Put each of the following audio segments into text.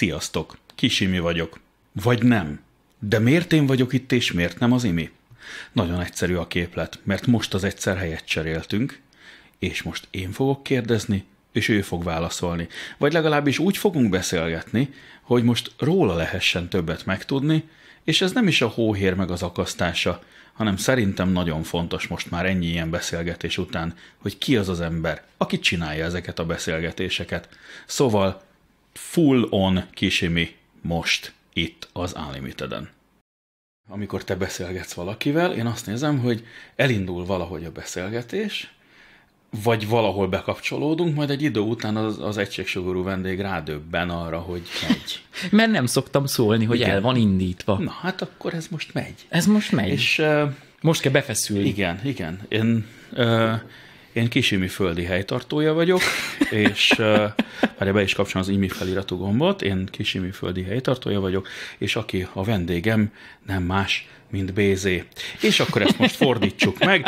Sziasztok, kis imi vagyok. Vagy nem. De miért én vagyok itt, és miért nem az Imi? Nagyon egyszerű a képlet, mert most az egyszer helyet cseréltünk, és most én fogok kérdezni, és ő fog válaszolni. Vagy legalábbis úgy fogunk beszélgetni, hogy most róla lehessen többet megtudni, és ez nem is a hóhér meg az akasztása, hanem szerintem nagyon fontos most már ennyi ilyen beszélgetés után, hogy ki az az ember, aki csinálja ezeket a beszélgetéseket. Szóval full-on kisimi most itt az Unlimited-en. Amikor te beszélgetsz valakivel, én azt nézem, hogy elindul valahogy a beszélgetés, vagy valahol bekapcsolódunk, majd egy idő után az, az egységsugorú vendég rádöbben arra, hogy megy. Mert nem szoktam szólni, hogy igen. el van indítva. Na, hát akkor ez most megy. Ez most megy. És uh, most kell befeszülni. Igen, igen. Én uh, én Kisimi földi helytartója vagyok, és már be is kapcsolom az imi feliratú gombot, én Kisimi földi helytartója vagyok, és aki a vendégem nem más, mint BZ. És akkor ezt most fordítsuk meg.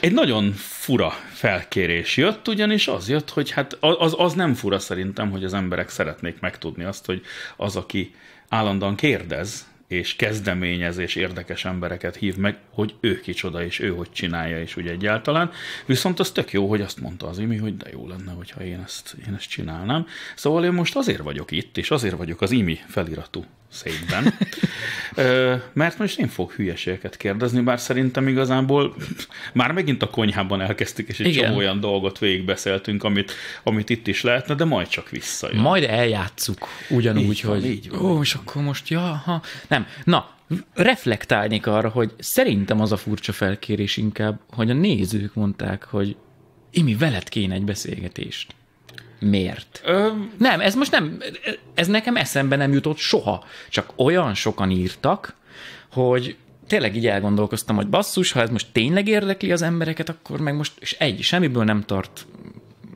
Egy nagyon fura felkérés jött, ugyanis az jött, hogy hát az, az nem fura szerintem, hogy az emberek szeretnék megtudni azt, hogy az, aki állandóan kérdez, és kezdeményezés érdekes embereket hív meg, hogy ő kicsoda, és ő hogy csinálja, és úgy egyáltalán. Viszont az tök jó, hogy azt mondta az Imi, hogy de jó lenne, hogyha én ezt, én ezt csinálnám. Szóval én most azért vagyok itt, és azért vagyok az Imi feliratú Ö, Mert most én fog hülyeségeket kérdezni, bár szerintem igazából már megint a konyhában elkezdtük, és egy Igen. csomó olyan dolgot végigbeszéltünk, amit, amit itt is lehetne, de majd csak vissza. Majd eljátszuk ugyanúgy, így van, hogy így van. ó, és akkor most, ja, ha... nem. Na, reflektálnék arra, hogy szerintem az a furcsa felkérés inkább, hogy a nézők mondták, hogy Imi, veled kéne egy beszélgetést. Miért? Ö... Nem, ez most nem, ez nekem eszembe nem jutott soha. Csak olyan sokan írtak, hogy tényleg így elgondolkoztam, hogy basszus, ha ez most tényleg érdekli az embereket, akkor meg most és egy, semmiből nem tart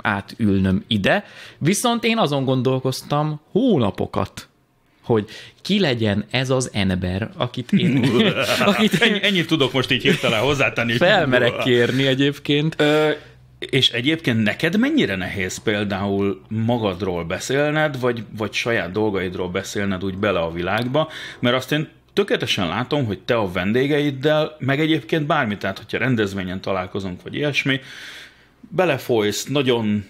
átülnöm ide, viszont én azon gondolkoztam hónapokat, hogy ki legyen ez az ember, akit én... akit én Ennyi, ennyit tudok most így hirtelen hozzátenni. Felmerek kérni egyébként. Ö, és egyébként neked mennyire nehéz például magadról beszélned, vagy, vagy saját dolgaidról beszélned úgy bele a világba, mert azt én tökéletesen látom, hogy te a vendégeiddel, meg egyébként bármit, tehát hogyha rendezvényen találkozunk, vagy ilyesmi, belefolysz, nagyon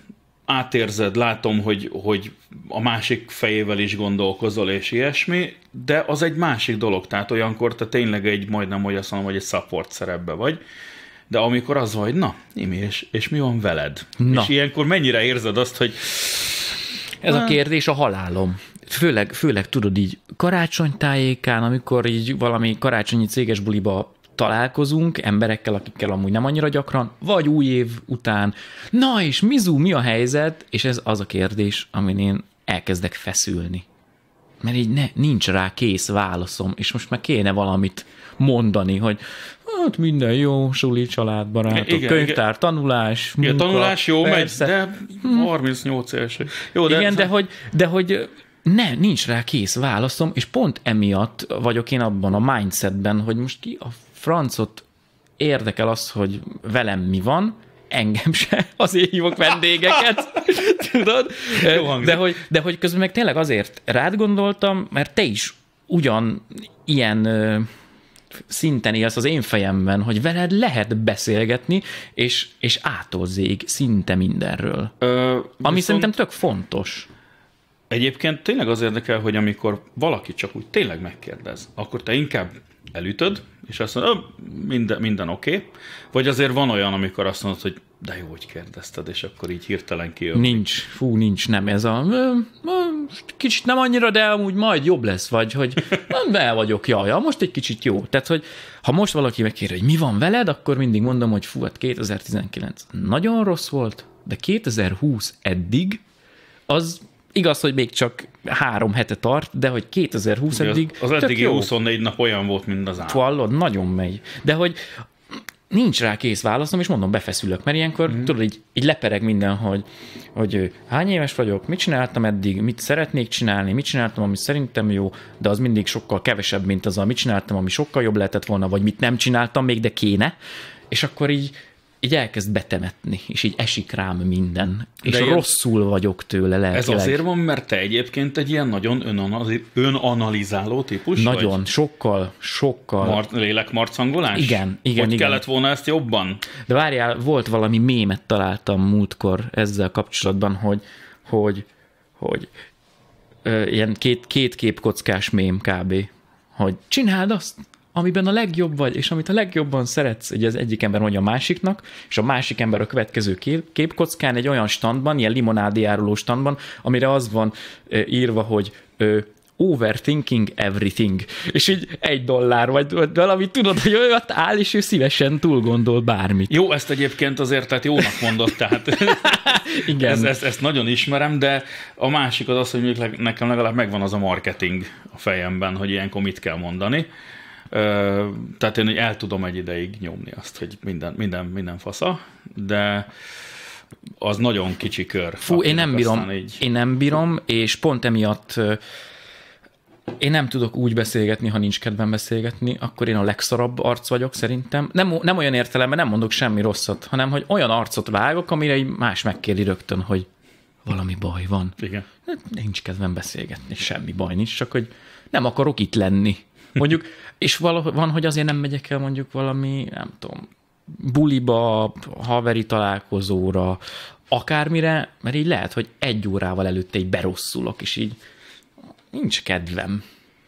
átérzed, látom, hogy, hogy a másik fejével is gondolkozol, és ilyesmi, de az egy másik dolog, tehát olyankor te tényleg egy, majdnem, hogy azt mondom, hogy egy support szerepbe vagy, de amikor az vagy, na, Imi, és, és mi van veled? Na. És ilyenkor mennyire érzed azt, hogy... Ez a kérdés a halálom. Főleg, főleg tudod így karácsony tájékán, amikor így valami karácsonyi céges buliba találkozunk emberekkel, akikkel amúgy nem annyira gyakran, vagy új év után, na és Mizu, mi a helyzet? És ez az a kérdés, amin én elkezdek feszülni. Mert így ne, nincs rá kész válaszom, és most már kéne valamit mondani, hogy Hát minden jó, suli, család, barátok, igen, könyvtár, igen. tanulás, munka, tanulás jó persze. megy, de 38 hm. éves. Jó, de igen, ez... de hogy, de hogy ne, nincs rá kész válaszom, és pont emiatt vagyok én abban a mindsetben, hogy most ki a francot érdekel az, hogy velem mi van, engem se, azért hívok vendégeket, tudod? De hogy, de hogy közben meg tényleg azért rád gondoltam, mert te is ugyan ilyen szinten élsz az én fejemben, hogy veled lehet beszélgetni, és, és átozzék szinte mindenről. Ö, Ami szerintem tök fontos. Egyébként tényleg az érdekel, hogy amikor valaki csak úgy tényleg megkérdez, akkor te inkább elütöd, és azt mondod, minden, minden oké, okay. vagy azért van olyan, amikor azt mondod, hogy de jó, hogy kérdezted, és akkor így hirtelen kijön. Nincs, fú, nincs, nem ez a kicsit nem annyira, de amúgy majd jobb lesz, vagy hogy nem be vagyok, jaj, ja, most egy kicsit jó. Tehát, hogy ha most valaki megkér, hogy mi van veled, akkor mindig mondom, hogy fú, hát 2019 nagyon rossz volt, de 2020 eddig az igaz, hogy még csak három hete tart, de hogy 2020 eddig Az, az eddigi jó. 24 nap olyan volt, mint az állam. Hallod, nagyon megy. De hogy nincs rá kész válaszom, és mondom, befeszülök, mert ilyenkor mm. tudod, így, így lepereg minden, hogy, hogy hány éves vagyok, mit csináltam eddig, mit szeretnék csinálni, mit csináltam, ami szerintem jó, de az mindig sokkal kevesebb, mint az, amit csináltam, ami sokkal jobb lehetett volna, vagy mit nem csináltam még, de kéne. És akkor így így elkezd betemetni, és így esik rám minden, De és ilyen, rosszul vagyok tőle lelkileg. Ez azért van, mert te egyébként egy ilyen nagyon önanali- önanalizáló típus Nagyon, vagy? sokkal, sokkal. Mar- lélekmarcangolás? Igen, igen, Hogy igen. kellett volna ezt jobban? De várjál, volt valami mémet találtam múltkor ezzel kapcsolatban, hogy, hogy, hogy ö, ilyen két, két képkockás mém kb. Hogy csináld azt, amiben a legjobb vagy, és amit a legjobban szeretsz, ugye az egyik ember mondja a másiknak, és a másik ember a következő kép, képkockán egy olyan standban, ilyen áruló standban, amire az van ö, írva, hogy ö, overthinking everything. És így egy dollár, vagy, vagy valami, tudod, hogy olyat áll, és ő szívesen túlgondol bármit. Jó, ezt egyébként azért tehát jónak mondott, tehát Igen. Ezt, ezt, ezt, nagyon ismerem, de a másik az az, hogy nekem legalább megvan az a marketing a fejemben, hogy ilyenkor mit kell mondani tehát én el tudom egy ideig nyomni azt, hogy minden, minden, minden fasza, de az nagyon kicsi kör. Fú, én nem bírom, így... én nem bírom, és pont emiatt én nem tudok úgy beszélgetni, ha nincs kedvem beszélgetni, akkor én a legszarabb arc vagyok szerintem. Nem, nem olyan értelemben nem mondok semmi rosszat, hanem hogy olyan arcot vágok, amire egy más megkéri rögtön, hogy valami baj van. Igen. Hát, nincs kedvem beszélgetni, semmi baj nincs, csak hogy nem akarok itt lenni. Mondjuk, és van, hogy azért nem megyek el mondjuk valami, nem tudom, buliba, haveri találkozóra, akármire, mert így lehet, hogy egy órával előtte így berosszulok, és így nincs kedvem.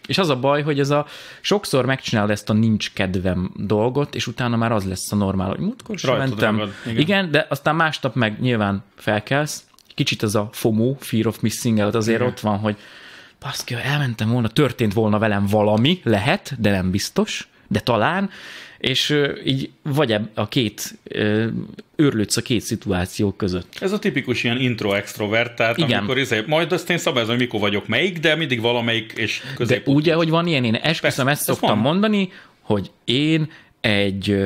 És az a baj, hogy ez a sokszor megcsinálod ezt a nincs kedvem dolgot, és utána már az lesz a normál, hogy múltkor sem mentem. Magad, igen. igen, de aztán másnap meg nyilván felkelsz, kicsit ez a FOMO, Fear of Missing Out azért igen. ott van, hogy baszki, ha elmentem volna, történt volna velem valami, lehet, de nem biztos, de talán, és így vagy a két, őrlődsz a két szituáció között. Ez a tipikus ilyen intro-extrovert, tehát Igen. amikor izé, majd azt én szabályozom, hogy mikor vagyok melyik, de mindig valamelyik és közép. De ugye, hogy van ilyen, én esküszöm, Persze, ezt szoktam van. mondani, hogy én egy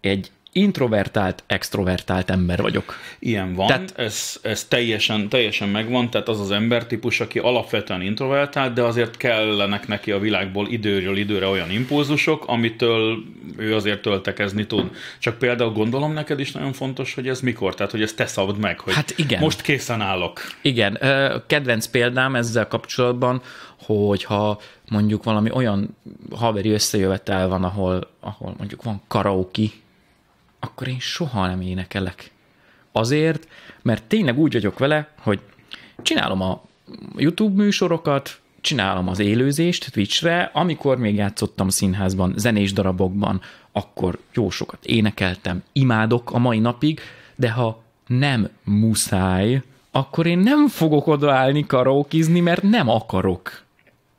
egy introvertált, extrovertált ember vagyok. Ilyen van, tehát, ez, ez teljesen, teljesen megvan, tehát az az embertípus, aki alapvetően introvertált, de azért kellenek neki a világból időről időre olyan impulzusok, amitől ő azért töltekezni tud. Csak például gondolom neked is nagyon fontos, hogy ez mikor, tehát hogy ezt te szabd meg, hogy hát igen. most készen állok. Igen, kedvenc példám ezzel kapcsolatban, hogyha mondjuk valami olyan haveri összejövetel van, ahol, ahol mondjuk van karaoke, akkor én soha nem énekelek. Azért, mert tényleg úgy vagyok vele, hogy csinálom a YouTube műsorokat, csinálom az élőzést Twitchre, amikor még játszottam színházban, zenés darabokban, akkor jó sokat énekeltem, imádok a mai napig, de ha nem muszáj, akkor én nem fogok odaállni karókizni, mert nem akarok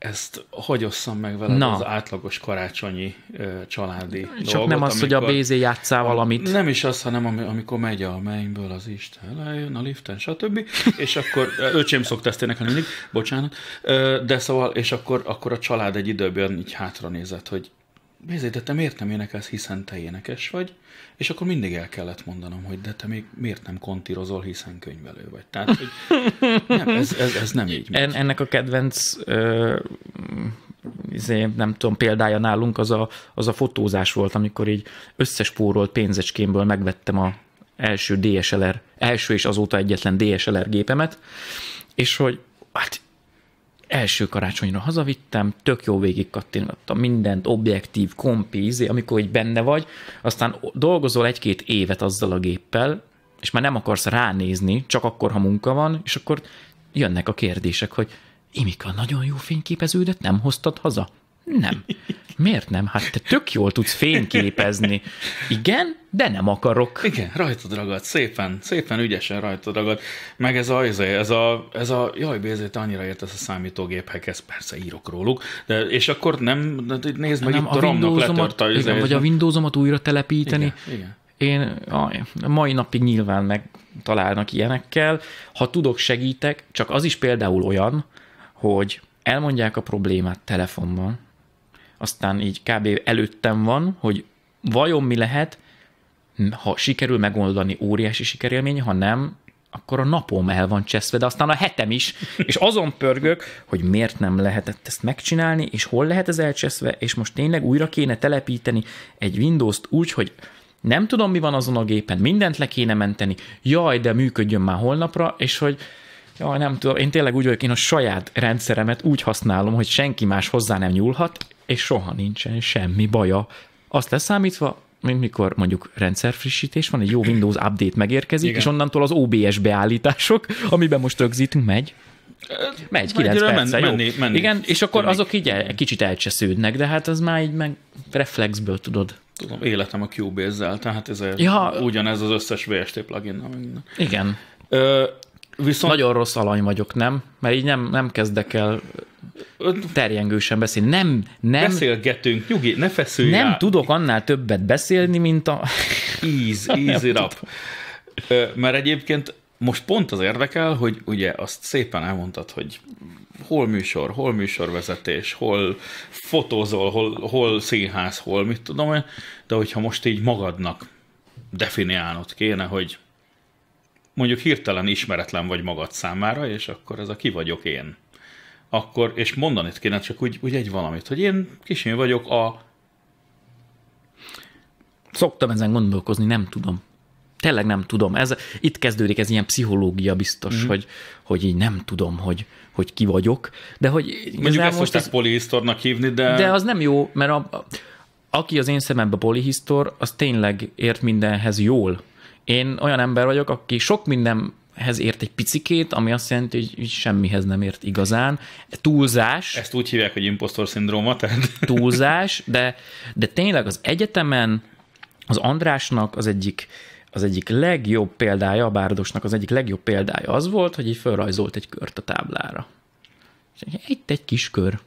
ezt hogy osszam meg veled Na. az átlagos karácsonyi ö, családi Csak dolgot, nem az, amikor, hogy a BZ játszál valamit. Nem is az, hanem am, amikor megy a mennyből az Isten, lejön a liften, stb. és akkor, öcsém szokta ezt énekelni mindig, bocsánat, ö, de szóval, és akkor, akkor a család egy időben így hátra nézett, hogy bézé, de te miért nem énekelsz, hiszen te énekes vagy, és akkor mindig el kellett mondanom, hogy de te még miért nem kontírozol, hiszen könyvelő vagy. Tehát, hogy nem, ez, ez, ez nem így. En, ennek a kedvenc ö, izé, nem tudom, példája nálunk az a, az a fotózás volt, amikor így összespórolt pénzecskémből megvettem a első DSLR, első és azóta egyetlen DSLR gépemet, és hogy hát első karácsonyra hazavittem, tök jó végig kattintottam mindent, objektív, izé, amikor így benne vagy, aztán dolgozol egy-két évet azzal a géppel, és már nem akarsz ránézni, csak akkor, ha munka van, és akkor jönnek a kérdések, hogy Imika, nagyon jó fényképeződött, nem hoztad haza? Nem. Miért nem? Hát te tök jól tudsz fényképezni. Igen, de nem akarok. Igen, rajtad ragad, szépen, szépen ügyesen rajtad ragad. Meg ez a, izé, ez a, ez a jaj, Bézé, te annyira értesz a számítógéphez, persze írok róluk, de, és akkor nem, nézd meg nem, itt a, a a, igen, izé, vagy a Windowsomat újra telepíteni. Igen, igen. Én a mai napig nyilván megtalálnak ilyenekkel. Ha tudok, segítek, csak az is például olyan, hogy elmondják a problémát telefonban, aztán így kb. előttem van, hogy vajon mi lehet, ha sikerül megoldani óriási sikerélmény, ha nem, akkor a napom el van cseszve, de aztán a hetem is, és azon pörgök, hogy miért nem lehetett ezt megcsinálni, és hol lehet ez elcseszve, és most tényleg újra kéne telepíteni egy Windows-t úgy, hogy nem tudom, mi van azon a gépen, mindent le kéne menteni, jaj, de működjön már holnapra, és hogy jaj, nem tudom, én tényleg úgy vagyok, én a saját rendszeremet úgy használom, hogy senki más hozzá nem nyúlhat, és soha nincsen semmi baja. Azt leszámítva, mint mikor mondjuk rendszerfrissítés van, egy jó Windows update megérkezik, Igen. és onnantól az OBS beállítások, amiben most rögzítünk, megy. Megy, 9 perc, men, jó. Menni, menni. Igen, és akkor Tűnik. azok így el, kicsit elcsesződnek, de hát az már így meg reflexből tudod. Tudom, életem a Cubase-zel, tehát ez ja. ugyanez az összes VST plugin. Igen. Ö, Viszont... Nagyon rossz alany vagyok, nem? Mert így nem, nem kezdek el terjengősen beszélni. Nem, nem. Beszélgetünk, nyugi, ne feszülj Nem rá. tudok annál többet beszélni, mint a... Íz, easy rap. Mert egyébként most pont az érdekel, hogy ugye azt szépen elmondtad, hogy hol műsor, hol műsorvezetés, hol fotózol, hol, hol színház, hol mit tudom én, de hogyha most így magadnak definiálnod kéne, hogy mondjuk hirtelen ismeretlen vagy magad számára, és akkor ez a ki vagyok én. Akkor, és mondani kéne csak úgy, úgy egy valamit, hogy én kisnyő vagyok a... Szoktam ezen gondolkozni, nem tudom. Tényleg nem tudom. Ez, itt kezdődik ez ilyen pszichológia biztos, mm hogy, hogy így nem tudom, hogy, hogy ki vagyok. De hogy Mondjuk ezt most ezt polihisztornak hívni, de... De az nem jó, mert a, a, aki az én szememben polihisztor, az tényleg ért mindenhez jól én olyan ember vagyok, aki sok minden ért egy picikét, ami azt jelenti, hogy, semmihez nem ért igazán. Túlzás. Ezt úgy hívják, hogy impostor szindróma, tehát. Túlzás, de, de tényleg az egyetemen az Andrásnak az egyik az egyik legjobb példája, a Bárdosnak az egyik legjobb példája az volt, hogy így felrajzolt egy kört a táblára. Egy, egy kis kör.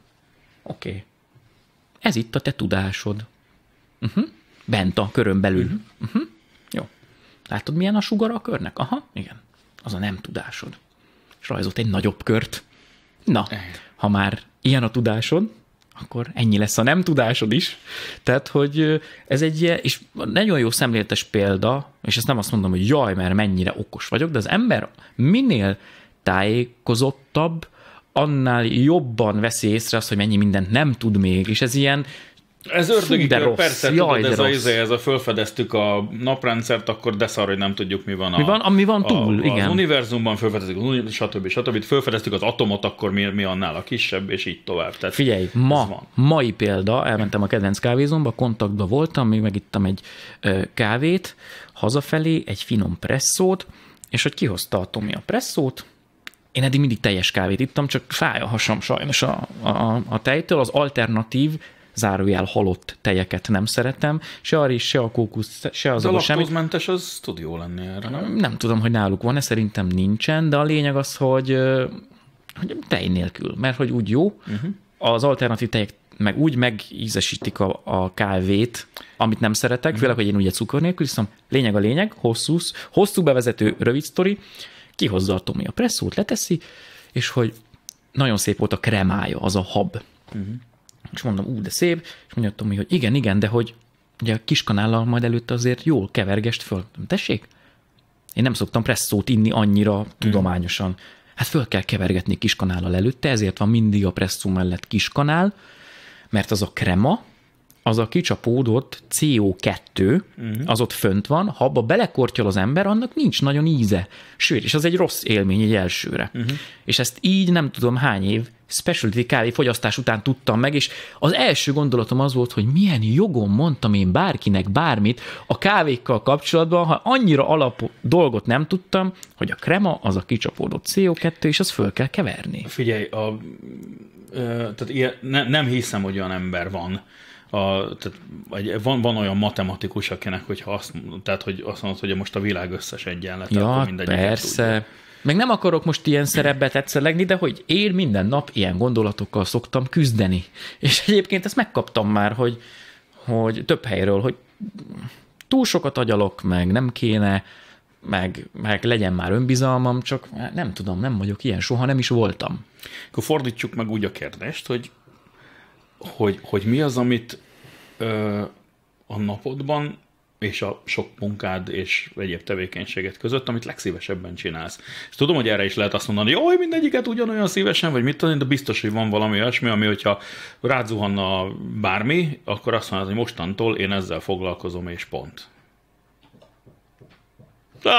Oké. Okay. Ez itt a te tudásod. Uh-huh. Bent a körön belül. Uh-huh. Uh-huh. Látod, milyen a sugara a körnek? Aha, igen. Az a nem tudásod. És rajzolt egy nagyobb kört. Na, ha már ilyen a tudásod, akkor ennyi lesz a nem tudásod is. Tehát, hogy ez egy ilyen, és nagyon jó szemléltes példa, és ezt nem azt mondom, hogy jaj, mert mennyire okos vagyok, de az ember minél tájékozottabb, annál jobban veszi észre azt, hogy mennyi mindent nem tud még, és ez ilyen ez ördögi Fú, de rossz. persze, Jaj, tudod, de ez, rossz. A, izé, ez a fölfedeztük a naprendszert, akkor de szar, hogy nem tudjuk, mi van. A, mi van, ami van túl, a, igen. Az univerzumban fölfedeztük, stb. stb. Fölfedeztük az atomot, akkor mi, mi annál a kisebb, és így tovább. Tehát Figyelj, ma, mai példa, elmentem a kedvenc kávézomba, kontaktba voltam, még megittam egy ö, kávét, hazafelé egy finom presszót, és hogy kihozta a Tomi a presszót, én eddig mindig teljes kávét ittam, csak fáj a hasam sajnos a, a, a tejtől, az alternatív zárójel halott tejeket nem szeretem, se a rizs, se a kókusz, se az a semmi. laktózmentes az tud jó lenni erre, nem? Nem tudom, hogy náluk van-e, szerintem nincsen, de a lényeg az, hogy, hogy tej nélkül, mert hogy úgy jó, uh-huh. az alternatív tejek meg úgy megízesítik a, a kávét, amit nem szeretek, mhm. főleg, hogy én ugye cukor nélkül hiszem, Lényeg a lényeg, hosszú, hosszú bevezető, rövid sztori, kihozza a Tomi a presszót, leteszi, és hogy nagyon szép volt a kremája, az a hab. Uh-huh. És mondom, ú, de szép, és mondja Tomi, hogy igen, igen, de hogy ugye a kiskanállal majd előtte azért jól kevergest föl. Tessék? Én nem szoktam presszót inni annyira mm. tudományosan. Hát föl kell kevergetni kiskanállal előtte, ezért van mindig a presszó mellett kiskanál, mert az a krema, az a kicsapódott CO2, uh-huh. Mhm. az ott fönt van, ha abba belekortyol az ember, annak nincs nagyon íze. Sőt, és az egy rossz élmény egy elsőre. Uh-huh. És ezt így nem tudom hány év specialty kávé fogyasztás után tudtam meg, és az első gondolatom az volt, hogy milyen jogon mondtam én bárkinek bármit a kávékkal kapcsolatban, ha annyira alap dolgot nem tudtam, hogy a krema az a kicsapódott CO2, és azt föl kell keverni. Figyelj, a, ö, tehát ilyen, ne, nem hiszem, hogy olyan ember van, a, tehát egy, van, van olyan matematikus, akinek, hogyha azt, tehát, hogy azt mondod, hogy most a világ összes egyenlet, ja, akkor mindegy. persze. Tudja. Meg nem akarok most ilyen szerepbe tetszelegni, de hogy én minden nap ilyen gondolatokkal szoktam küzdeni. És egyébként ezt megkaptam már, hogy, hogy több helyről, hogy túl sokat agyalok, meg nem kéne, meg, meg legyen már önbizalmam, csak nem tudom, nem vagyok ilyen, soha nem is voltam. Akkor fordítsuk meg úgy a kérdést, hogy hogy, hogy mi az, amit ö, a napodban és a sok munkád és egyéb tevékenységet között, amit legszívesebben csinálsz. És tudom, hogy erre is lehet azt mondani, hogy jó, mindegyiket ugyanolyan szívesen, vagy mit tudom, de biztos, hogy van valami olyasmi, ami, hogyha rád zuhanna bármi, akkor azt mondod, hogy mostantól én ezzel foglalkozom, és pont.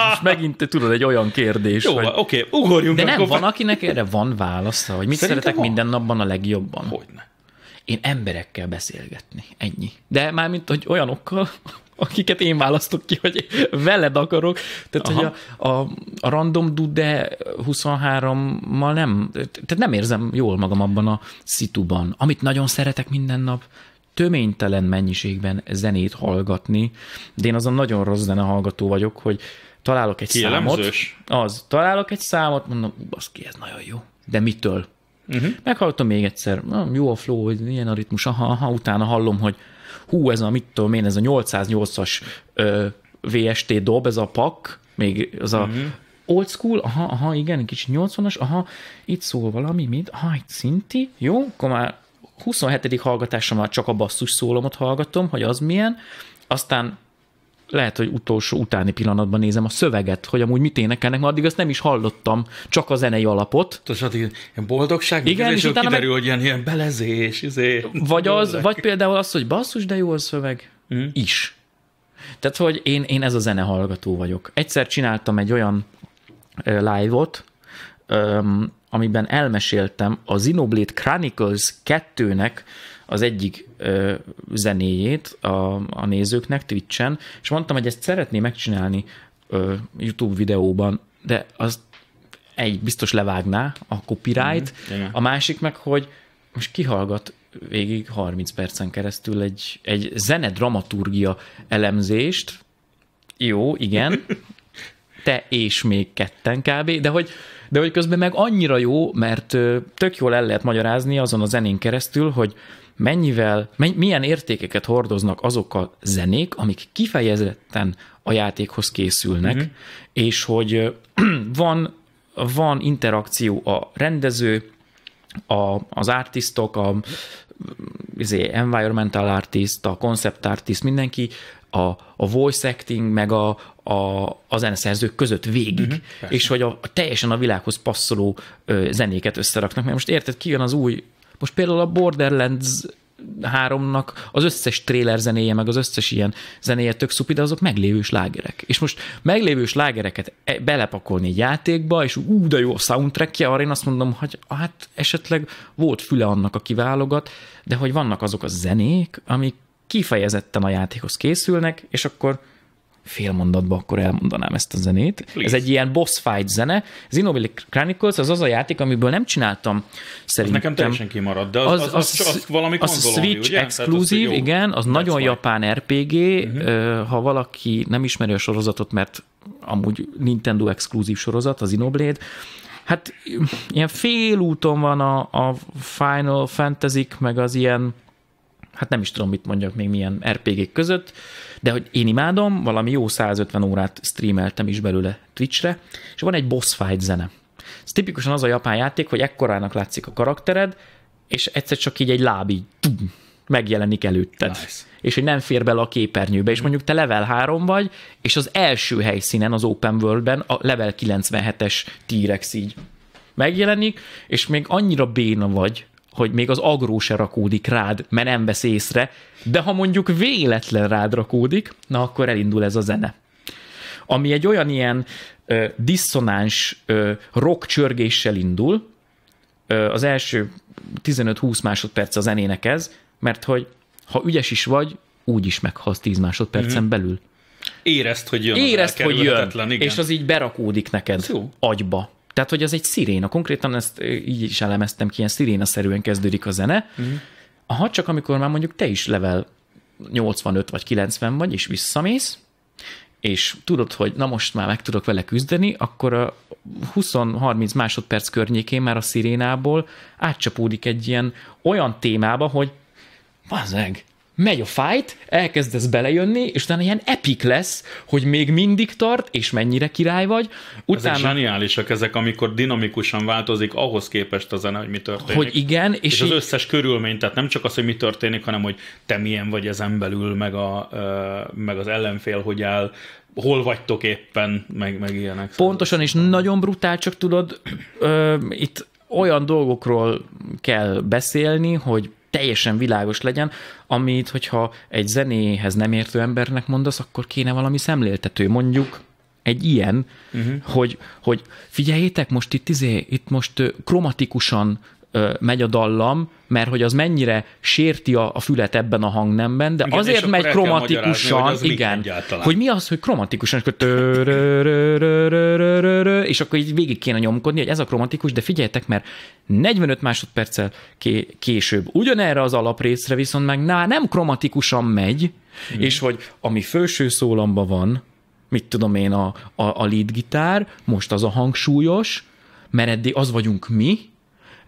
Most megint, te tudod, egy olyan kérdés. Jó, hogy... oké, ugorjunk. De nem, van, akinek erre van válasza, hogy mit Szerintem szeretek van. minden napban a legjobban? Hogyne én emberekkel beszélgetni. Ennyi. De már mint hogy olyanokkal, akiket én választok ki, hogy veled akarok. Tehát, Aha. hogy a, a, a random dude 23-mal nem, tehát nem érzem jól magam abban a szituban. Amit nagyon szeretek minden nap, töménytelen mennyiségben zenét hallgatni, de én azon nagyon rossz hallgató vagyok, hogy találok egy Kielemzős. számot. Az, találok egy számot, mondom, baszki, ez nagyon jó. De mitől? Uh-huh. Meghallottam még egyszer, jó a flow, hogy ilyen a ritmus, aha, aha, utána hallom, hogy hú, ez a mit tudom én, ez a 808-as ö, VST dob, ez a pak, még az a uh-huh. old school, aha, aha, igen, kicsit 80-as, aha, itt szól valami, mit, aha, itt szinti, jó, akkor már 27. hallgatásra már csak a basszus szólomot hallgatom, hogy az milyen, aztán lehet, hogy utolsó utáni pillanatban nézem a szöveget, hogy amúgy mit énekelnek, mert addig azt nem is hallottam, csak a zenei alapot. Tudod, ilyen boldogság, Igen, és, és utána kiderül, meg... hogy ilyen, ilyen belezés. Izé. Vagy, az, vagy például az, hogy basszus, de jó a szöveg. Mm. Is. Tehát, hogy én, én ez a hallgató vagyok. Egyszer csináltam egy olyan live-ot, amiben elmeséltem a Zinoblade Chronicles 2-nek az egyik ö, zenéjét a, a nézőknek Twitch-en, és mondtam, hogy ezt szeretné megcsinálni ö, YouTube videóban, de az egy biztos levágná a copyright, mm, a másik meg, hogy most kihallgat végig 30 percen keresztül egy, egy zene-dramaturgia elemzést, jó, igen, te és még ketten kb., de hogy, de hogy közben meg annyira jó, mert tök jól el lehet magyarázni azon a zenén keresztül, hogy mennyivel, menny, milyen értékeket hordoznak azok a zenék, amik kifejezetten a játékhoz készülnek, mm-hmm. és hogy van, van interakció a rendező, a, az artistok, a azért, environmental artist, a concept artist, mindenki a, a voice acting, meg a, a, a zeneszerzők között végig, uh-huh, és hogy a, a teljesen a világhoz passzoló ö, zenéket összeraknak. Mert most érted, ki, jön az új most például a Borderlands 3-nak az összes tréler zenéje, meg az összes ilyen zenéje tök szupi, de azok meglévő slágerek. És most meglévő slágereket e- belepakolni egy játékba, és ú, de jó a soundtrack arra én azt mondom, hogy hát esetleg volt füle annak, aki válogat, de hogy vannak azok a zenék, amik kifejezetten a játékhoz készülnek, és akkor fél mondatba akkor elmondanám ezt a zenét. Please. Ez egy ilyen boss fight zene. Zinobili Chronicles az az a játék, amiből nem csináltam szerintem. Az nekem teljesen kimaradt, de az, az, az, az, az, az valami az Switch ugye? exclusive, az, igen, az nagyon right. japán RPG. Uh-huh. Mhm. Ha valaki nem ismeri a sorozatot, mert amúgy Nintendo exkluzív sorozat, az Inoblade, hát ilyen félúton van a, a Final fantasy meg az ilyen hát nem is tudom, mit mondjak még milyen RPG-k között, de hogy én imádom, valami jó 150 órát streameltem is belőle Twitchre, és van egy boss fight zene. Ez tipikusan az a japán játék, hogy ekkorának látszik a karaktered, és egyszer csak így egy láb így tum, megjelenik előtted. Nice. És hogy nem fér bele a képernyőbe, és mondjuk te level 3 vagy, és az első helyszínen az Open Worldben a level 97-es T-rex így megjelenik, és még annyira béna vagy, hogy még az agró se rakódik rád, mert nem vesz észre, de ha mondjuk véletlen rád rakódik, na akkor elindul ez a zene. Ami egy olyan ilyen ö, diszonáns ö, rock csörgéssel indul, ö, az első 15-20 másodperc a zenének ez, mert hogy ha ügyes is vagy, úgy is meghalsz 10 másodpercen mm-hmm. belül. Érezt, hogy jön. Érezt, hogy jön. Igen. És az így berakódik neked jó. agyba. Tehát, hogy az egy sziréna, konkrétan ezt így is elemeztem ki, ilyen sziréna-szerűen kezdődik a zene. Mm. Aha, csak amikor már mondjuk te is level 85 vagy 90 vagy, és visszamész, és tudod, hogy na most már meg tudok vele küzdeni, akkor a 20-30 másodperc környékén már a szirénából átcsapódik egy ilyen olyan témába, hogy bazeg, megy a fight, elkezdesz belejönni, és utána ilyen epik lesz, hogy még mindig tart, és mennyire király vagy. Utána... Ezek zseniálisak ezek, amikor dinamikusan változik ahhoz képest a zene, hogy mi történik. Hogy igen. És, és az így... összes körülmény, tehát nem csak az, hogy mi történik, hanem hogy te milyen vagy az belül, meg, a, meg az ellenfél, hogy áll, hol vagytok éppen, meg, meg ilyenek. Pontosan, és nagyon brutál, csak tudod, ö, itt olyan dolgokról kell beszélni, hogy teljesen világos legyen, amit, hogyha egy zenéhez nem értő embernek mondasz, akkor kéne valami szemléltető, mondjuk egy ilyen, uh-huh. hogy, hogy figyeljétek, most itt, izé, itt most kromatikusan megy a dallam, mert hogy az mennyire sérti a, a fület ebben a hangnemben, de igen, azért megy kromatikusan, hogy igen, hogy mi az, hogy kromatikusan, és akkor és akkor így végig kéne nyomkodni, hogy ez a kromatikus, de figyeljetek, mert 45 másodperccel később ugyanerre az alaprészre viszont meg na, nem kromatikusan megy, és hogy ami felső szólamban van, mit tudom én, a, a, a lead gitár, most az a hangsúlyos, mert eddig az vagyunk mi,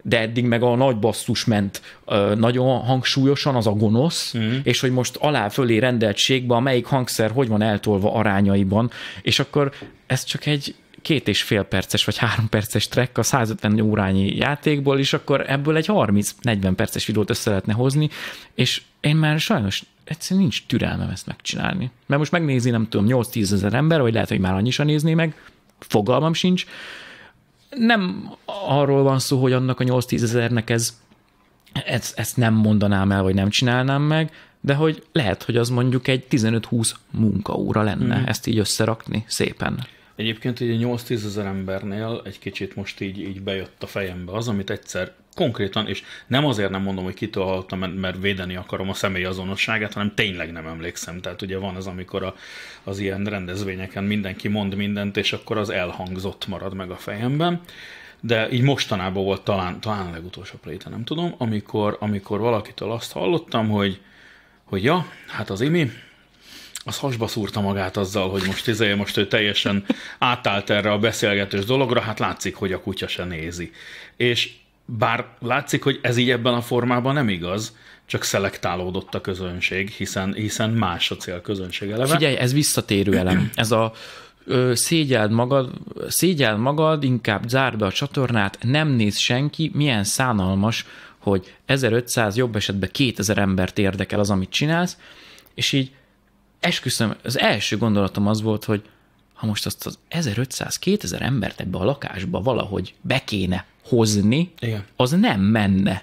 de eddig meg a nagy basszus ment ö, nagyon hangsúlyosan, az a gonosz, mm. és hogy most alá fölé rendeltségbe, melyik hangszer hogy van eltolva arányaiban, és akkor ez csak egy két és fél perces vagy három perces track a 150 órányi játékból, és akkor ebből egy 30-40 perces videót össze lehetne hozni, és én már sajnos egyszerűen nincs türelmem ezt megcsinálni. Mert most megnézi, nem tudom, 8-10 ezer ember, vagy lehet, hogy már annyi nézni meg, fogalmam sincs, nem arról van szó, hogy annak a 8-10 ezernek ez, ez, ezt nem mondanám el, vagy nem csinálnám meg, de hogy lehet, hogy az mondjuk egy 15-20 munkaóra lenne mm. ezt így összerakni szépen. Egyébként ugye 8-10 ezer embernél egy kicsit most így, így bejött a fejembe az, amit egyszer konkrétan, és nem azért nem mondom, hogy kitől hallottam, mert védeni akarom a személy azonosságát, hanem tényleg nem emlékszem. Tehát ugye van az, amikor a, az ilyen rendezvényeken mindenki mond mindent, és akkor az elhangzott marad meg a fejemben. De így mostanában volt talán, talán a legutolsó pléte, nem tudom, amikor, amikor valakitől azt hallottam, hogy, hogy ja, hát az imi, az hasba szúrta magát azzal, hogy most izé, most ő teljesen átállt erre a beszélgetős dologra, hát látszik, hogy a kutya se nézi. És bár látszik, hogy ez így ebben a formában nem igaz, csak szelektálódott a közönség, hiszen, hiszen más a cél közönség eleve. Figyelj, ez visszatérő elem. Ez a ö, szégyeld magad, szégyeld magad, inkább zárd be a csatornát, nem néz senki, milyen szánalmas, hogy 1500, jobb esetben 2000 embert érdekel az, amit csinálsz, és így esküszöm, az első gondolatom az volt, hogy ha most azt az 1500-2000 embert ebbe a lakásba valahogy be kéne hozni, Igen. az nem menne.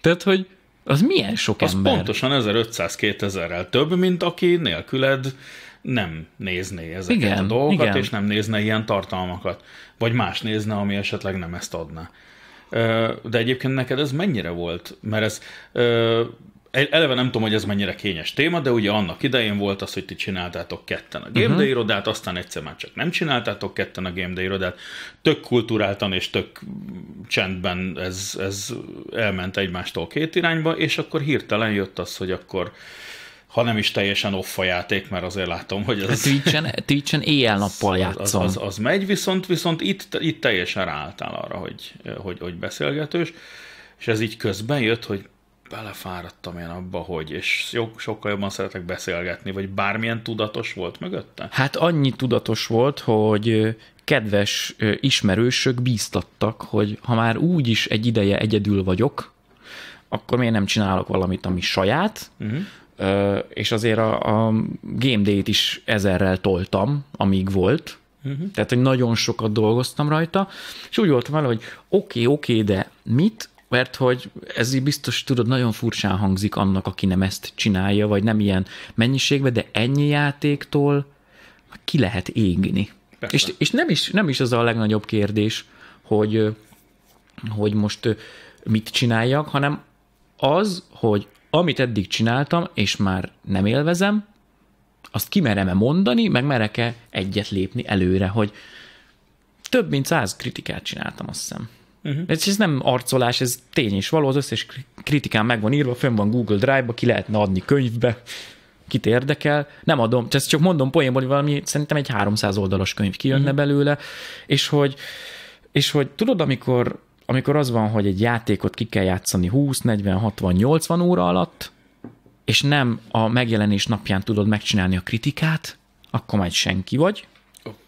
Tehát, hogy az milyen sok az ember? pontosan 1500-2000-rel több, mint aki nélküled nem nézné ezeket igen, a dolgokat, igen. és nem nézne ilyen tartalmakat. Vagy más nézne, ami esetleg nem ezt adna. De egyébként neked ez mennyire volt? Mert ez eleve nem tudom, hogy ez mennyire kényes téma, de ugye annak idején volt az, hogy ti csináltátok ketten a Game mhm. Day irodát, aztán egyszer már csak nem csináltátok ketten a Game Day irodát. Tök kulturáltan és tök csendben ez, ez elment egymástól két irányba, és akkor hirtelen jött az, hogy akkor ha nem is teljesen off a játék, mert azért látom, hogy az... Twitch-en, Twitch-en éjjel-nappal játszom. Az, az, az, megy, viszont, viszont itt, itt teljesen ráálltál arra, hogy, hogy, hogy beszélgetős, és ez így közben jött, hogy belefáradtam én abba, hogy, és sokkal jobban szeretek beszélgetni, vagy bármilyen tudatos volt mögötte? Hát annyi tudatos volt, hogy kedves ismerősök bíztattak, hogy ha már úgy is egy ideje egyedül vagyok, akkor miért nem csinálok valamit, ami saját, uh-huh. és azért a, a Game Day-t is ezerrel toltam, amíg volt, uh-huh. tehát hogy nagyon sokat dolgoztam rajta, és úgy voltam vele, hogy oké, okay, oké, okay, de mit mert hogy ez így biztos, tudod, nagyon furcsán hangzik annak, aki nem ezt csinálja, vagy nem ilyen mennyiségben, de ennyi játéktól ki lehet égni. Persze. És, és nem, is, nem is az a legnagyobb kérdés, hogy, hogy most mit csináljak, hanem az, hogy amit eddig csináltam, és már nem élvezem, azt kimerem-e mondani, meg merek-e egyet lépni előre, hogy több mint száz kritikát csináltam, azt hiszem. Uh-huh. Ez, nem arcolás, ez tény és való, az összes kritikán meg van írva, fönn van Google Drive-ba, ki lehetne adni könyvbe, kit érdekel, nem adom, ezt csak mondom poénból, hogy valami, szerintem egy 300 oldalas könyv kijönne uh-huh. belőle, és hogy, és hogy tudod, amikor, amikor az van, hogy egy játékot ki kell játszani 20, 40, 60, 80 óra alatt, és nem a megjelenés napján tudod megcsinálni a kritikát, akkor majd senki vagy,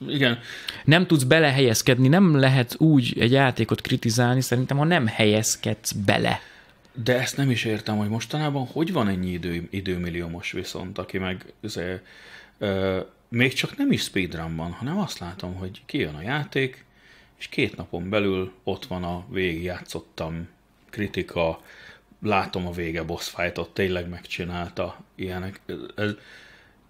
igen. Nem tudsz belehelyezkedni, nem lehet úgy egy játékot kritizálni, szerintem, ha nem helyezkedsz bele. De ezt nem is értem, hogy mostanában hogy van ennyi idő, időmilliómos viszont, aki meg azért, ö, még csak nem is speedrunban, hanem azt látom, hogy kijön a játék, és két napon belül ott van a végigjátszottam kritika, látom a vége boss fightot, tényleg megcsinálta ilyenek. Ez,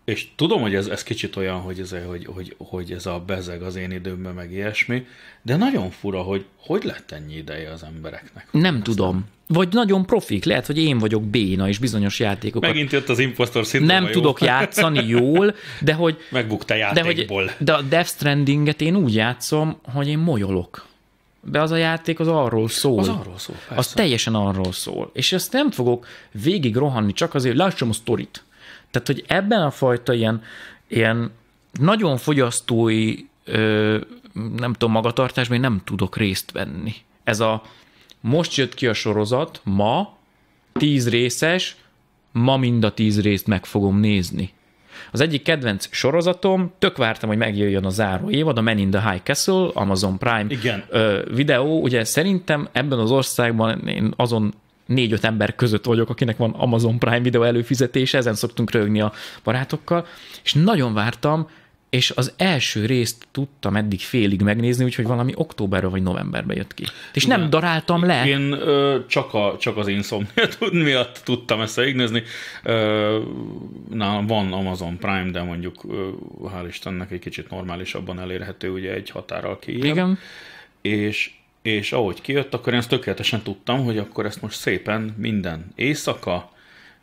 és tudom, hogy ez, ez kicsit olyan, hogy ez, hogy, hogy, hogy ez a bezeg az én időmben, meg ilyesmi, de nagyon fura, hogy hogy lett ennyi ideje az embereknek. Nem Aztán. tudom. Vagy nagyon profik, lehet, hogy én vagyok béna, és bizonyos játékokat. Megint jött az impostor szintén. Nem jó. tudok játszani jól, de hogy... Megbukta játékból. De, hogy, de a Death Strandinget én úgy játszom, hogy én molyolok. De az a játék az arról szól. Az arról szól, persze. Az teljesen arról szól. És ezt nem fogok végig rohanni csak azért, lássam a sztorit tehát, hogy ebben a fajta ilyen, ilyen nagyon fogyasztói, ö, nem tudom, magatartásban én nem tudok részt venni. Ez a most jött ki a sorozat, ma, tíz részes, ma mind a tíz részt meg fogom nézni. Az egyik kedvenc sorozatom, tök vártam, hogy megjöjjön a záró évad, a Men in the High Castle, Amazon Prime Igen. videó. Ugye szerintem ebben az országban én azon négy-öt ember között vagyok, akinek van Amazon Prime videó előfizetése, ezen szoktunk rögni a barátokkal, és nagyon vártam, és az első részt tudtam eddig félig megnézni, úgyhogy valami októberre vagy novemberbe jött ki. És nem daráltam le. Én ö, csak, a, csak az insomnia miatt tudtam ezt végignézni. Nálam van Amazon Prime, de mondjuk ö, hál' Istennek egy kicsit normálisabban elérhető, ugye egy határal ki. Igen. És és ahogy kijött, akkor én ezt tökéletesen tudtam, hogy akkor ezt most szépen minden éjszaka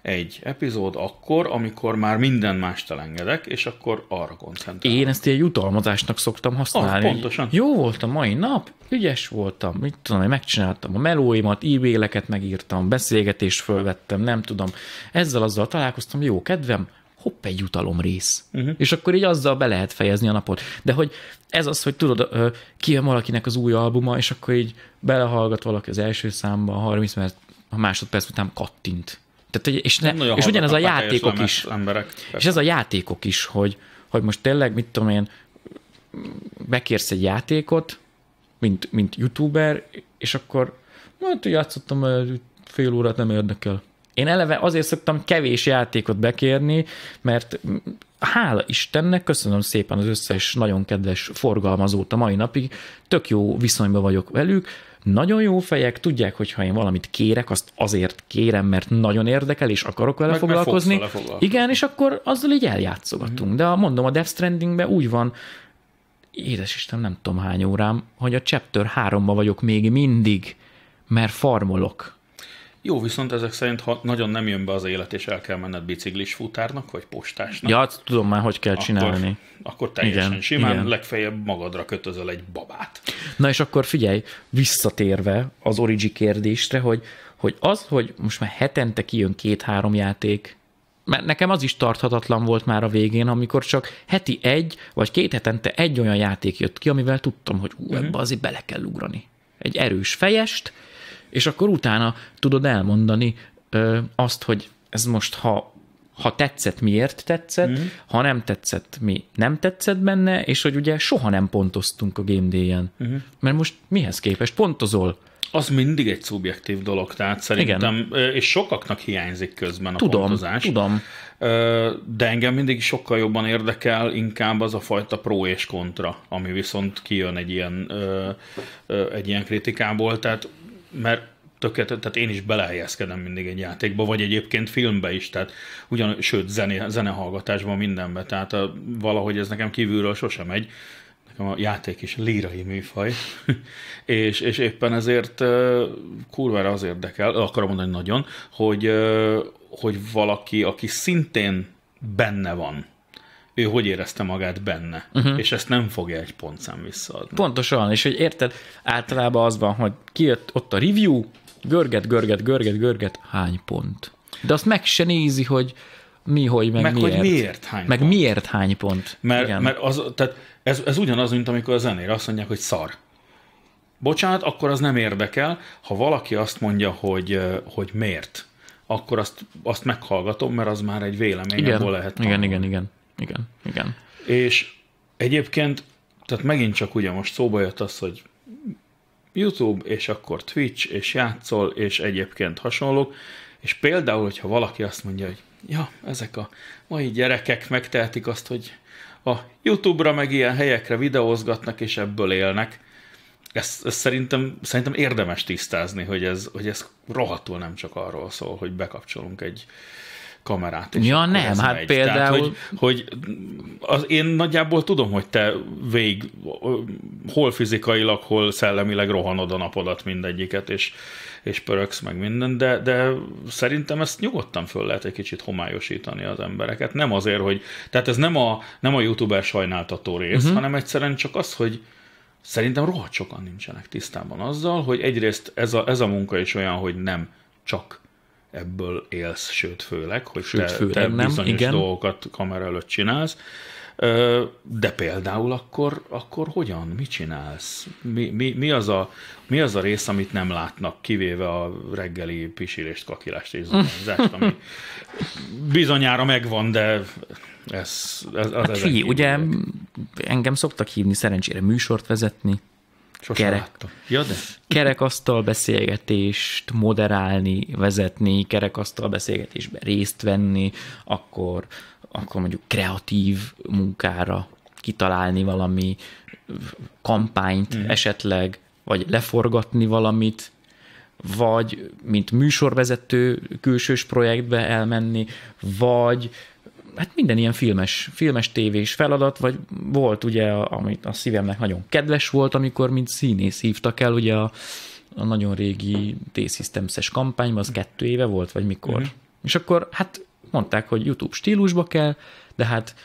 egy epizód akkor, amikor már minden mást elengedek, és akkor arra koncentrálok. Én ezt ilyen jutalmazásnak szoktam használni. Ah, pontosan. Jó volt a mai nap, ügyes voltam, mit tudom, én megcsináltam a melóimat, e-maileket megírtam, beszélgetést fölvettem, nem tudom. Ezzel azzal találkoztam, jó kedvem, hopp, egy jutalom rész. Uh-huh. Mhm. És akkor így azzal be lehet fejezni a napot. De hogy ez az, hogy tudod, kijön valakinek az új albuma, és akkor így belehallgat valaki az első számba, a 30 mert a másodperc után kattint. Tehát, és, ne, Nagyon és ugyanez a játékok is. Emberek, és ez a játékok is, hogy, hogy most tényleg, mit tudom én, bekérsz egy játékot, mint, mint youtuber, és akkor hát játszottam fél órát, nem érdekel. Én eleve azért szoktam kevés játékot bekérni, mert hála Istennek, köszönöm szépen az összes nagyon kedves forgalmazót a mai napig, tök jó viszonyban vagyok velük, nagyon jó fejek, tudják, hogy ha én valamit kérek, azt azért kérem, mert nagyon érdekel, és akarok vele meg, foglalkozni. Meg foglalkozni. Igen, és akkor azzal így eljátszogatunk. Mm. De a, mondom, a Death Strandingben úgy van, édes Isten, nem tudom hány órám, hogy a chapter 3 vagyok még mindig, mert farmolok. Jó, viszont ezek szerint, ha nagyon nem jön be az élet, és el kell menned biciklis futárnak, vagy postásnak. Ja, tudom már, hogy kell akkor, csinálni. Akkor teljesen igen, simán, igen. legfeljebb magadra kötözöl egy babát. Na és akkor figyelj, visszatérve az Origi kérdésre, hogy, hogy az, hogy most már hetente kijön két-három játék, mert nekem az is tarthatatlan volt már a végén, amikor csak heti egy, vagy két hetente egy olyan játék jött ki, amivel tudtam, hogy ú, mhm. ebbe azért bele kell ugrani. Egy erős fejest, és akkor utána tudod elmondani ö, azt, hogy ez most ha ha tetszett, miért tetszett, mm. ha nem tetszett, mi nem tetszett benne, és hogy ugye soha nem pontoztunk a Game Day-en. Mm. Mert most mihez képest pontozol? Az mindig egy szubjektív dolog, tehát szerintem, Igen. és sokaknak hiányzik közben a tudom, pontozás. Tudom, De engem mindig sokkal jobban érdekel inkább az a fajta pro és kontra, ami viszont kijön egy ilyen, egy ilyen kritikából, tehát mert tökéletes, tehát én is belehelyezkedem mindig egy játékba, vagy egyébként filmbe is, tehát ugyan, sőt, zené, zenehallgatásban mindenbe, tehát a, valahogy ez nekem kívülről sosem megy, nekem a játék is lírai műfaj, és, és éppen ezért uh, kurvára az érdekel, akarom mondani nagyon, hogy, uh, hogy valaki, aki szintén benne van ő hogy érezte magát benne, uh-huh. és ezt nem fogja egy pontszám visszaadni. Pontosan, és hogy érted, általában az van, hogy kijött ott a review, görget, görget, görget, görget, hány pont. De azt meg se nézi, hogy mi, hogy, meg, meg miért. Hogy miért hány meg pont. miért hány pont. Mert, Igen. mert az, tehát ez, ez ugyanaz, mint amikor a zenére azt mondják, hogy szar. Bocsánat, akkor az nem érdekel. Ha valaki azt mondja, hogy, hogy miért, akkor azt, azt meghallgatom, mert az már egy vélemény, igen. abból lehet tanulni. Igen, igen, igen igen, igen. És egyébként, tehát megint csak ugye most szóba jött az, hogy YouTube, és akkor Twitch, és játszol, és egyébként hasonlók, és például, hogyha valaki azt mondja, hogy ja, ezek a mai gyerekek megtehetik azt, hogy a YouTube-ra meg ilyen helyekre videózgatnak, és ebből élnek, ezt, ezt szerintem, szerintem érdemes tisztázni, hogy ez, hogy ez rohadtul nem csak arról szól, hogy bekapcsolunk egy kamerát. ja nem, hát megy. például... Tehát, hogy, hogy az, én nagyjából tudom, hogy te végig hol fizikailag, hol szellemileg rohanod a napodat mindegyiket, és, és pöröksz meg minden, de, de szerintem ezt nyugodtan föl lehet egy kicsit homályosítani az embereket. Nem azért, hogy... Tehát ez nem a, nem a youtuber sajnáltató rész, uh-huh. hanem egyszerűen csak az, hogy szerintem rohadt sokan nincsenek tisztában azzal, hogy egyrészt ez a, ez a munka is olyan, hogy nem csak ebből élsz, sőt főleg, hogy sőt, te, főleg te nem, igen. dolgokat kamera előtt csinálsz. De például akkor, akkor hogyan, mit csinálsz? Mi, mi, mi, az a, mi az a rész, amit nem látnak, kivéve a reggeli pisilést, kakilást és zonázást, ami bizonyára megvan, de ez, ez, ez hát fi, ugye engem szoktak hívni szerencsére műsort vezetni, Sosem kerek, Ja, de. kerekasztal beszélgetést moderálni, vezetni, kerekasztal beszélgetésbe részt venni, akkor, akkor mondjuk kreatív munkára kitalálni valami kampányt mm. esetleg, vagy leforgatni valamit, vagy mint műsorvezető külsős projektbe elmenni, vagy hát minden ilyen filmes, filmes tévés feladat, vagy volt ugye, amit a szívemnek nagyon kedves volt, amikor mint színész hívtak el, ugye a, a nagyon régi T-Systems-es kampányban, az kettő éve volt, vagy mikor. Uh-huh. És akkor hát mondták, hogy YouTube stílusba kell, de hát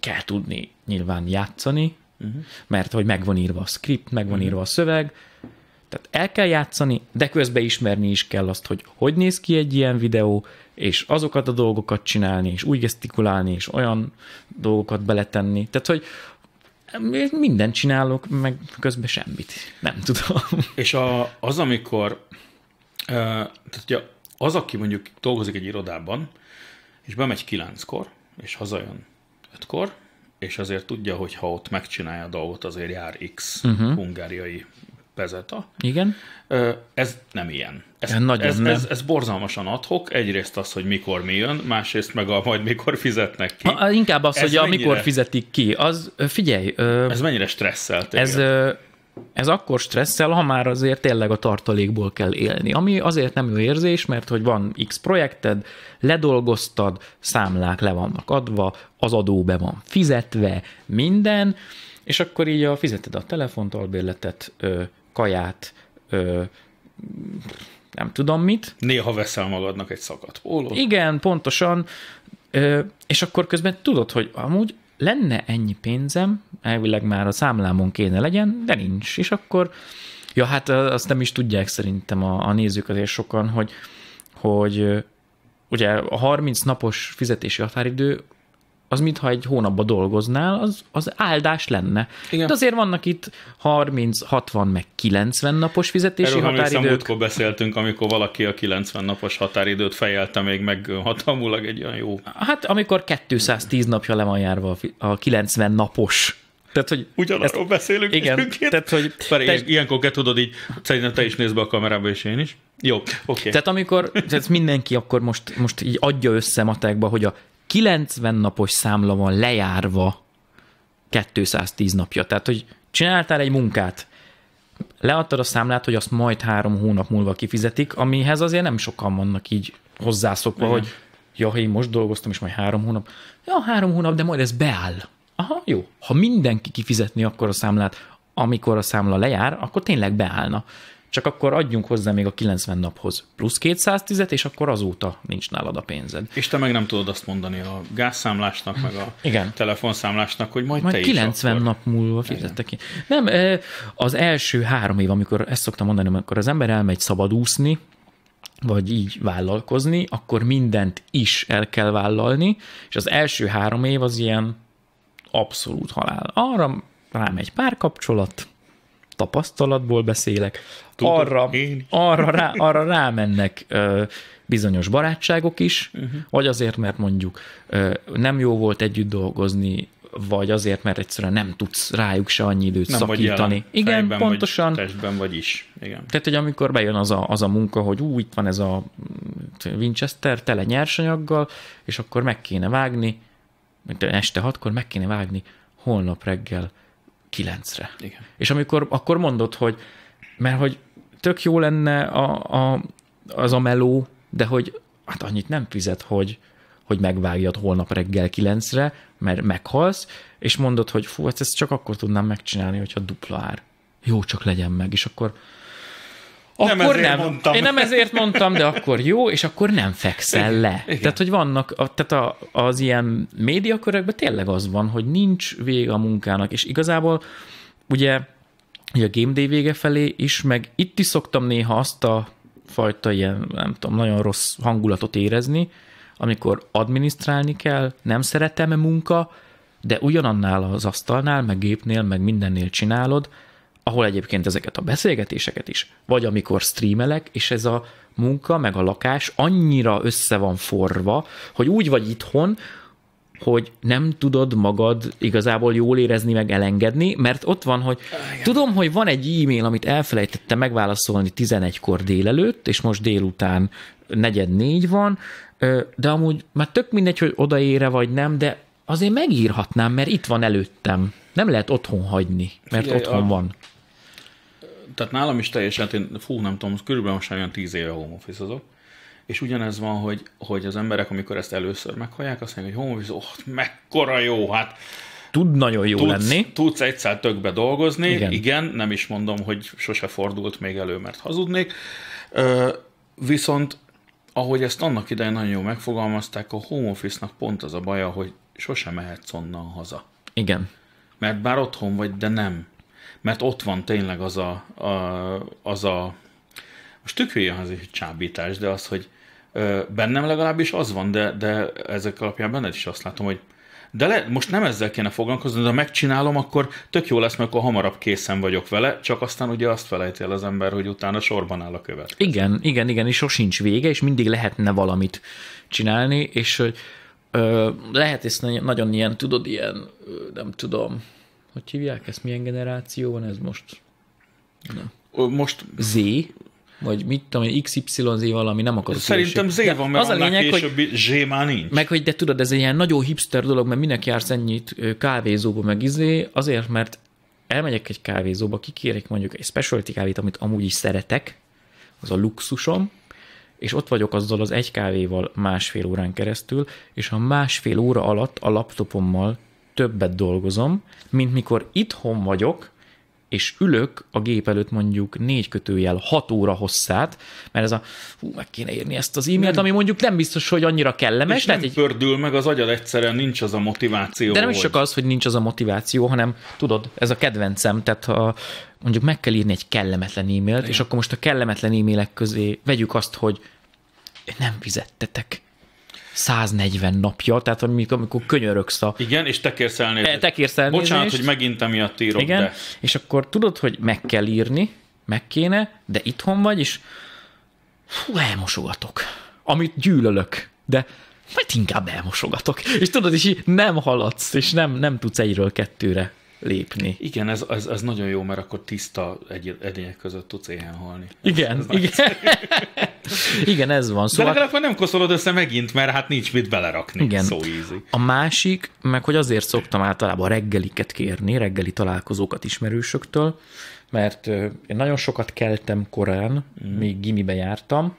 kell tudni nyilván játszani, uh-huh. mert hogy megvan írva a script, megvan uh-huh. írva a szöveg, tehát el kell játszani, de közben ismerni is kell azt, hogy hogy néz ki egy ilyen videó, és azokat a dolgokat csinálni, és úgy gesztikulálni, és olyan dolgokat beletenni. Tehát, hogy mindent csinálok, meg közben semmit. Nem tudom. És a, az, amikor tehát ugye az, aki mondjuk dolgozik egy irodában, és bemegy kilenckor, és hazajön ötkor, és azért tudja, hogy ha ott megcsinálja a dolgot, azért jár X uh-huh. hungáriai Vezeta. Igen. Ez nem ilyen. Ez, nagyon ez, nem. Ez, ez borzalmasan adhok, egyrészt az, hogy mikor mi jön, másrészt meg a majd mikor fizetnek ki. Ha, inkább az, ez hogy mennyire, a mikor fizetik ki, az figyelj. Ö, ez mennyire stresszel téged? Ez, ö, ez akkor stresszel, ha már azért tényleg a tartalékból kell élni. Ami azért nem jó érzés, mert hogy van X projekted, ledolgoztad, számlák le vannak adva, az adó be van fizetve, minden, és akkor így a fizeted a telefontalbérletet, ö, kaját, ö, nem tudom mit. Néha veszel magadnak egy szakadt pólót. Igen, pontosan. Ö, és akkor közben tudod, hogy amúgy lenne ennyi pénzem, elvileg már a számlámon kéne legyen, de nincs. És akkor, ja hát azt nem is tudják szerintem a, a nézők azért sokan, hogy, hogy ugye a 30 napos fizetési határidő az mintha egy hónapba dolgoznál, az, az áldás lenne. Igen. De azért vannak itt 30, 60, meg 90 napos fizetési Erről határidők. Erről beszéltünk, amikor valaki a 90 napos határidőt fejelte még meg hatalmulag egy olyan jó... Hát amikor 210 napja le van járva a 90 napos tehát, hogy Ugyanarról ezt, beszélünk. Igen, tehát, hogy... Pár, te, ilyenkor te tudod így, szerintem te is nézd be a kamerába, és én is. Jó, oké. Okay. Tehát amikor, tehát mindenki akkor most, most így adja össze matekba, hogy a 90 napos számla van lejárva 210 napja. Tehát, hogy csináltál egy munkát, leadtad a számlát, hogy azt majd három hónap múlva kifizetik, amihez azért nem sokan vannak így hozzászokva, Igen. hogy ja, én most dolgoztam, és majd három hónap. Ja, három hónap, de majd ez beáll. Aha, jó. Ha mindenki kifizetni akkor a számlát, amikor a számla lejár, akkor tényleg beállna csak akkor adjunk hozzá még a 90 naphoz plusz 210 és akkor azóta nincs nálad a pénzed. És te meg nem tudod azt mondani a gázszámlásnak, meg a Igen. telefonszámlásnak, hogy majd, majd te 90 is nap múlva fizettek ki. Nem, az első három év, amikor ezt szoktam mondani, amikor az ember elmegy szabadúszni, vagy így vállalkozni, akkor mindent is el kell vállalni, és az első három év az ilyen abszolút halál. Arra rám egy párkapcsolat, tapasztalatból beszélek, Tudom, arra, arra, rá, arra rámennek ö, bizonyos barátságok is, uh-huh. vagy azért, mert mondjuk ö, nem jó volt együtt dolgozni, vagy azért, mert egyszerűen nem tudsz rájuk se annyi időt nem szakítani. Vagy Igen, fejben, pontosan. Vagy testben vagy is. Igen. Tehát, hogy amikor bejön az a, az a munka, hogy ú, itt van ez a mm, Winchester tele nyersanyaggal, és akkor meg kéne vágni, mint este hatkor meg kéne vágni holnap reggel kilencre. Igen. És amikor akkor mondod, hogy mert hogy tök jó lenne a, a, az a meló, de hogy hát annyit nem fizet, hogy, hogy megvágjad holnap reggel kilencre, mert meghalsz, és mondod, hogy fú, hát ezt csak akkor tudnám megcsinálni, hogyha dupla ár. Jó, csak legyen meg, és akkor akkor nem, nem. Mondtam. Én nem ezért mondtam, de akkor jó, és akkor nem fekszel le. Igen. Tehát, hogy vannak, a, tehát a, az ilyen médiakörökben tényleg az van, hogy nincs vége a munkának, és igazából ugye így a game day vége felé is, meg itt is szoktam néha azt a fajta ilyen, nem tudom, nagyon rossz hangulatot érezni, amikor adminisztrálni kell, nem szeretem-e munka, de ugyanannál az asztalnál, meg gépnél, meg mindennél csinálod, ahol egyébként ezeket a beszélgetéseket is, vagy amikor streamelek, és ez a munka, meg a lakás annyira össze van forva, hogy úgy vagy itthon, hogy nem tudod magad igazából jól érezni, meg elengedni, mert ott van, hogy ah, tudom, hogy van egy e-mail, amit elfelejtettem megválaszolni 11-kor délelőtt, és most délután negyed négy van, de amúgy már tök mindegy, hogy odaére vagy nem, de azért megírhatnám, mert itt van előttem. Nem lehet otthon hagyni, mert Figyelj, otthon a... van. Tehát nálam is teljesen, hát én, fú, nem tudom, körülbelül most olyan tíz éve home office azok és ugyanez van, hogy, hogy az emberek, amikor ezt először meghallják, azt mondják, hogy homovízó, oh, mekkora jó, hát tud nagyon jó tudsz, lenni. Tudsz egyszer tökbe dolgozni, igen. igen, nem is mondom, hogy sose fordult még elő, mert hazudnék. viszont, ahogy ezt annak idején nagyon jól megfogalmazták, a home office-nak pont az a baja, hogy sosem mehetsz onnan haza. Igen. Mert bár otthon vagy, de nem. Mert ott van tényleg az a, a az a most tök az egy csábítás, de az, hogy Bennem legalábbis az van, de, de ezek alapján benned is azt látom, hogy de le, most nem ezzel kéne foglalkozni, de ha megcsinálom, akkor tök jó lesz, mert akkor hamarabb készen vagyok vele, csak aztán ugye azt felejti el az ember, hogy utána sorban áll a követ. Igen, igen, igen, és sosincs vége, és mindig lehetne valamit csinálni, és hogy ö, lehet ezt nagyon ilyen, tudod, ilyen, nem tudom, hogy hívják ezt, milyen generáció van ez most? Na. Most... Z? vagy mit tudom hogy XYZ valami, nem akarok Szerintem Z van, mert az a lényeg, hogy Z már nincs. Meg hogy de tudod, ez egy ilyen nagyon hipster dolog, mert minek jársz ennyit kávézóba meg izé, azért, mert elmegyek egy kávézóba, kikérek mondjuk egy specialty kávét, amit amúgy is szeretek, az a luxusom, és ott vagyok azzal az egy kávéval másfél órán keresztül, és a másfél óra alatt a laptopommal többet dolgozom, mint mikor itthon vagyok, és ülök a gép előtt mondjuk négy kötőjel hat óra hosszát, mert ez a hú, meg kéne írni ezt az e-mailt, nem. ami mondjuk nem biztos, hogy annyira kellemes. És nem egy... pördül meg az agyad egyszerűen, nincs az a motiváció. De nem is csak az, hogy nincs az a motiváció, hanem tudod, ez a kedvencem, tehát ha mondjuk meg kell írni egy kellemetlen e-mailt, Igen. és akkor most a kellemetlen e-mailek közé vegyük azt, hogy nem fizettetek 140 napja, tehát amikor, amikor könyörögsz a... Igen, és te kérsz elnézést. E, te kérsz elnézést. Bocsánat, hogy megint emiatt írok, Igen, de... és akkor tudod, hogy meg kell írni, meg kéne, de itthon vagy, és fú, elmosogatok, amit gyűlölök, de majd inkább elmosogatok. És tudod, és így nem haladsz, és nem, nem tudsz egyről kettőre lépni. Igen, ez, ez, ez nagyon jó, mert akkor tiszta egy, edények között tudsz éhen halni. Igen, ez igen. igen, ez van. Szóval... De legalább hogy nem koszolod össze megint, mert hát nincs mit belerakni. Igen. So easy. A másik, meg hogy azért szoktam általában reggeliket kérni, reggeli találkozókat ismerősöktől, mert én nagyon sokat keltem korán, mm. még gimibe jártam.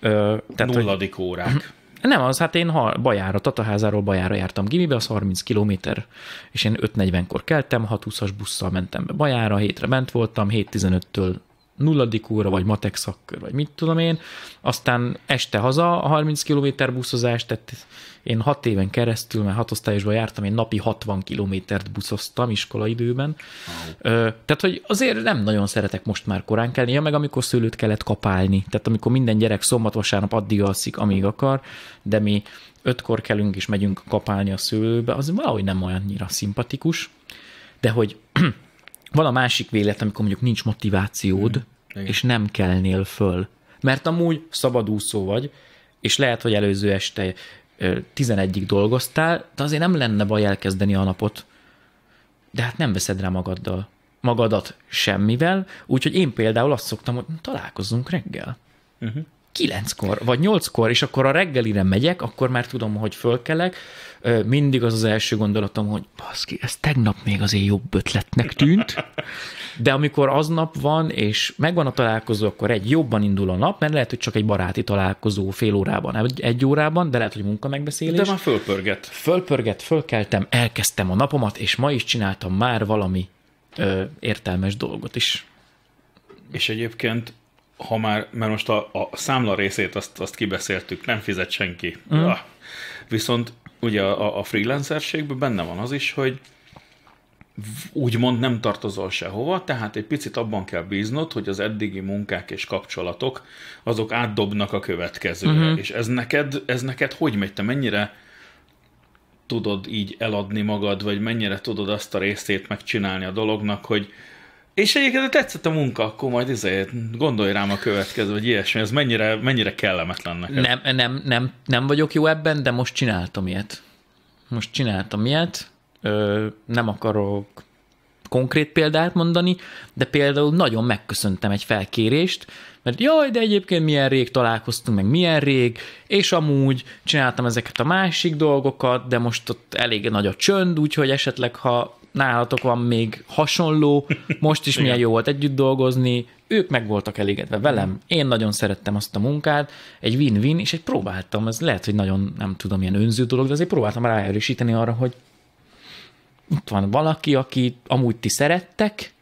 Tehát, Nulladik hogy... órák Nem, az hát én ha Bajára, Tataházáról Bajára jártam gimibe, az 30 kilométer, és én 5.40-kor keltem, 6.20-as busszal mentem be Bajára, hétre bent voltam, 7.15-től nulladik óra, vagy matek szakkör, vagy mit tudom én, aztán este haza a 30 km buszozás, tehát én hat éven keresztül, mert hatosztályosban jártam, én napi 60 kilométert buszoztam iskolaidőben. Oh. tehát, hogy azért nem nagyon szeretek most már korán kelni, ja, meg amikor szőlőt kellett kapálni. Tehát amikor minden gyerek szombat, vasárnap addig alszik, amíg akar, de mi ötkor kelünk és megyünk kapálni a szőlőbe, az valahogy nem olyan olyannyira szimpatikus. De hogy van a másik vélet, amikor mondjuk nincs motivációd, mm. Igen. és nem kelnél föl. Mert amúgy szabadúszó vagy, és lehet, hogy előző este 11-ig dolgoztál, de azért nem lenne baj elkezdeni a napot. De hát nem veszed rá magaddal. Magadat semmivel, úgyhogy én például azt szoktam, hogy találkozzunk reggel. Uh-huh kilenckor, vagy nyolckor, és akkor a reggelire megyek, akkor már tudom, hogy fölkelek, mindig az az első gondolatom, hogy baszki, ez tegnap még azért jobb ötletnek tűnt, de amikor aznap van, és megvan a találkozó, akkor egy jobban indul a nap, mert lehet, hogy csak egy baráti találkozó fél órában, egy, egy órában, de lehet, hogy munka megbeszélés. De már fölpörget. Fölpörget, fölkeltem, elkezdtem a napomat, és ma is csináltam már valami ö, értelmes dolgot is. És egyébként ha már, mert most a, a számla részét azt, azt kibeszéltük, nem fizet senki. Mm. Ja. Viszont ugye a, a freelancerségben benne van az is, hogy úgymond nem tartozol sehova, tehát egy picit abban kell bíznod, hogy az eddigi munkák és kapcsolatok azok átdobnak a következőre. Mm-hmm. És ez neked, ez neked hogy megy? Te mennyire tudod így eladni magad, vagy mennyire tudod azt a részét megcsinálni a dolognak, hogy és egyébként tetszett a munka, akkor majd ezért gondolj rám a következő, vagy ilyesmi, ez mennyire, mennyire kellemetlen neked. Nem, nem, nem, nem vagyok jó ebben, de most csináltam ilyet. Most csináltam ilyet, Ö, nem akarok konkrét példát mondani, de például nagyon megköszöntem egy felkérést, mert jaj, de egyébként milyen rég találkoztunk, meg milyen rég, és amúgy csináltam ezeket a másik dolgokat, de most ott elég nagy a csönd, úgyhogy esetleg, ha nálatok van még hasonló, most is milyen jó volt együtt dolgozni, ők meg voltak elégedve velem, mm. én nagyon szerettem azt a munkát, egy win-win, és egy próbáltam, ez lehet, hogy nagyon, nem tudom, ilyen önző dolog, de azért próbáltam ráerősíteni arra, hogy itt van valaki, aki amúgy ti szerettek,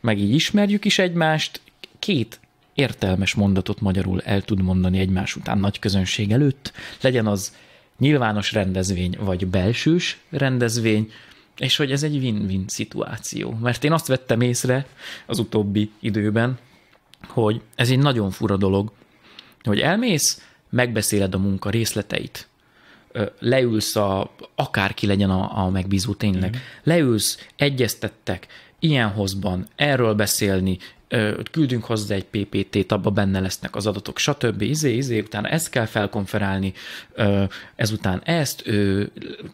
meg így ismerjük is egymást, két értelmes mondatot magyarul el tud mondani egymás után nagy közönség előtt, legyen az nyilvános rendezvény, vagy belsős rendezvény, és hogy ez egy win-win szituáció. Mert én azt vettem észre az utóbbi időben, hogy ez egy nagyon fura dolog, hogy elmész, megbeszéled a munka részleteit, leülsz, a, akárki legyen a, a megbízó tényleg, mm. leülsz, egyeztettek, ilyen hozban, erről beszélni, küldünk hozzá egy PPT-t, abba benne lesznek az adatok, stb. Izé, izé, utána ezt kell felkonferálni, ezután ezt,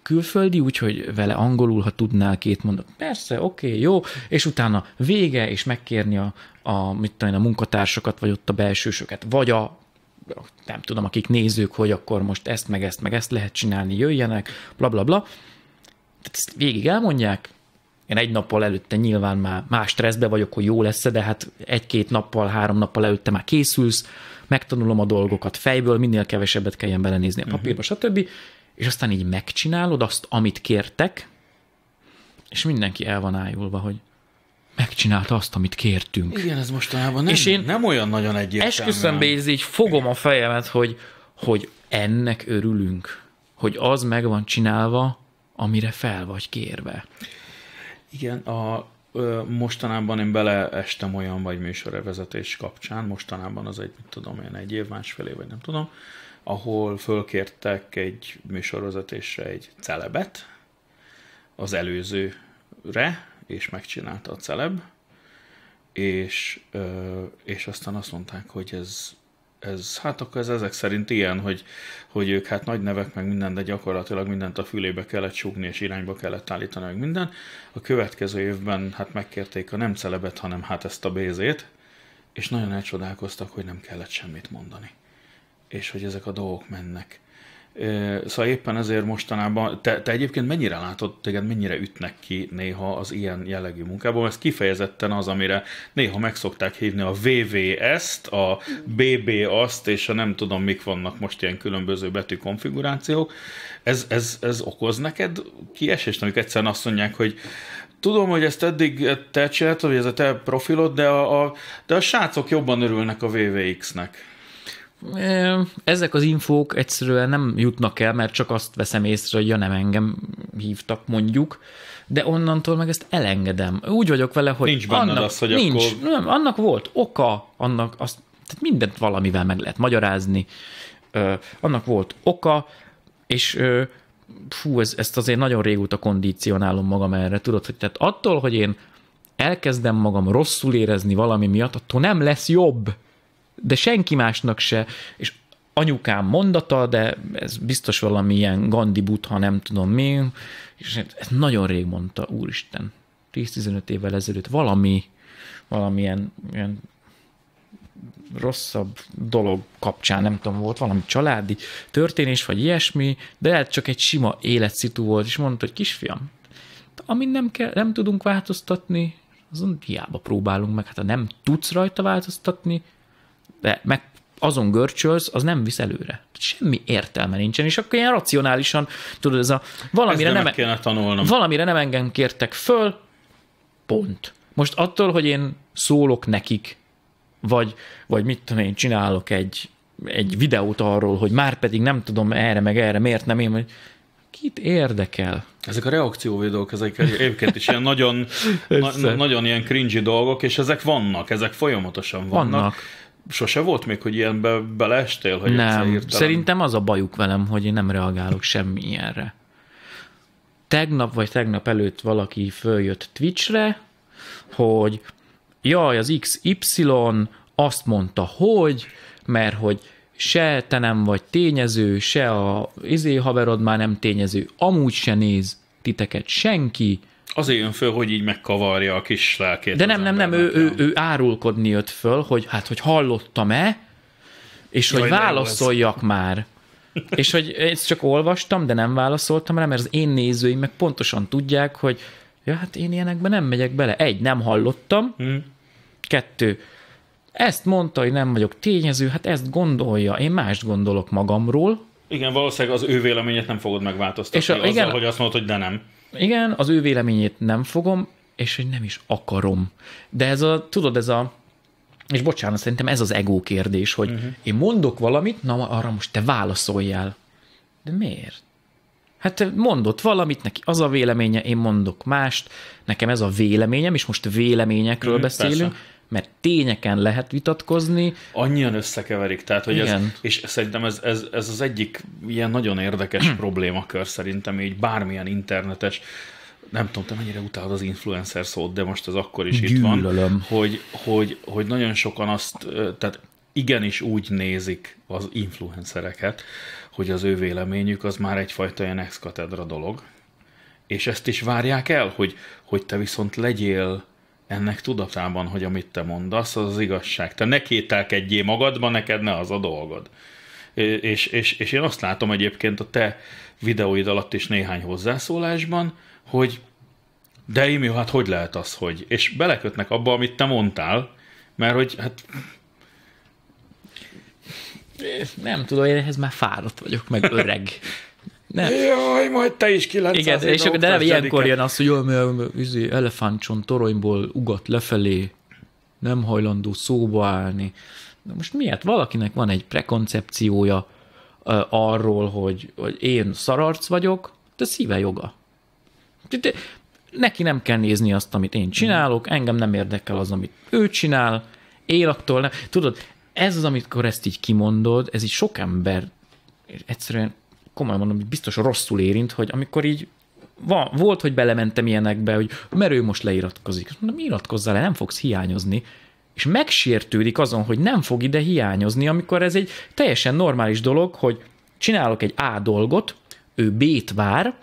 külföldi, úgyhogy vele angolul, ha tudnál két mondat. Persze, oké, okay, jó, és utána vége, és megkérni a, a, mit tudom, a munkatársakat, vagy ott a belsősöket, vagy a nem tudom, akik nézők, hogy akkor most ezt, meg ezt, meg ezt lehet csinálni, jöjjenek, bla, bla, bla. Tehát ezt végig elmondják, én egy nappal előtte nyilván már más stresszbe vagyok, hogy jó lesz de hát egy-két nappal, három nappal előtte már készülsz, megtanulom a dolgokat fejből, minél kevesebbet kelljen belenézni a mhm. papírba, uh-huh. stb. És aztán így megcsinálod azt, amit kértek, és mindenki el van ájulva, hogy megcsinálta azt, amit kértünk. Igen, ez mostanában nem, és én nem olyan nagyon egyértelmű. Esküszöm Bézi, így fogom a fejemet, hogy, hogy ennek örülünk, hogy az meg van csinálva, amire fel vagy kérve. Igen, a, ö, mostanában én beleestem olyan vagy műsorvezetés kapcsán, mostanában az egy, mit tudom én, egy év, másfél év, vagy nem tudom, ahol fölkértek egy műsorvezetésre egy celebet, az előzőre, és megcsinálta a celeb, és, és aztán azt mondták, hogy ez ez, hát akkor ez ezek szerint ilyen, hogy, hogy ők hát nagy nevek, meg minden, de gyakorlatilag mindent a fülébe kellett súgni, és irányba kellett állítani, meg minden. A következő évben hát megkérték a nem celebet, hanem hát ezt a bézét, és nagyon elcsodálkoztak, hogy nem kellett semmit mondani. És hogy ezek a dolgok mennek. Szóval éppen ezért mostanában, te, te egyébként mennyire látod, téged mennyire ütnek ki néha az ilyen jellegű munkából? Ez kifejezetten az, amire néha megszokták hívni a VVS-t, a BB azt, és a nem tudom mik vannak most ilyen különböző betű konfigurációk. Ez, ez, ez okoz neked kiesést, amikor egyszerűen azt mondják, hogy tudom, hogy ezt eddig te csináltad, hogy ez a te profilod, de a, a, de a srácok jobban örülnek a VVX-nek ezek az infók egyszerűen nem jutnak el, mert csak azt veszem észre, hogy ja nem engem hívtak mondjuk, de onnantól meg ezt elengedem. Úgy vagyok vele, hogy nincs annak, az, hogy nincs, akkor... nem, annak volt oka, annak azt, tehát mindent valamivel meg lehet magyarázni, ö, annak volt oka, és ö, fú, ez, ezt azért nagyon régóta kondicionálom magam erre, tudod, hogy tehát attól, hogy én elkezdem magam rosszul érezni valami miatt, attól nem lesz jobb de senki másnak se, és anyukám mondata, de ez biztos valami ilyen Gandhi butha nem tudom mi, és ez nagyon rég mondta, úristen, 10-15 évvel ezelőtt valami, valamilyen ilyen rosszabb dolog kapcsán, nem tudom, volt valami családi történés, vagy ilyesmi, de lehet csak egy sima életszitu volt, és mondta, hogy kisfiam, amit nem, kell, nem tudunk változtatni, azon hiába próbálunk meg, hát ha nem tudsz rajta változtatni, de meg azon görcsölsz, az nem visz előre. Semmi értelme nincsen, és akkor ilyen racionálisan, tudod, ez a valamire nem, kéne tanulnom. valamire nem engem kértek föl, pont. Most attól, hogy én szólok nekik, vagy, vagy mit tudom én, csinálok egy, egy videót arról, hogy már pedig nem tudom erre meg erre, miért nem én, hogy kit érdekel? Ezek a reakcióvideók, ezek egyébként is ilyen nagyon, na, nagyon ilyen cringy dolgok, és ezek vannak, ezek folyamatosan vannak. vannak sose volt még, hogy ilyenbe beleestél? Hogy nem, szerintem az a bajuk velem, hogy én nem reagálok semmi ilyenre. Tegnap vagy tegnap előtt valaki följött Twitchre, hogy jaj, az XY azt mondta, hogy, mert hogy se te nem vagy tényező, se a izé haverod már nem tényező, amúgy se néz titeket senki, azért jön föl, hogy így megkavarja a kis lelkét. De nem, nem, nem, ő, ő, ő árulkodni jött föl, hogy hát, hogy hallottam-e, és Jaj, hogy válaszoljak már. És hogy ezt csak olvastam, de nem válaszoltam rá, mert az én nézőim meg pontosan tudják, hogy ja, hát én ilyenekben nem megyek bele. Egy, nem hallottam. Hmm. Kettő, ezt mondta, hogy nem vagyok tényező, hát ezt gondolja, én mást gondolok magamról. Igen, valószínűleg az ő véleményet nem fogod megváltoztatni és a, azzal, igen, hogy azt mondod, hogy de nem igen, az ő véleményét nem fogom, és hogy nem is akarom. De ez a, tudod, ez a, és bocsánat, szerintem ez az ego kérdés, hogy uh-huh. én mondok valamit, na arra most te válaszoljál. De miért? Hát te mondott valamit, neki az a véleménye, én mondok mást, nekem ez a véleményem, és most véleményekről uh-huh, beszélünk. Persze mert tényeken lehet vitatkozni. Annyian összekeverik, tehát hogy Igen. ez, és szerintem ez, ez, ez az egyik ilyen nagyon érdekes problémakör szerintem, így bármilyen internetes, nem tudom, te mennyire utálod az influencer szót, de most ez akkor is Gyűlölöm. itt van, hogy, hogy, hogy nagyon sokan azt, tehát igenis úgy nézik az influencereket, hogy az ő véleményük az már egyfajta ilyen ex dolog, és ezt is várják el, hogy, hogy te viszont legyél ennek tudatában, hogy amit te mondasz, az az igazság. Te ne kételkedjél magadban, neked ne az a dolgod. És, és, és én azt látom egyébként a te videóid alatt is néhány hozzászólásban, hogy de jó, hát hogy lehet az, hogy... És belekötnek abba, amit te mondtál, mert hogy hát... Nem tudom, én ehhez már fáradt vagyok, meg öreg. Nem. Jaj, majd te is 900 Igen, és akkor de nem ilyenkor jön az, hogy olyan izé, elefántcsont toronyból ugat lefelé, nem hajlandó szóba állni. De most miért? Valakinek van egy prekoncepciója uh, arról, hogy, hogy én szararc vagyok, de szíve joga. De, de, neki nem kell nézni azt, amit én csinálok, engem nem érdekel az, amit ő csinál, én attól nem. Tudod, ez az, amikor ezt így kimondod, ez így sok ember egyszerűen komolyan mondom, hogy biztos rosszul érint, hogy amikor így van, volt, hogy belementem ilyenekbe, hogy ő most leiratkozik. Mondom, iratkozzál le, nem fogsz hiányozni és megsértődik azon, hogy nem fog ide hiányozni, amikor ez egy teljesen normális dolog, hogy csinálok egy A dolgot, ő B-t vár,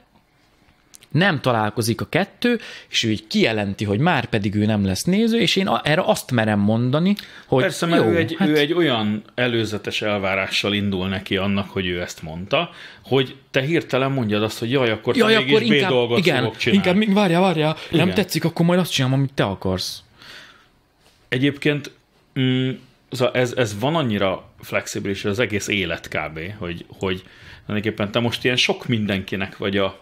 nem találkozik a kettő, és ő így kijelenti, hogy már pedig ő nem lesz néző, és én erre azt merem mondani, hogy Persze, mert jó, ő, egy, hát... ő egy olyan előzetes elvárással indul neki annak, hogy ő ezt mondta, hogy te hirtelen mondjad azt, hogy jaj, akkor jaj, te akkor mégis inkább, B dolgot igen, fogok csinálni. Inkább, még várjál, várjál, igen. nem tetszik, akkor majd azt csinálom, amit te akarsz. Egyébként mm, szóval ez, ez van annyira flexibilis, az egész élet kb., hogy, hogy tulajdonképpen te most ilyen sok mindenkinek vagy a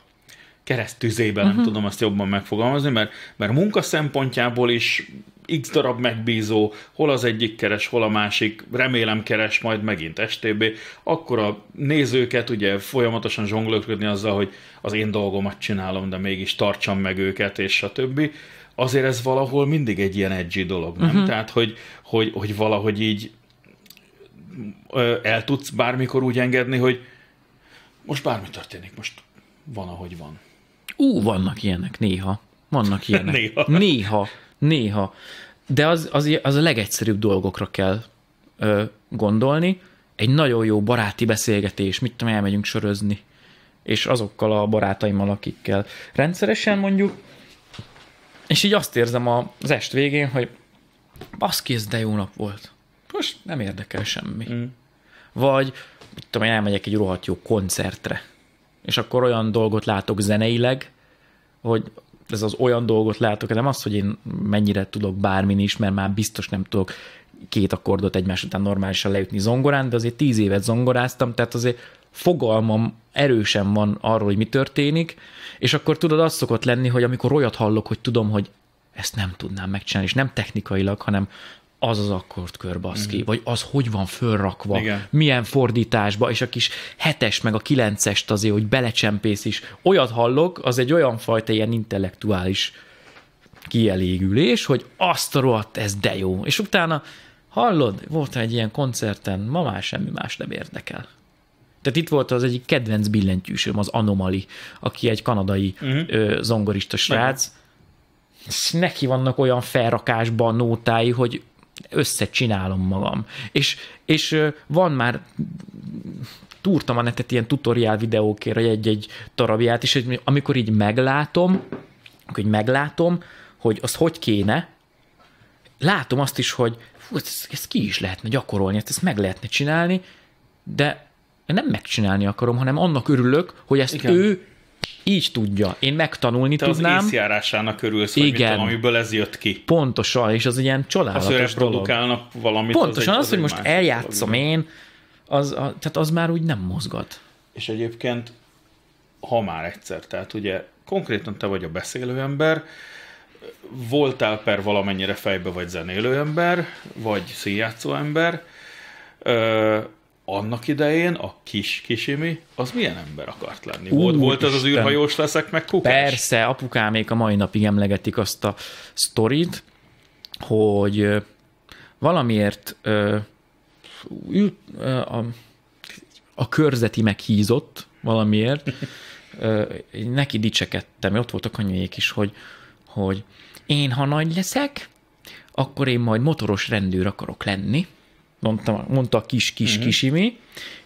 keresztüzében, uh-huh. nem mhm. tudom azt jobban megfogalmazni, mert, mert munka szempontjából is x darab megbízó, hol az egyik keres, hol a másik, remélem keres, majd megint STB, akkor a nézőket ugye folyamatosan zsonglőködni azzal, hogy az én dolgomat csinálom, de mégis tartsam meg őket, és a többi. Azért ez valahol mindig egy ilyen edgy dolog, nem? Uh-huh. Tehát, hogy, hogy, hogy valahogy így el tudsz bármikor úgy engedni, hogy most bármi történik, most van, ahogy van. Ú, vannak ilyenek néha. Vannak ilyenek. néha. Néha. Néha. De az, az, az a legegyszerűbb dolgokra kell ö, gondolni. Egy nagyon jó baráti beszélgetés, mit tudom, elmegyünk sörözni. És azokkal a barátaimmal, akikkel rendszeresen mondjuk. És így azt érzem az est végén, hogy baszki, ez de jó nap volt. Most nem érdekel semmi. Mm. Vagy, mit tudom, elmegyek egy rohadt jó koncertre és akkor olyan dolgot látok zeneileg, hogy ez az olyan dolgot látok, nem az, hogy én mennyire tudok bármin is, mert már biztos nem tudok két akkordot egymás után normálisan leütni zongorán, de azért tíz évet zongoráztam, tehát azért fogalmam erősen van arról, hogy mi történik, és akkor tudod, az szokott lenni, hogy amikor olyat hallok, hogy tudom, hogy ezt nem tudnám megcsinálni, és nem technikailag, hanem az az akkord kör mm vagy az hogy van fölrakva, Igen. milyen fordításba, és a kis hetes meg a kilencest azért, hogy belecsempész is. Olyat hallok, az egy olyan fajta ilyen intellektuális kielégülés, hogy azt a rohadt, ez de jó. És utána hallod, volt egy ilyen koncerten, ma már semmi más nem érdekel. Tehát itt volt az egyik kedvenc billentyűsöm, az Anomali, aki egy kanadai uh-huh. ö, zongorista srác. Uh-huh. Neki vannak olyan felrakásban nótái, hogy összecsinálom magam. És, és van már túrtam a netet ilyen tutoriál videókért, egy-egy tarabját, és amikor így meglátom, így meglátom, hogy az hogy kéne, látom azt is, hogy fú, ezt, hát ezt ki is lehetne gyakorolni, ezt, hát ezt meg lehetne csinálni, de nem megcsinálni akarom, hanem annak örülök, hogy ezt Igen. ő így tudja. Én megtanulni Te tudnám. az észjárásának örülsz, Igen. mit tudom, amiből ez jött ki. Pontosan, és az egy ilyen csodálatos Az, produkálnak valamit. Pontosan az, az, az hogy most eljátszom dolog. én, az, a, tehát az már úgy nem mozgat. És egyébként, ha már egyszer, tehát ugye konkrétan te vagy a beszélő ember, voltál per valamennyire fejbe vagy zenélő ember, vagy színjátszó ember, annak idején a kis kisimi, az milyen ember akart lenni? Ú, volt, volt az az űrhajós leszek, meg kukás? Persze, apukámék a mai napig emlegetik azt a sztorit, hogy valamiért ült a, a körzeti meghízott valamiért, neki dicsekedtem, ott voltak anyuék is, hogy, hogy én, ha nagy leszek, akkor én majd motoros rendőr akarok lenni, mondta, mondta a kis-kis uh-huh. Mhm. kisimi,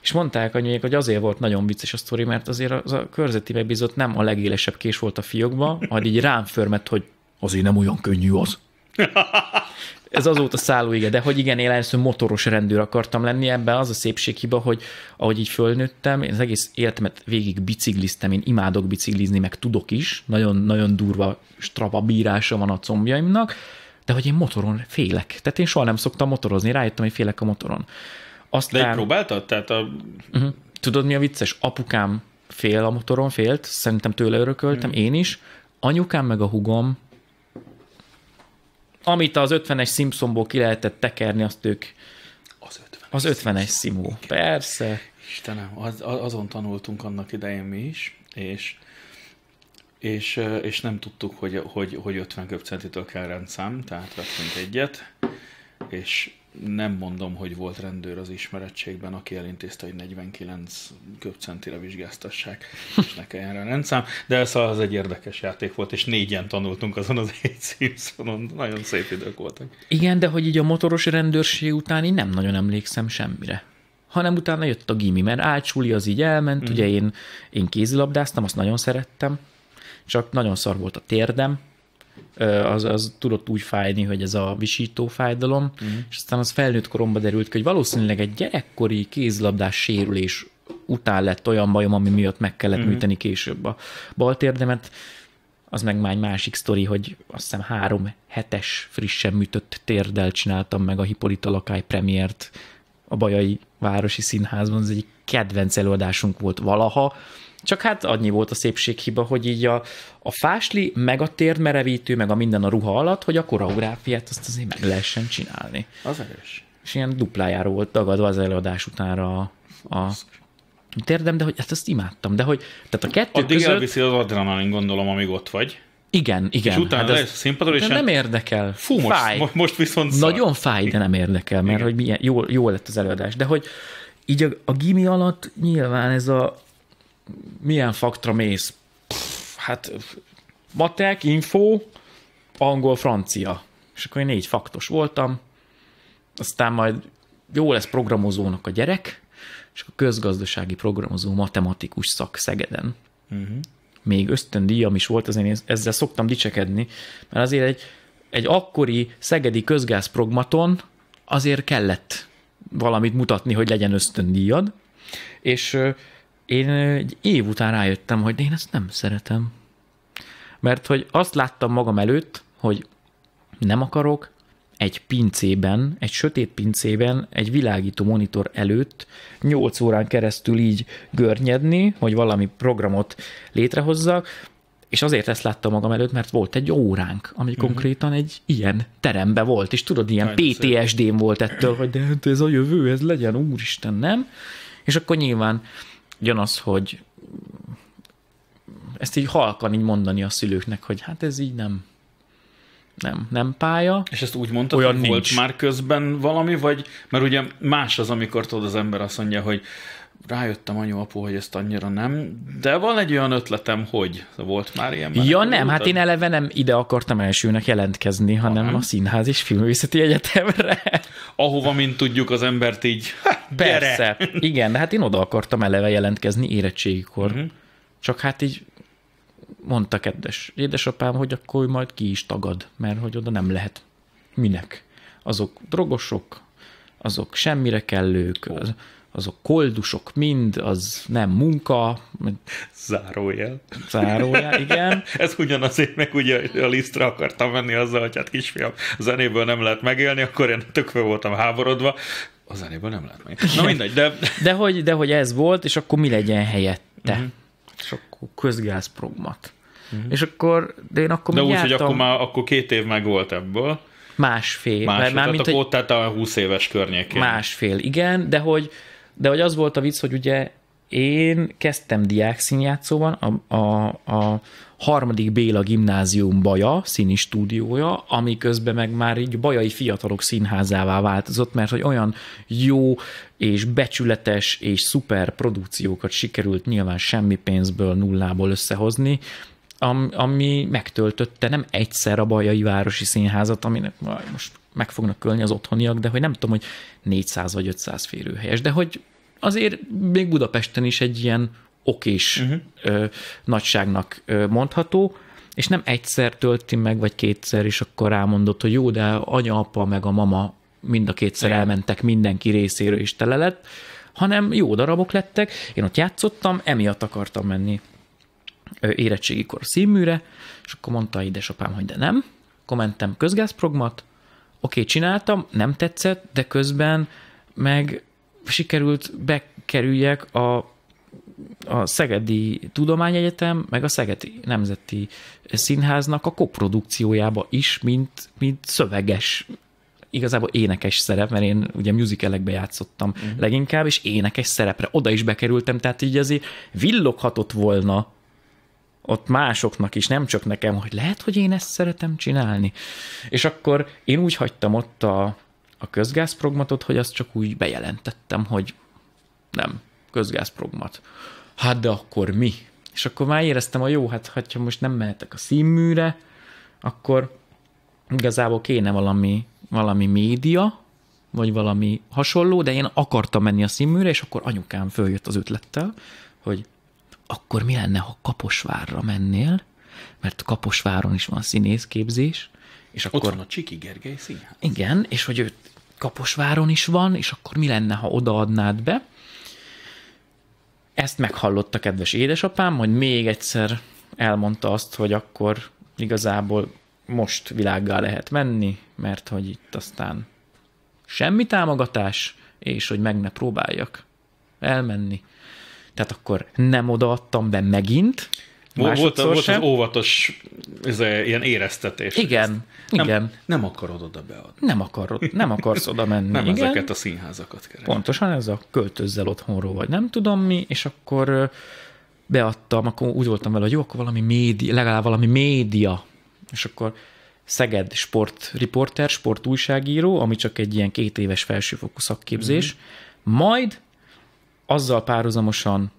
és mondták anyuék, hogy azért volt nagyon vicces a sztori, mert azért az a körzeti megbízott nem a legélesebb kés volt a fiókban, majd így rám förmet, hogy azért nem olyan könnyű az. Ez azóta szállóige, de hogy igen, én motoros rendőr akartam lenni, ebben az a szépséghiba, hogy ahogy így fölnőttem, én az egész életemet végig bicikliztem, én imádok biciklizni, meg tudok is, nagyon-nagyon durva strapabírása bírása van a combjaimnak, de hogy én motoron félek. Tehát én soha nem szoktam motorozni, rájöttem, hogy félek a motoron. Aztán... De próbáltad? Tehát a... Uh-huh. Tudod, mi a vicces? Apukám fél a motoron, félt, szerintem tőle örököltem, hmm. én is. Anyukám meg a hugom, amit az 50-es Simpsonból ki lehetett tekerni, azt ők... Az 50-es, az 50 Simó, persze. Istenem, az, azon tanultunk annak idején mi is, és és, és nem tudtuk, hogy, hogy, hogy 50 köbcentitől kell rendszám, tehát vettünk egyet, és nem mondom, hogy volt rendőr az ismerettségben, aki elintézte, hogy 49 köbcentire vizsgáztassák, és ne kelljen rá rendszám, de ez az egy érdekes játék volt, és négyen tanultunk azon az egy Simpsonon, nagyon szép idők voltak. Igen, de hogy így a motoros rendőrség után én nem nagyon emlékszem semmire hanem utána jött a gimi, mert Ácsúli az így elment, mm. ugye én, én kézilabdáztam, azt nagyon szerettem, csak nagyon szar volt a térdem, az, az tudott úgy fájni, hogy ez a visító fájdalom, Mm. és aztán az felnőtt koromba derült ki, hogy valószínűleg egy gyerekkori kézlabdás sérülés után lett olyan bajom, ami miatt meg kellett Mm. műteni később a bal térdemet, az meg már egy másik sztori, hogy azt hiszem három hetes frissen műtött térdel csináltam meg a Hippolyta Lakály premiért a Bajai Városi Színházban, ez egy kedvenc előadásunk volt valaha, csak hát annyi volt a szépséghiba, hogy így a, a fásli, meg a térd merevítő, meg a minden a ruha alatt, hogy a koreográfiát azt azért meg lehessen csinálni. Az erős. És ilyen duplájáról volt tagadva az előadás utánra a, a térdem, de hogy hát ezt imádtam, de hogy tehát a kettő Addig között... elviszi az adrenalin, gondolom, amíg ott vagy. Igen, igen. És utána hát lesz a és nem hát- érdekel. Fú, most, fáj. most viszont szar. Nagyon fáj, de nem érdekel, mert igen. hogy milyen, jó, jó lett az előadás. De hogy így a, a gimi alatt nyilván ez a milyen faktra mész? Pff, hát matek, info, angol, francia. És akkor én négy faktos voltam, aztán majd jó lesz programozónak a gyerek, és a közgazdasági programozó matematikus szak Szegeden. Uh-huh. Még ösztöndíjam is volt, azért én ezzel szoktam dicsekedni, mert azért egy, egy akkori szegedi közgázprogmaton azért kellett valamit mutatni, hogy legyen ösztöndíjad, és én egy év után rájöttem, hogy én ezt nem szeretem. Mert hogy azt láttam magam előtt, hogy nem akarok egy pincében, egy sötét pincében, egy világító monitor előtt 8 órán keresztül így görnyedni, hogy valami programot létrehozzak, és azért ezt láttam magam előtt, mert volt egy óránk, ami uh-huh. konkrétan egy ilyen terembe volt, és tudod, ilyen PTSD-n volt ettől, hogy de hát ez a jövő, ez legyen, úristen, nem? És akkor nyilván jön az, hogy ezt így halkan így mondani a szülőknek, hogy hát ez így nem, nem, nem pálya. És ezt úgy mondtad, Olyan hogy nincs. volt már közben valami, vagy, mert ugye más az, amikor tudod, az ember azt mondja, hogy rájöttem anyu, apu, hogy ezt annyira nem, de van egy olyan ötletem, hogy volt már ilyen. Ja nem, hát én eleve nem ide akartam elsőnek jelentkezni, hanem, hanem. a Színház és Filmvészeti Egyetemre ahova, mint tudjuk, az embert így Persze. Gyere. Igen, de hát én oda akartam eleve jelentkezni érettségikor. Uh-huh. Csak hát így mondta kedves édesapám, hogy akkor majd ki is tagad, mert hogy oda nem lehet. Minek? Azok drogosok, azok semmire kellők. Oh. Az, azok koldusok mind, az nem munka. Zárójel. Zárójel, igen. Ez ugyanazért, meg ugye a lisztre akartam menni azzal, hogy hát kisfiam, zenéből nem lehet megélni, akkor én tökve voltam háborodva, a zenéből nem lehet meg. Na mindegy, de... de, hogy, de hogy ez volt, és akkor mi legyen helyette? Mhm. És akkor közgázprogmat. Mhm. És akkor, de én akkor De úgy, jártam... hogy akkor már akkor két év meg volt ebből. Másfél. Másfél, mert már tehát mint, akkor ott tehát a 20 éves környékén. Másfél, igen, de hogy, de hogy az volt a vicc, hogy ugye én kezdtem diák színjátszóban, a, a, a harmadik Béla gimnázium Baja színi stúdiója, ami közben meg már így bajai fiatalok színházává változott, mert hogy olyan jó és becsületes és szuper produkciókat sikerült nyilván semmi pénzből, nullából összehozni, ami megtöltötte nem egyszer a Bajai Városi Színházat, aminek most meg fognak kölni az otthoniak, de hogy nem tudom, hogy 400 vagy 500 férőhelyes, de hogy azért még Budapesten is egy ilyen okés uh-huh. ö, nagyságnak ö, mondható, és nem egyszer tölti meg, vagy kétszer, és akkor rámondott, hogy jó, de anya, apa, meg a mama mind a kétszer Igen. elmentek mindenki részéről is tele lett, hanem jó darabok lettek, én ott játszottam, emiatt akartam menni érettségikor színműre, és akkor mondta édesapám, hogy de nem, akkor mentem közgázprogmat, oké, csináltam, nem tetszett, de közben meg sikerült bekerüljek a a Szegedi Tudományegyetem, meg a Szegedi Nemzeti Színháznak a koprodukciójába is, mint, mint szöveges, igazából énekes szerep, mert én ugye musicalekbe játszottam uh-huh. leginkább, és énekes szerepre oda is bekerültem, tehát így azért villoghatott volna ott másoknak is, nem csak nekem, hogy lehet, hogy én ezt szeretem csinálni. És akkor én úgy hagytam ott a, a közgázprogmatot, hogy azt csak úgy bejelentettem, hogy nem, közgázprogmat. Hát de akkor mi? És akkor már éreztem, a jó, hát ha most nem mehetek a színműre, akkor igazából kéne valami, valami média, vagy valami hasonló, de én akartam menni a színműre, és akkor anyukám följött az ötlettel, hogy akkor mi lenne, ha Kaposvárra mennél, mert Kaposváron is van színészképzés, és akkor... Ott van a Csiki Gergely színház. Igen, és hogy ő Kaposváron is van, és akkor mi lenne, ha odaadnád be? Ezt meghallotta kedves édesapám, hogy még egyszer elmondta azt, hogy akkor igazából most világgá lehet menni, mert hogy itt aztán semmi támogatás, és hogy meg ne próbáljak elmenni tehát akkor nem odaadtam be megint. Volt, volt sem. az óvatos ez, ilyen éreztetés. Igen, nem, igen. Nem akarod oda beadni. Nem, akarod, nem akarsz oda menni. nem igen. ezeket a színházakat keresni. Pontosan ez a költözzel otthonról, vagy nem tudom mi, és akkor beadtam, akkor úgy voltam vele, hogy jó, akkor valami média, legalább valami média. És akkor Szeged sportriporter, sportújságíró, ami csak egy ilyen két éves felsőfokú szakképzés, mm-hmm. majd azzal párhuzamosan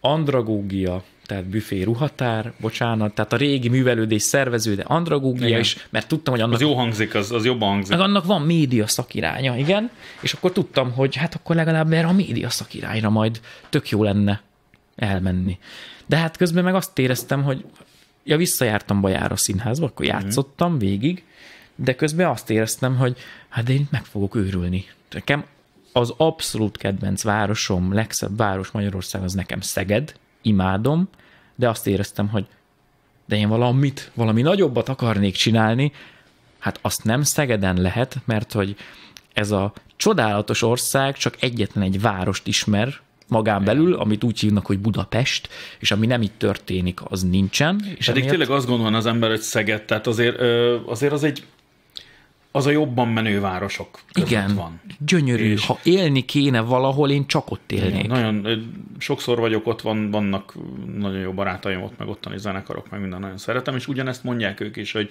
andragógia, tehát büfé ruhatár, bocsánat, tehát a régi művelődés szervező, de andragógia is, mert tudtam, hogy annak... Az jó hangzik, az, az jobban hangzik. annak van média szakiránya, igen, és akkor tudtam, hogy hát akkor legalább erre a média szakirányra majd tök jó lenne elmenni. De hát közben meg azt éreztem, hogy ja, visszajártam Bajára színházba, akkor mhm. játszottam végig, de közben azt éreztem, hogy hát én meg fogok őrülni. Nekem az abszolút kedvenc városom, legszebb város Magyarország az nekem Szeged, imádom, de azt éreztem, hogy de én valamit, valami nagyobbat akarnék csinálni, hát azt nem Szegeden lehet, mert hogy ez a csodálatos ország csak egyetlen egy várost ismer, magán belül, amit úgy hívnak, hogy Budapest, és ami nem itt történik, az nincsen. És Pedig emiatt... tényleg azt gondolom, az ember, hogy Szeged, tehát azért, azért az egy az a jobban menő városok között Igen, van. gyönyörű. És ha élni kéne valahol, én csak ott élnék. Igen, nagyon sokszor vagyok ott, van, vannak nagyon jó barátaim ott, meg ottani zenekarok, meg minden nagyon szeretem, és ugyanezt mondják ők is, hogy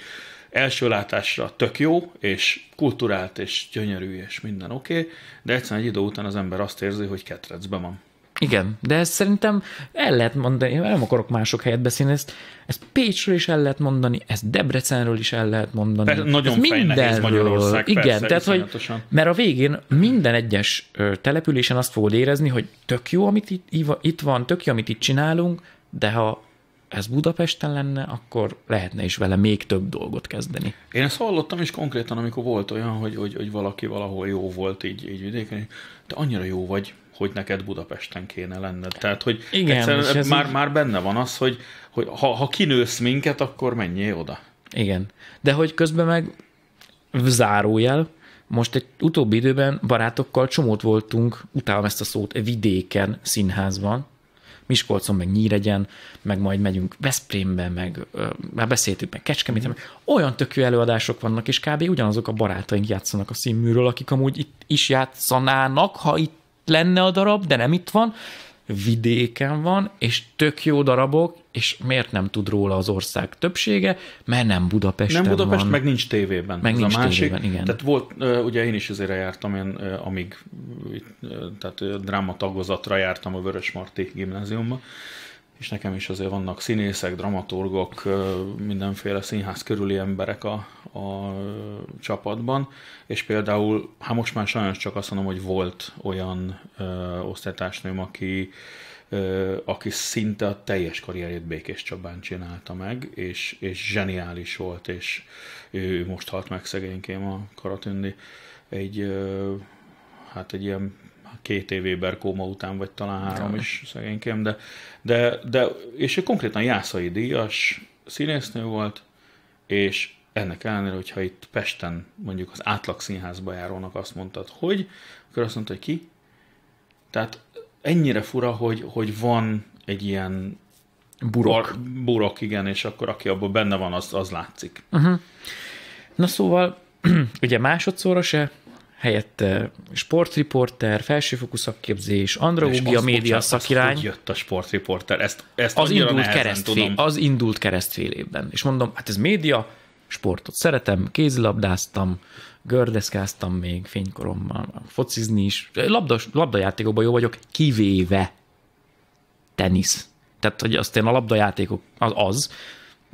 első látásra tök jó, és kulturált, és gyönyörű, és minden oké, okay, de egyszerűen egy idő után az ember azt érzi, hogy ketrecben van. Igen, de ezt szerintem el lehet mondani, én nem akarok mások helyet beszélni, ezt, ezt Pécsről is el lehet mondani, ezt Debrecenről is el lehet mondani. Persze, nagyon mindenről. Magyarország, Igen, persze, tehát, hogy, mert a végén minden egyes településen azt fogod érezni, hogy tök jó, amit itt, itt van, tök jó, amit itt csinálunk, de ha ez Budapesten lenne, akkor lehetne is vele még több dolgot kezdeni. Én ezt hallottam is konkrétan, amikor volt olyan, hogy, hogy, hogy valaki valahol jó volt így, így vidéken, de annyira jó vagy, hogy neked Budapesten kéne lenned. Tehát, hogy Igen, egyszerűen már, így... már benne van az, hogy, hogy ha, ha kinősz minket, akkor menjél oda. Igen. De hogy közben meg zárójel, most egy utóbbi időben barátokkal csomót voltunk, utálom ezt a szót, vidéken színházban, Miskolcon, meg Nyíregyen, meg majd megyünk Veszprémbe, meg ö, már beszéltük, meg Kecskeméten, mm. olyan tökű előadások vannak, és kb. ugyanazok a barátaink játszanak a színműről, akik amúgy itt is játszanának, ha itt lenne a darab, de nem itt van, vidéken van, és tök jó darabok, és miért nem tud róla az ország többsége, mert nem Budapesten Nem Budapest, van. meg nincs tévében. Meg nincs a másik. tévében, igen. Tehát volt, ugye én is azért jártam, én amíg tehát dráma tagozatra jártam a Vörösmarty gimnáziumban, és nekem is azért vannak színészek, dramaturgok, mindenféle színház körüli emberek a, a csapatban, és például, hát most már sajnos csak azt mondom, hogy volt olyan ö, osztálytársnőm, aki ö, aki szinte a teljes karrierét Békés Csabán csinálta meg, és, és zseniális volt, és ő most halt meg szegénykém a Karatündi. Egy, ö, hát egy ilyen két év éber kóma után, vagy talán három Jaj. is szegénykém, de, de, de és egy konkrétan Jászai Díjas színésznő volt, és ennek ellenére, hogyha itt Pesten mondjuk az átlag színházba járónak azt mondtad, hogy, akkor azt mondta, hogy ki. Tehát ennyire fura, hogy, hogy van egy ilyen burok. burok, igen, és akkor aki abban benne van, az, az látszik. Uh-huh. Na szóval, ugye másodszorra se helyette eh, sportriporter, felsőfokú szakképzés, andragógia, média szakirány. Hogy jött a sportriporter? Ezt, ezt az, indult keresztfél, tudom. az indult keresztfél évben. És mondom, hát ez média, sportot szeretem, kézilabdáztam, gördeszkáztam még fénykoromban, focizni is, labdas, labdajátékokban jó vagyok, kivéve tenisz. Tehát, hogy azt én a labdajátékok, az az,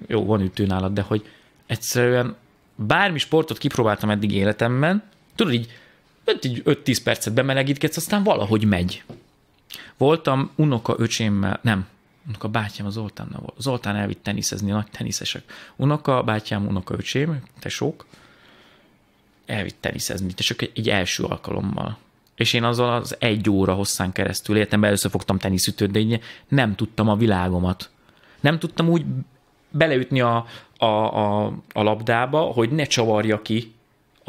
jó, van ütő nálad, de hogy egyszerűen bármi sportot kipróbáltam eddig életemben, tudod így, 5-10 percet bemelegítkedsz, aztán valahogy megy. Voltam unoka öcsémmel, nem, unoka bátyám az Zoltán, volt. Zoltán elvitt teniszezni, nagy teniszesek. Unoka bátyám, unoka öcsém, tesók, elvitt teniszezni, te csak egy első alkalommal. És én azzal az egy óra hosszán keresztül életemben először fogtam teniszütőt, de így nem tudtam a világomat. Nem tudtam úgy beleütni a, a, a, a labdába, hogy ne csavarja ki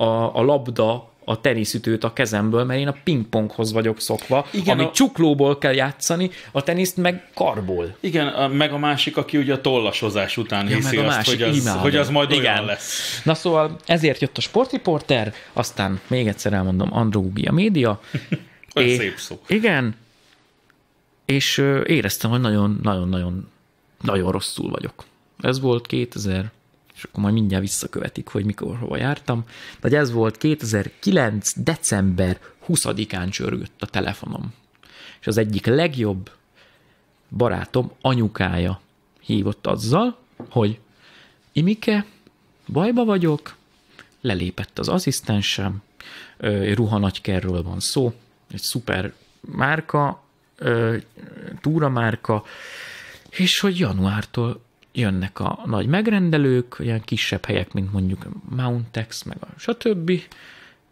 a, a labda a teniszütőt a kezemből, mert én a pingponghoz vagyok szokva, Igen, amit a... csuklóból kell játszani, a teniszt meg karból. Igen, a, meg a másik, aki ugye a tollasozás után ja, hiszi azt, másik, hogy, az, imádom. hogy az majd Igen. olyan lesz. Na szóval ezért jött a sportriporter, aztán még egyszer elmondom, Andrógia média. és, szép szó. Igen, és éreztem, hogy nagyon-nagyon-nagyon nagyon rosszul vagyok. Ez volt 2000 és akkor majd mindjárt visszakövetik, hogy mikor hova jártam. de ez volt 2009. december 20-án csörgött a telefonom. És az egyik legjobb barátom anyukája hívott azzal, hogy Imike, bajba vagyok, lelépett az asszisztensem, ruhanagykerről van szó, egy szuper márka, túramárka, és hogy januártól jönnek a nagy megrendelők, olyan kisebb helyek, mint mondjuk Mountex, meg a stb.,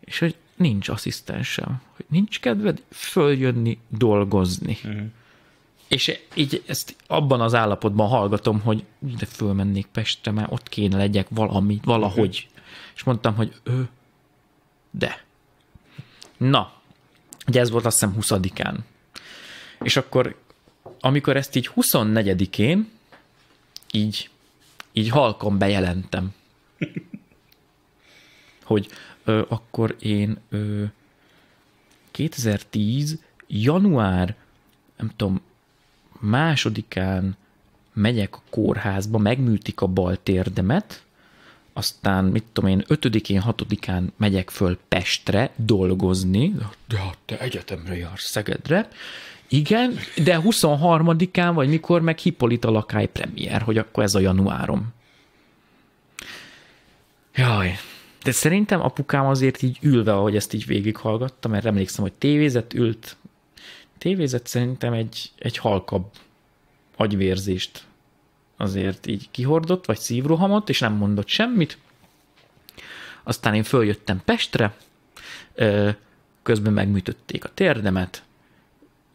és hogy nincs asszisztensem, hogy nincs kedved följönni, dolgozni. Uh-huh. És így ezt abban az állapotban hallgatom, hogy de fölmennék Pestre, mert ott kéne legyek valami, valahogy. Uh-huh. És mondtam, hogy ő, de. Na, ugye ez volt azt hiszem 20-án. És akkor, amikor ezt így 24-én, így, így halkon bejelentem, hogy ö, akkor én ö, 2010. január, nem tudom, másodikán megyek a kórházba, megműtik a bal térdemet, aztán, mit tudom én, ötödikén, hatodikán megyek föl Pestre dolgozni, de hát, te egyetemre jársz Szegedre, igen, de 23-án, vagy mikor meg Hippolita lakály premier, hogy akkor ez a januárom. Jaj, de szerintem apukám azért így ülve, ahogy ezt így végighallgatta, mert emlékszem, hogy tévézett, ült. Tévézett szerintem egy, egy halkabb agyvérzést azért így kihordott, vagy szívrohamot, és nem mondott semmit. Aztán én följöttem Pestre, közben megműtötték a térdemet,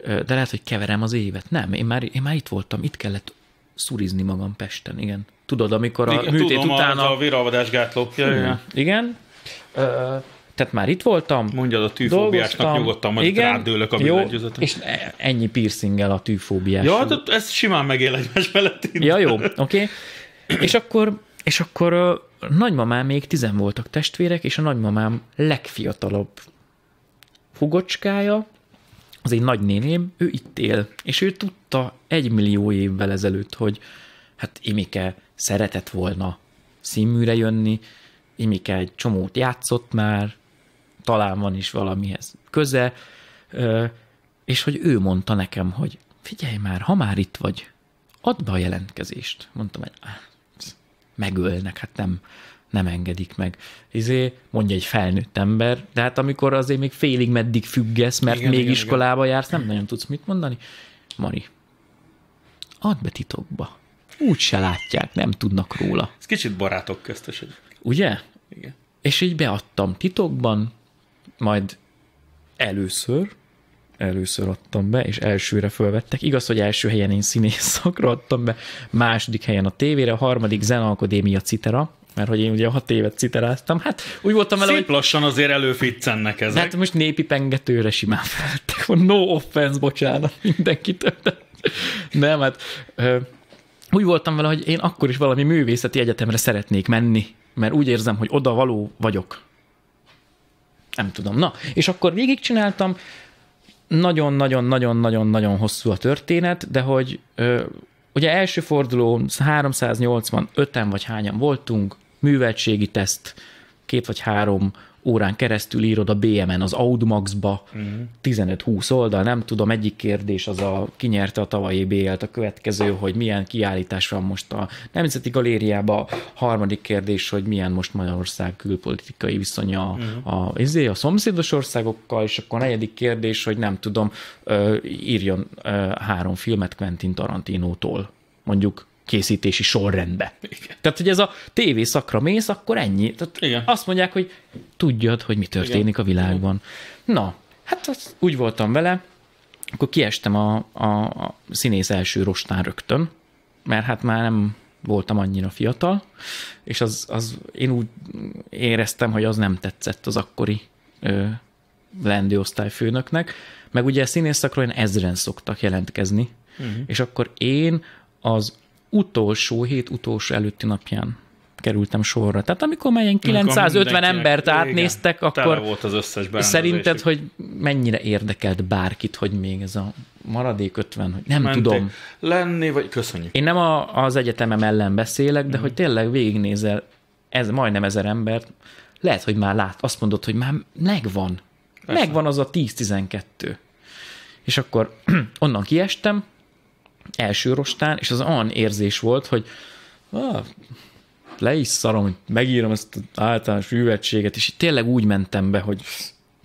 de lehet, hogy keverem az évet. Nem, én már, én már itt voltam, itt kellett szurizni magam Pesten, igen. Tudod, amikor a igen, műtét tudom, utána... a véralvadásgátló. Ja, hmm. igen. igen. Ö, tehát már itt voltam. Mondjad a tűfóbiásnak nyugodtan, majd igen, rád dőlök, jó, És e, ennyi piercinggel a tűfóbiás. Ja, de ez simán megél egymás mellett. Ja, jó, oké. Okay. és akkor, és akkor nagymamám még tizen voltak testvérek, és a nagymamám legfiatalabb hugocskája, az én nagynéném, ő itt él, és ő tudta egy millió évvel ezelőtt, hogy hát Imike szeretett volna színműre jönni, Imike egy csomót játszott már, talán van is valamihez köze, és hogy ő mondta nekem, hogy figyelj már, ha már itt vagy, add be a jelentkezést. Mondtam, hogy megölnek, hát nem, nem engedik meg. Izé, mondja egy felnőtt ember, de hát amikor azért még félig meddig függesz, mert igen, még igen, iskolába igen. jársz, nem nagyon tudsz mit mondani. Mari, add be titokba. Úgy se látják, nem tudnak róla. Ez kicsit barátok köztös. Hogy... Ugye? Igen. És így beadtam titokban, majd először, először adtam be, és elsőre fölvettek. Igaz, hogy első helyen én színész szakra adtam be, második helyen a tévére, a harmadik Zeneakadémia Citera, mert hogy én ugye hat évet citeráztam, hát úgy voltam vele, hogy... lassan azért előficcennek ezek. Hát most népi pengetőre simán feltek, no offense, bocsánat mindenkitől, nem, hát úgy voltam vele, hogy én akkor is valami művészeti egyetemre szeretnék menni, mert úgy érzem, hogy oda való vagyok. Nem tudom. Na, és akkor végigcsináltam, nagyon-nagyon-nagyon-nagyon-nagyon hosszú a történet, de hogy ö, ugye első fordulón 385-en vagy hányan voltunk, műveltségi teszt, két vagy három órán keresztül írod a BMN az Audmax-ba, uh-huh. 15-20 oldal, nem tudom, egyik kérdés az a kinyerte a tavalyi BL-t, a következő, hogy milyen kiállítás van most a Nemzeti Galériában, harmadik kérdés, hogy milyen most Magyarország külpolitikai viszonya uh-huh. a, ezért mhm. a szomszédos országokkal, és akkor a negyedik kérdés, hogy nem tudom, írjon három filmet Quentin Tarantinótól, mondjuk készítési sorrendbe. Igen. Tehát, hogy ez a tévészakra mész, akkor ennyi. Tehát Igen. azt mondják, hogy tudjad, hogy mi történik Igen. a világban. Na, hát az, úgy voltam vele, akkor kiestem a, a, a színész első rostán rögtön, mert hát már nem voltam annyira fiatal, és az, az én úgy éreztem, hogy az nem tetszett az akkori ö, leendő osztályfőnöknek, meg ugye a színészakról én ezren szoktak jelentkezni, uh-huh. és akkor én az utolsó hét utolsó előtti napján kerültem sorra. Tehát amikor már 950 embert átnéztek, igen, akkor volt az összes szerinted, hogy mennyire érdekelt bárkit, hogy még ez a maradék 50, hogy nem Menték tudom. Lenni, vagy köszönjük. Én nem a, az egyetemem ellen beszélek, de mm. hogy tényleg végignézel ez, majdnem ezer embert, lehet, hogy már lát, azt mondod, hogy már megvan. Persze. Megvan az a 10-12. És akkor onnan kiestem, első rostán, és az olyan érzés volt, hogy ah, le is szarom, hogy megírom ezt az általános művetséget, és tényleg úgy mentem be, hogy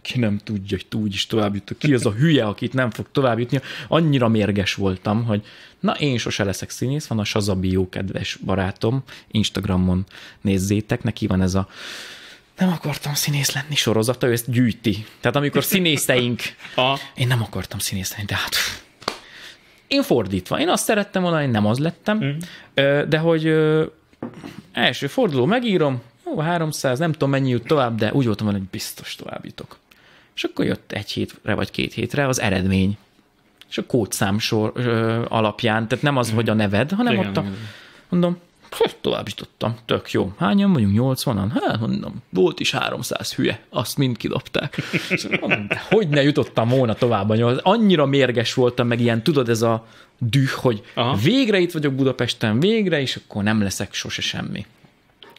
ki nem tudja, hogy túl is tovább jutok. Ki az a hülye, akit nem fog tovább jutni. Annyira mérges voltam, hogy na én sose leszek színész, van a jó kedves barátom, Instagramon nézzétek, neki van ez a nem akartam színész lenni sorozata, ő ezt gyűjti. Tehát amikor színészeink, én nem akartam színész lenni, de hát én fordítva, én azt szerettem volna, én nem az lettem, uh-huh. de hogy első forduló megírom, jó, 300, nem tudom mennyi jut tovább, de úgy voltam, hogy biztos tovább jutok. És akkor jött egy hétre vagy két hétre az eredmény. És a kódszámsor alapján, tehát nem az, uh-huh. hogy a neved, hanem igen, ott a, igen. mondom, tovább is tök jó. Hányan vagyunk? 80-an? Hát mondom, volt is 300 hülye, azt mind kilopták. Szóval, hogy ne jutottam volna tovább, anyol. annyira mérges voltam, meg ilyen, tudod, ez a düh, hogy Aha. végre itt vagyok Budapesten, végre, és akkor nem leszek sose semmi.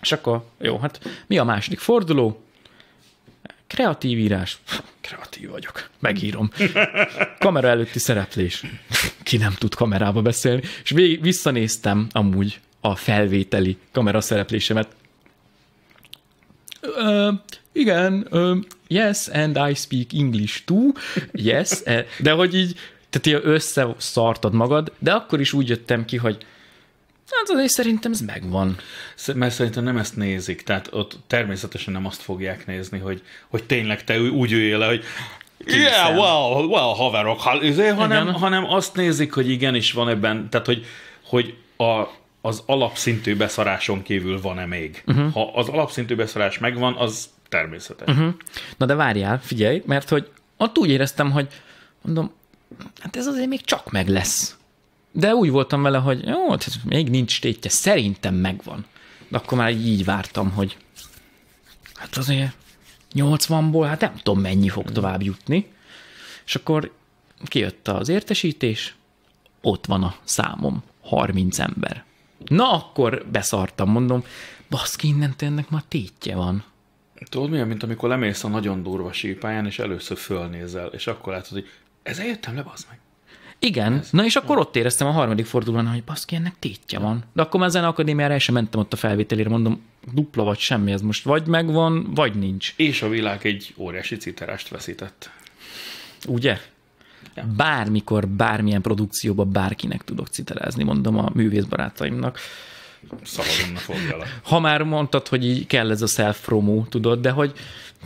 És akkor, jó, hát mi a második forduló? Kreatív írás. Kreatív vagyok. Megírom. Kamera előtti szereplés. Ki nem tud kamerába beszélni. És visszanéztem amúgy a felvételi kamera szereplésemet. Uh, igen, uh, yes, and I speak English too, yes, uh, de hogy így, tehát ilyen összeszartad magad, de akkor is úgy jöttem ki, hogy Hát azért szerintem ez megvan. Mert szerintem nem ezt nézik, tehát ott természetesen nem azt fogják nézni, hogy, hogy tényleg te úgy üljél le, hogy Készen. Yeah, well, well, haverok, izé, hanem, hanem azt nézik, hogy igenis van ebben, tehát hogy, hogy a, az alapszintű beszaráson kívül van-e még. Uh-huh. Ha az alapszintű beszarás megvan, az természetes. Uh-huh. Na de várjál, figyelj, mert hogy ott úgy éreztem, hogy mondom, hát ez azért még csak meg lesz. De úgy voltam vele, hogy jó, hát még nincs tétje, szerintem megvan. De akkor már így vártam, hogy hát azért 80-ból, hát nem tudom mennyi fog tovább jutni. És akkor kijött az értesítés, ott van a számom, 30 ember. Na akkor beszartam, mondom, baszki, innentől ennek már tétje van. Tudod milyen, mint amikor lemész a nagyon durva sípályán, és először fölnézel, és akkor látod, hogy ezzel jöttem le, bazd meg. Igen, Ez, na és akkor ott éreztem a harmadik fordulón, hogy baszki, ennek tétje van. De akkor már Akadémiára el sem mentem ott a felvételére, mondom, dupla vagy semmi, ez most vagy megvan, vagy nincs. És a világ egy óriási citerást veszített. Ugye? Bármikor, bármilyen produkcióba bárkinek tudok citerázni, mondom a művészbarátaimnak. Szabadon fogjalak. Ha már mondtad, hogy így kell ez a self-promo, tudod, de hogy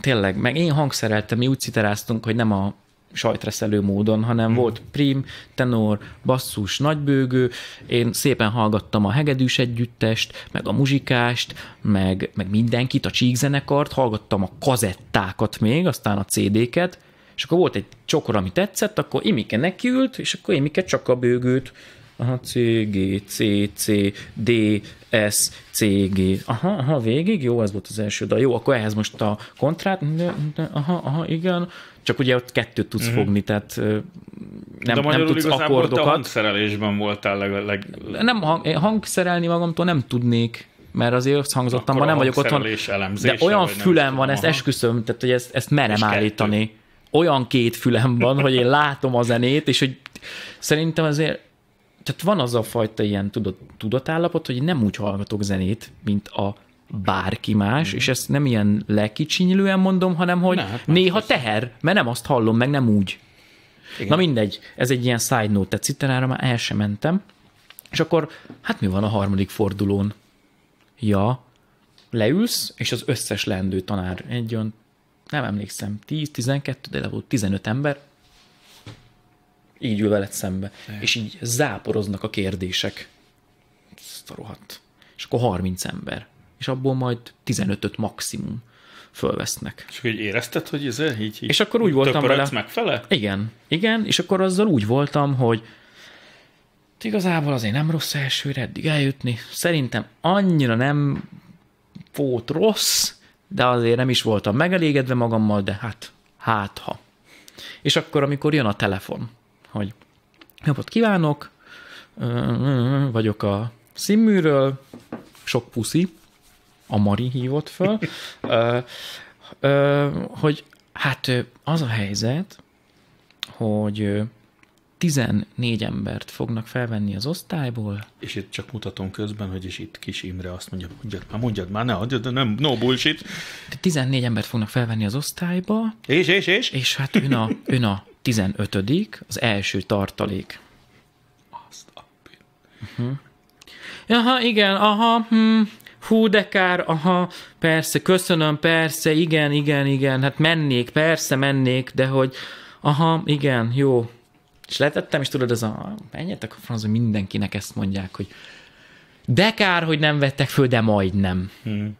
tényleg, meg én hangszereltem, mi úgy citeráztunk, hogy nem a sajtreszelő módon, hanem mm. volt prim, tenor, basszus, nagybőgő, én szépen hallgattam a hegedűs együttest, meg a muzsikást, meg, meg mindenkit, a csíkzenekart, hallgattam a kazettákat még, aztán a CD-ket, és akkor volt egy csokor, ami tetszett, akkor Imike nekiült, és akkor Imike csak a bőgőt Aha, C, G, C, C, D, S, C, G. Aha, aha, végig? Jó, ez volt az első de Jó, akkor ehhez most a kontrát. Aha, aha, igen. Csak ugye ott kettőt tudsz mm-hmm. fogni, tehát nem, de nem tudsz akkordokat. De hangszerelésben voltál leg... leg... Nem, hang, hangszerelni magamtól nem tudnék mert azért összhangzottamban nem vagyok otthon. De olyan fülem van, ezt esküszöm, tehát hogy ezt, ezt merem állítani. Kettő olyan két fülem van, hogy én látom a zenét, és hogy szerintem azért tehát van az a fajta ilyen tudat, tudatállapot, hogy nem úgy hallgatok zenét, mint a bárki más, mm. és ezt nem ilyen lekicsinyülően mondom, hanem hogy ne, hát néha persze. teher, mert nem azt hallom, meg nem úgy. Igen. Na mindegy, ez egy ilyen side note, tehát Citerára már el sem mentem. És akkor, hát mi van a harmadik fordulón? Ja, leülsz, és az összes lendő tanár egy olyan nem emlékszem, 10-12, de le volt 15 ember, így ül veled szembe, Igen. és így záporoznak a kérdések. Ezt a rohadt. És akkor 30 ember, és abból majd 15-öt maximum fölvesznek. És akkor így érezted, hogy ez így, így És akkor úgy voltam vele. megfele? Igen, igen, és akkor azzal úgy voltam, hogy igazából azért nem rossz elsőre eddig eljutni. Szerintem annyira nem volt rossz, de azért nem is voltam megelégedve magammal, de hát, hát ha. És akkor, amikor jön a telefon, hogy napot kívánok, vagyok a színműről, sok puszi, a Mari hívott föl, hogy hát az a helyzet, hogy 14 embert fognak felvenni az osztályból. És itt csak mutatom közben, hogy is itt kis Imre azt mondja, mondjad már, mondjad már, ne adjad, nem, no bullshit. De 14 embert fognak felvenni az osztályba. És, és, és? És hát ön a, ön a 15 az első tartalék. Azt a uh-huh. Aha, igen, aha, hm, hú, de kár, aha, persze, köszönöm, persze, igen, igen, igen, hát mennék, persze mennék, de hogy, aha, igen, jó, és letettem, és tudod, ez a, menjetek a franzba, mindenkinek ezt mondják, hogy de kár, hogy nem vettek föl, de majdnem. Hmm.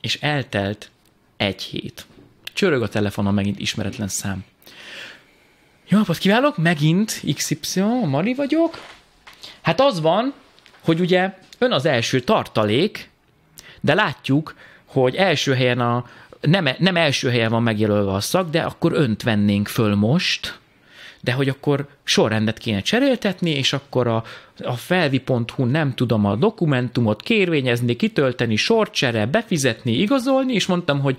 És eltelt egy hét. Csörög a telefonon megint ismeretlen szám. Jó napot kívánok, megint XY, Mari vagyok. Hát az van, hogy ugye ön az első tartalék, de látjuk, hogy első helyen a, nem, nem első helyen van megjelölve a szak, de akkor önt vennénk föl most de hogy akkor sorrendet kéne cseréltetni, és akkor a, a felvi.hu nem tudom a dokumentumot kérvényezni, kitölteni, sorcsere, befizetni, igazolni, és mondtam, hogy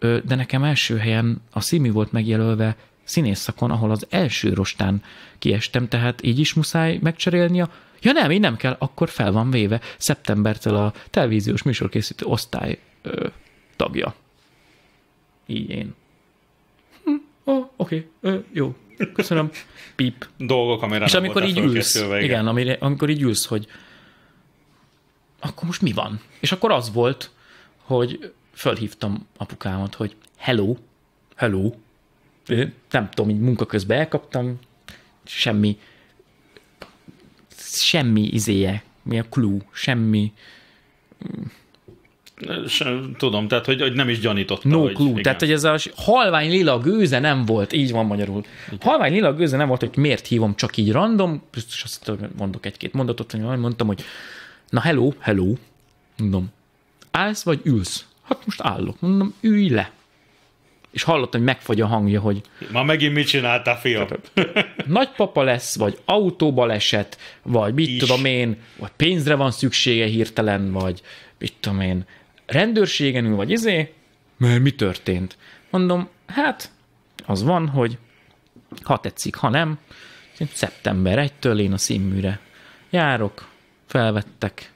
de nekem első helyen a szími volt megjelölve színészszakon, ahol az első rostán kiestem, tehát így is muszáj a Ja nem, így nem kell, akkor fel van véve szeptembertől a televíziós műsorkészítő osztály ö, tagja. Így én. Hm, oh, oké, ö, jó, köszönöm, pip. Dolgok, amire És amikor így ülsz, igen, igen amikor így ülsz, hogy akkor most mi van? És akkor az volt, hogy fölhívtam apukámat, hogy hello, hello, nem tudom, így munka közben elkaptam, semmi, semmi izéje, mi a clue, semmi sem tudom, tehát hogy, hogy nem is gyanította. No hogy, clue, igen. tehát hogy ez a halvány lila gőze nem volt, így van magyarul. Igen. Halvány lila gőze nem volt, hogy miért hívom csak így random, és azt mondok egy-két mondatot, hogy mondtam, hogy na hello, hello, mondom, állsz vagy ülsz? Hát most állok, mondom, ülj le. És hallottam, hogy megfagy a hangja, hogy... Ma megint mit csináltál, fiam? Nagypapa lesz, vagy autóba esett, vagy mit Is. tudom én, vagy pénzre van szüksége hirtelen, vagy mit tudom én, rendőrségen ül, vagy izé, mert mi történt? Mondom, hát az van, hogy ha tetszik, ha nem, szeptember 1-től én a színműre járok, felvettek,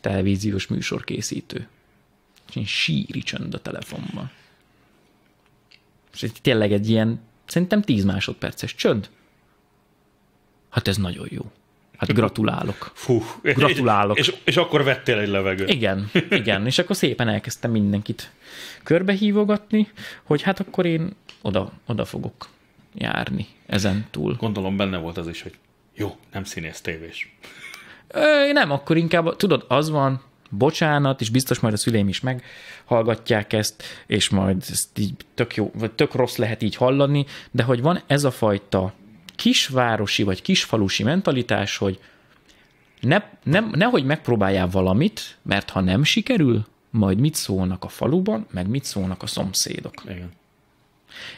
televíziós műsorkészítő. És én síri csönd a telefonban. És ez tényleg egy ilyen, szerintem 10 másodperces csönd. Hát ez nagyon jó. Hát gratulálok. Fú. Gratulálok. És, és akkor vettél egy levegőt. Igen, igen, és akkor szépen elkezdtem mindenkit körbehívogatni, hogy hát akkor én oda, oda fogok járni ezen túl. Gondolom benne volt az is, hogy jó, nem színész tévés. Ö, nem, akkor inkább, tudod, az van, bocsánat, és biztos majd a szüleim is meghallgatják ezt, és majd ezt így tök, jó, vagy tök rossz lehet így hallani, de hogy van ez a fajta kisvárosi vagy kisfalusi mentalitás, hogy ne, ne, nehogy megpróbáljál valamit, mert ha nem sikerül, majd mit szólnak a faluban, meg mit szólnak a szomszédok. Igen.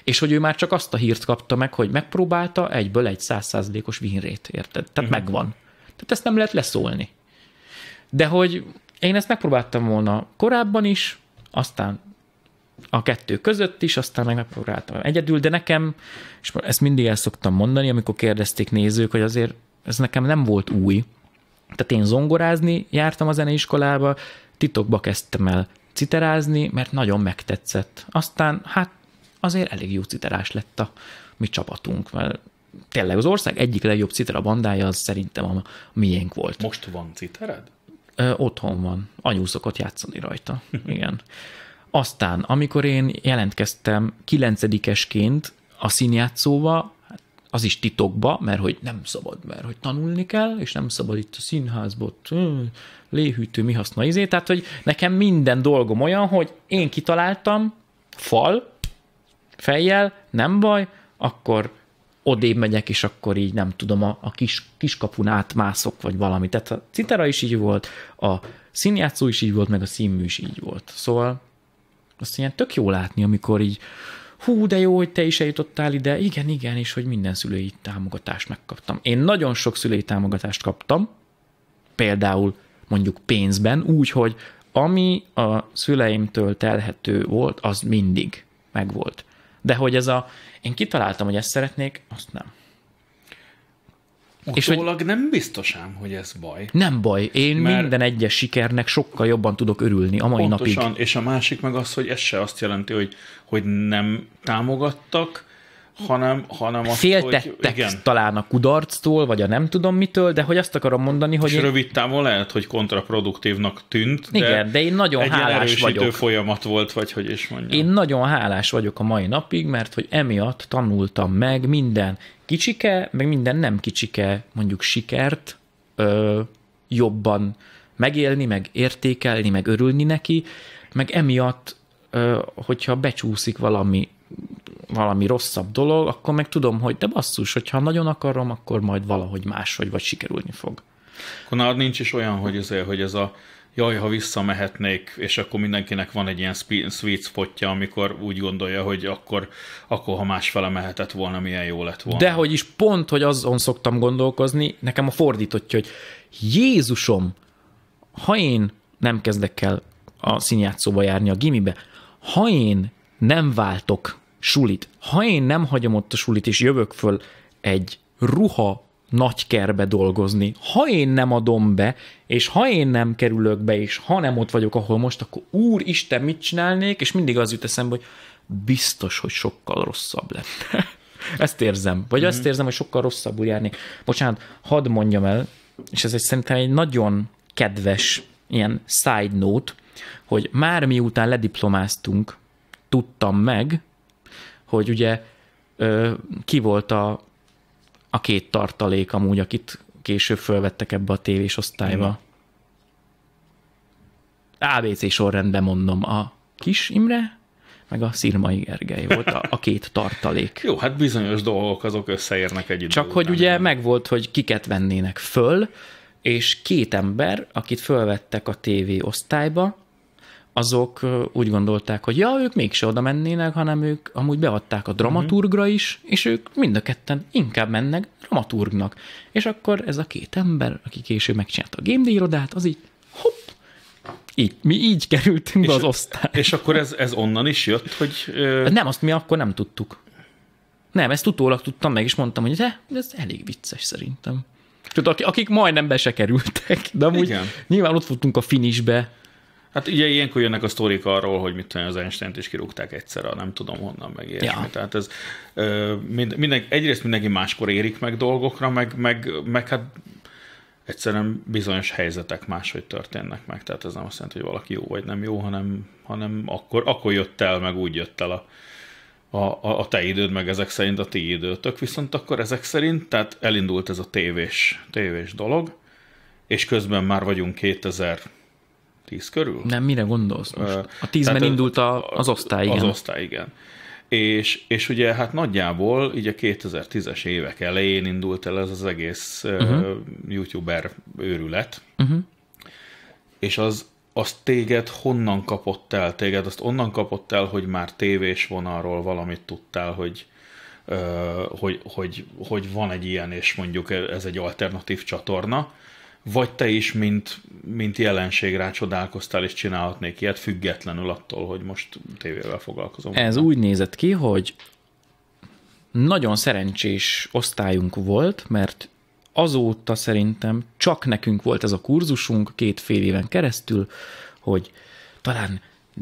És hogy ő már csak azt a hírt kapta meg, hogy megpróbálta egyből egy százszázalékos vinrét, érted? Tehát uh-huh. megvan. Tehát ezt nem lehet leszólni. De hogy én ezt megpróbáltam volna korábban is, aztán a kettő között is, aztán meg megpróbáltam egyedül, de nekem, és ezt mindig el szoktam mondani, amikor kérdezték nézők, hogy azért ez nekem nem volt új. Tehát én zongorázni jártam a zeneiskolába, titokba kezdtem el citerázni, mert nagyon megtetszett. Aztán hát azért elég jó citerás lett a mi csapatunk, mert tényleg az ország egyik legjobb citera bandája az szerintem a miénk volt. Most van citered? Ö, otthon van. Anyu szokott játszani rajta. Igen. Aztán, amikor én jelentkeztem kilencedikesként a színjátszóba, az is titokba, mert hogy nem szabad, mert hogy tanulni kell, és nem szabad itt a színházba, léhűtő, mi haszna izé. Tehát, hogy nekem minden dolgom olyan, hogy én kitaláltam, fal, fejjel, nem baj, akkor odébb megyek, és akkor így nem tudom, a, a kis, kiskapun átmászok, vagy valami. Tehát a citera is így volt, a színjátszó is így volt, meg a színmű is így volt. Szóval azt ilyen tök jó látni, amikor így hú, de jó, hogy te is eljutottál ide, igen, igen, és hogy minden szülői támogatást megkaptam. Én nagyon sok szülői támogatást kaptam, például mondjuk pénzben, úgy, hogy ami a szüleimtől telhető volt, az mindig megvolt. De hogy ez a, én kitaláltam, hogy ezt szeretnék, azt nem. Utólag és hogy nem biztosám, hogy ez baj. Nem baj. Én mert minden egyes sikernek sokkal jobban tudok örülni a mai pontosan, napig. és a másik meg az, hogy ez se azt jelenti, hogy, hogy nem támogattak, hanem, hanem azt, Féltettek hogy, igen. talán a kudarctól, vagy a nem tudom mitől, de hogy azt akarom mondani, hogy... És én... rövid távon lehet, hogy kontraproduktívnak tűnt, de, igen, de én nagyon egy hálás vagyok. folyamat volt, vagy hogy is mondjam. Én nagyon hálás vagyok a mai napig, mert hogy emiatt tanultam meg minden kicsike, meg minden nem kicsike, mondjuk sikert ö, jobban megélni, meg értékelni, meg örülni neki, meg emiatt, ö, hogyha becsúszik valami valami rosszabb dolog, akkor meg tudom, hogy de basszus, hogyha nagyon akarom, akkor majd valahogy máshogy vagy sikerülni fog. Akkor nálad nincs is olyan, hogy, azért, hogy ez a jaj, ha visszamehetnék, és akkor mindenkinek van egy ilyen sweet spotja, amikor úgy gondolja, hogy akkor, akkor ha fele mehetett volna, milyen jó lett volna. De hogy is pont, hogy azon szoktam gondolkozni, nekem a fordítottja, hogy Jézusom, ha én nem kezdek el a színjátszóba járni a gimibe, ha én nem váltok sulit. Ha én nem hagyom ott a sulit, és jövök föl egy ruha nagy kerbe dolgozni, ha én nem adom be, és ha én nem kerülök be, és ha nem ott vagyok, ahol most, akkor Isten, mit csinálnék, és mindig az jut eszembe, hogy biztos, hogy sokkal rosszabb lenne. ezt érzem. Vagy mm-hmm. azt mhm. érzem, hogy sokkal rosszabbul járnék. Bocsánat, hadd mondjam el, és ez egy szerintem egy nagyon kedves ilyen side note, hogy már miután lediplomáztunk, tudtam meg, hogy ugye ö, ki volt a, a két tartalék amúgy, akit később fölvettek ebbe a tévés osztályba. ABC sorrendben mondom, a Kis Imre, meg a Szirmai Gergely volt a, a két tartalék. Jó, hát bizonyos dolgok azok összeérnek egy idő Csak után, hogy ugye nem. megvolt, hogy kiket vennének föl, és két ember, akit fölvettek a TV osztályba, azok úgy gondolták, hogy ja, ők mégse oda mennének, hanem ők amúgy beadták a dramaturgra is, és ők mind a ketten inkább mennek dramaturgnak. És akkor ez a két ember, aki később megcsinálta a game irodát, az így hopp, így, mi így kerültünk be az osztály. És akkor ez, ez onnan is jött, hogy... Ö... Nem, azt mi akkor nem tudtuk. Nem, ezt utólag tudtam meg, és mondtam, hogy de, ez elég vicces szerintem. Tehát akik majdnem be se kerültek, de amúgy Igen. nyilván ott voltunk a finisbe, Hát ugye ilyenkor jönnek a sztorik arról, hogy mit tudom, az Einstein-t is kirúgták egyszer, nem tudom honnan, meg ilyesmi. Ja. Tehát ez mind, minden, egyrészt mindenki máskor érik meg dolgokra, meg, meg, meg hát egyszerűen bizonyos helyzetek máshogy történnek meg. Tehát ez nem azt jelenti, hogy valaki jó vagy nem jó, hanem, hanem akkor, akkor jött el, meg úgy jött el a, a, a te időd, meg ezek szerint a ti időtök. Viszont akkor ezek szerint, tehát elindult ez a tévés, tévés dolog, és közben már vagyunk 2000 10 körül. Nem, mire gondolsz most? A 10-ben indult a, az osztály, igen. Az osztály, igen. És, és ugye hát nagyjából így a 2010-es évek elején indult el ez az egész uh-huh. youtuber őrület, uh-huh. és az, azt téged honnan kapott el? Téged azt onnan kapott el, hogy már tévés vonalról valamit tudtál, hogy, hogy, hogy, hogy van egy ilyen, és mondjuk ez egy alternatív csatorna, vagy te is, mint, mint jelenség rá csodálkoztál, és csinálhatnék ilyet, függetlenül attól, hogy most tévével foglalkozom. Ez úgy nézett ki, hogy nagyon szerencsés osztályunk volt, mert azóta szerintem csak nekünk volt ez a kurzusunk két fél éven keresztül, hogy talán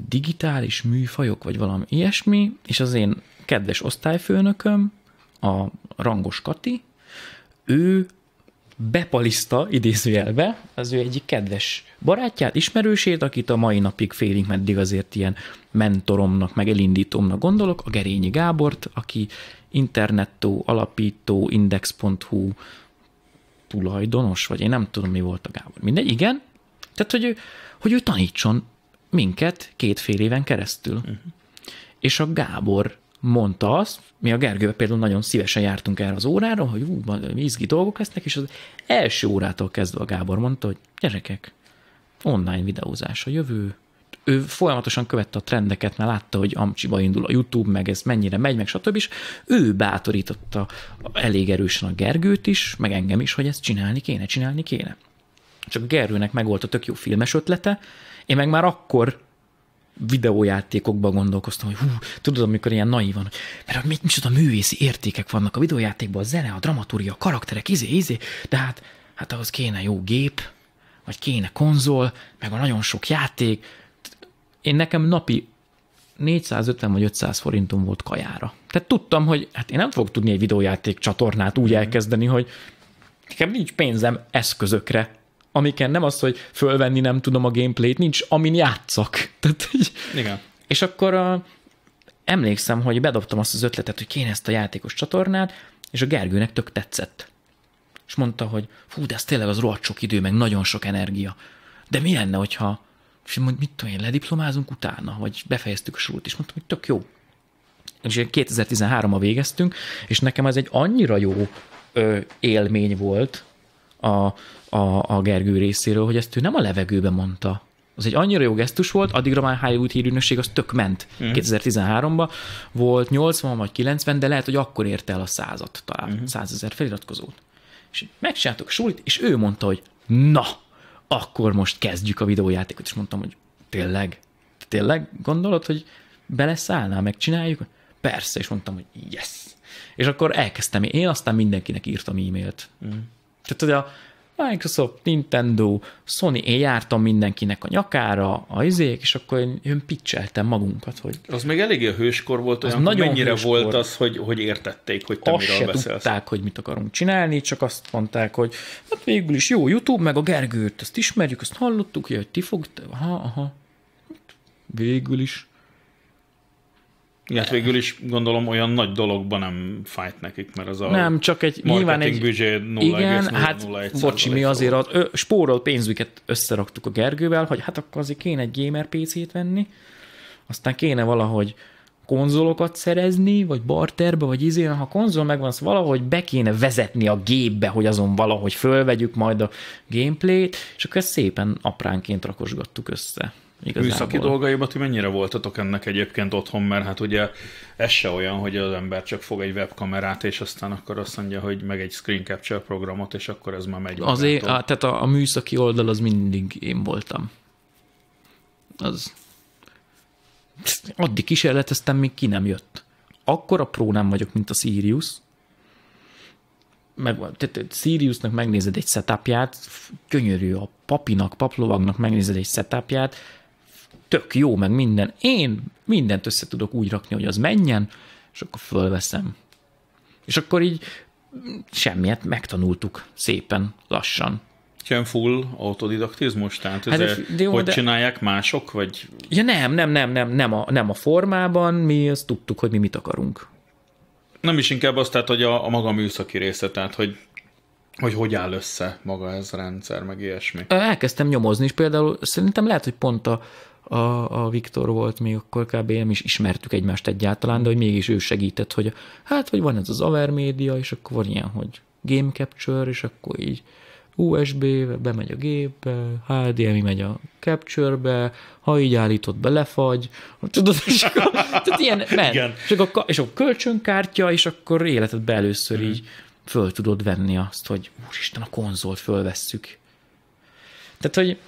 digitális műfajok, vagy valami ilyesmi, és az én kedves osztályfőnököm, a Rangos Kati, ő bepaliszta idézőjelbe az ő egyik kedves barátját, ismerősét, akit a mai napig félig meddig azért ilyen mentoromnak, meg elindítomnak gondolok, a Gerényi Gábort, aki internettó, alapító, index.hu tulajdonos, vagy én nem tudom, mi volt a Gábor. Mindegy, igen. Tehát, hogy ő, hogy ő tanítson minket két fél éven keresztül. Uh-huh. És a Gábor mondta azt, mi a Gergővel például nagyon szívesen jártunk erre az órára, hogy ú, izgi dolgok lesznek, és az első órától kezdve a Gábor mondta, hogy gyerekek, online videózás a jövő. Ő folyamatosan követte a trendeket, mert látta, hogy Amcsiba indul a YouTube, meg ez mennyire megy, meg stb. És Ő bátorította elég erősen a Gergőt is, meg engem is, hogy ezt csinálni kéne, csinálni kéne. Csak Gergőnek meg megvolt a tök jó filmes ötlete, én meg már akkor videójátékokban gondolkoztam, hogy hú, tudod, amikor ilyen naívan, van, mert mit, micsoda művészi értékek vannak a videójátékban, a zene, a dramaturgia, a karakterek, izé, izé, de hát, hát ahhoz kéne jó gép, vagy kéne konzol, meg a nagyon sok játék. Én nekem napi 450 vagy 500 forintom volt kajára. Tehát tudtam, hogy hát én nem fogok tudni egy videójáték csatornát úgy mhm. elkezdeni, hogy nekem nincs pénzem eszközökre, amiken nem az, hogy fölvenni nem tudom a gameplayt, nincs, amin játszak. Tehát, így, Igen. És akkor a, emlékszem, hogy bedobtam azt az ötletet, hogy kéne ezt a játékos csatornát, és a Gergőnek tök tetszett. És mondta, hogy fú, de ez tényleg az rohadt sok idő, meg nagyon sok energia. De mi lenne, hogyha és mond, mit tudom én, lediplomázunk utána, vagy befejeztük a sult, és mondtam, hogy tök jó. És 2013-ban végeztünk, és nekem ez egy annyira jó ö, élmény volt, a, a, a Gergő részéről, hogy ezt ő nem a levegőbe mondta, az egy annyira jó gesztus volt, addigra már Hollywood hírűnökség az tök ment. Mm. 2013-ban volt 80 vagy 90, de lehet, hogy akkor érte el a százat, talán mm. 100 ezer feliratkozót. És megcsináltuk sulit, és ő mondta, hogy na, akkor most kezdjük a videójátékot, és mondtam, hogy tényleg, tényleg gondolod, hogy beleszállnál, megcsináljuk? Persze, és mondtam, hogy yes. És akkor elkezdtem, én aztán mindenkinek írtam e-mailt. Mm. Tehát a, Microsoft, Nintendo, Sony, én jártam mindenkinek a nyakára, a izék, és akkor én, én picseltem magunkat. Hogy az még eléggé a hőskor volt, olyan, nagyon mennyire hőskor. volt az, hogy, hogy értették, hogy te azt miről se beszélsz. tudták, hogy mit akarunk csinálni, csak azt mondták, hogy hát végül is jó, YouTube, meg a Gergőt, azt ismerjük, azt hallottuk, hogy ti fogtok, aha, aha, hát végül is. Igen, hát végül is gondolom olyan nagy dologban nem fájt nekik, mert az a nem, csak egy, marketing egy, büdzsé 0, igen, 0, hát 0, bocsi, mi azért az, spórol pénzüket összeraktuk a Gergővel, hogy hát akkor azért kéne egy gamer PC-t venni, aztán kéne valahogy konzolokat szerezni, vagy barterbe, vagy izé, ha konzol megvan, azt valahogy be kéne vezetni a gépbe, hogy azon valahogy fölvegyük majd a gameplayt, és akkor ezt szépen apránként rakosgattuk össze. Igazából. Műszaki dolgaiba hogy mennyire voltatok ennek egyébként otthon, mert hát ugye ez se olyan, hogy az ember csak fog egy webkamerát, és aztán akkor azt mondja, hogy meg egy screen capture programot, és akkor ez már megy. Azért, a, tehát a, a műszaki oldal az mindig én voltam. Az addig kísérleteztem, még ki nem jött. Akkor a pró nem vagyok, mint a Sirius, meg, tehát Siriusnak megnézed egy setupját, könyörű a papinak, paplovagnak megnézed egy setupját, tök jó, meg minden. Én mindent össze tudok úgy rakni, hogy az menjen, és akkor fölveszem. És akkor így semmiet megtanultuk szépen, lassan. Ilyen full autodidaktizmus? Tehát hát ez e, jó, hogy de... csinálják mások, vagy... Ja nem, nem, nem, nem, nem a, nem a formában, mi azt tudtuk, hogy mi mit akarunk. Nem is inkább azt, tehát, hogy a, a maga műszaki része, tehát, hogy hogy hogy áll össze maga ez a rendszer, meg ilyesmi. Elkezdtem nyomozni, és például szerintem lehet, hogy pont a, a, a Viktor volt még akkor kb. nem is ismertük egymást egyáltalán, de hogy mégis ő segített, hogy hát, hogy van ez az Aver média, és akkor van ilyen, hogy Game Capture, és akkor így USB, bemegy a gépbe, HDMI megy a capture-be, ha így állított be, lefagy, tudod, és akkor, tehát ilyen men, Igen. És, akkor, és akkor kölcsönkártya, és akkor életedbe először mm. így föl tudod venni azt, hogy úristen, a konzolt fölvesszük. Tehát, hogy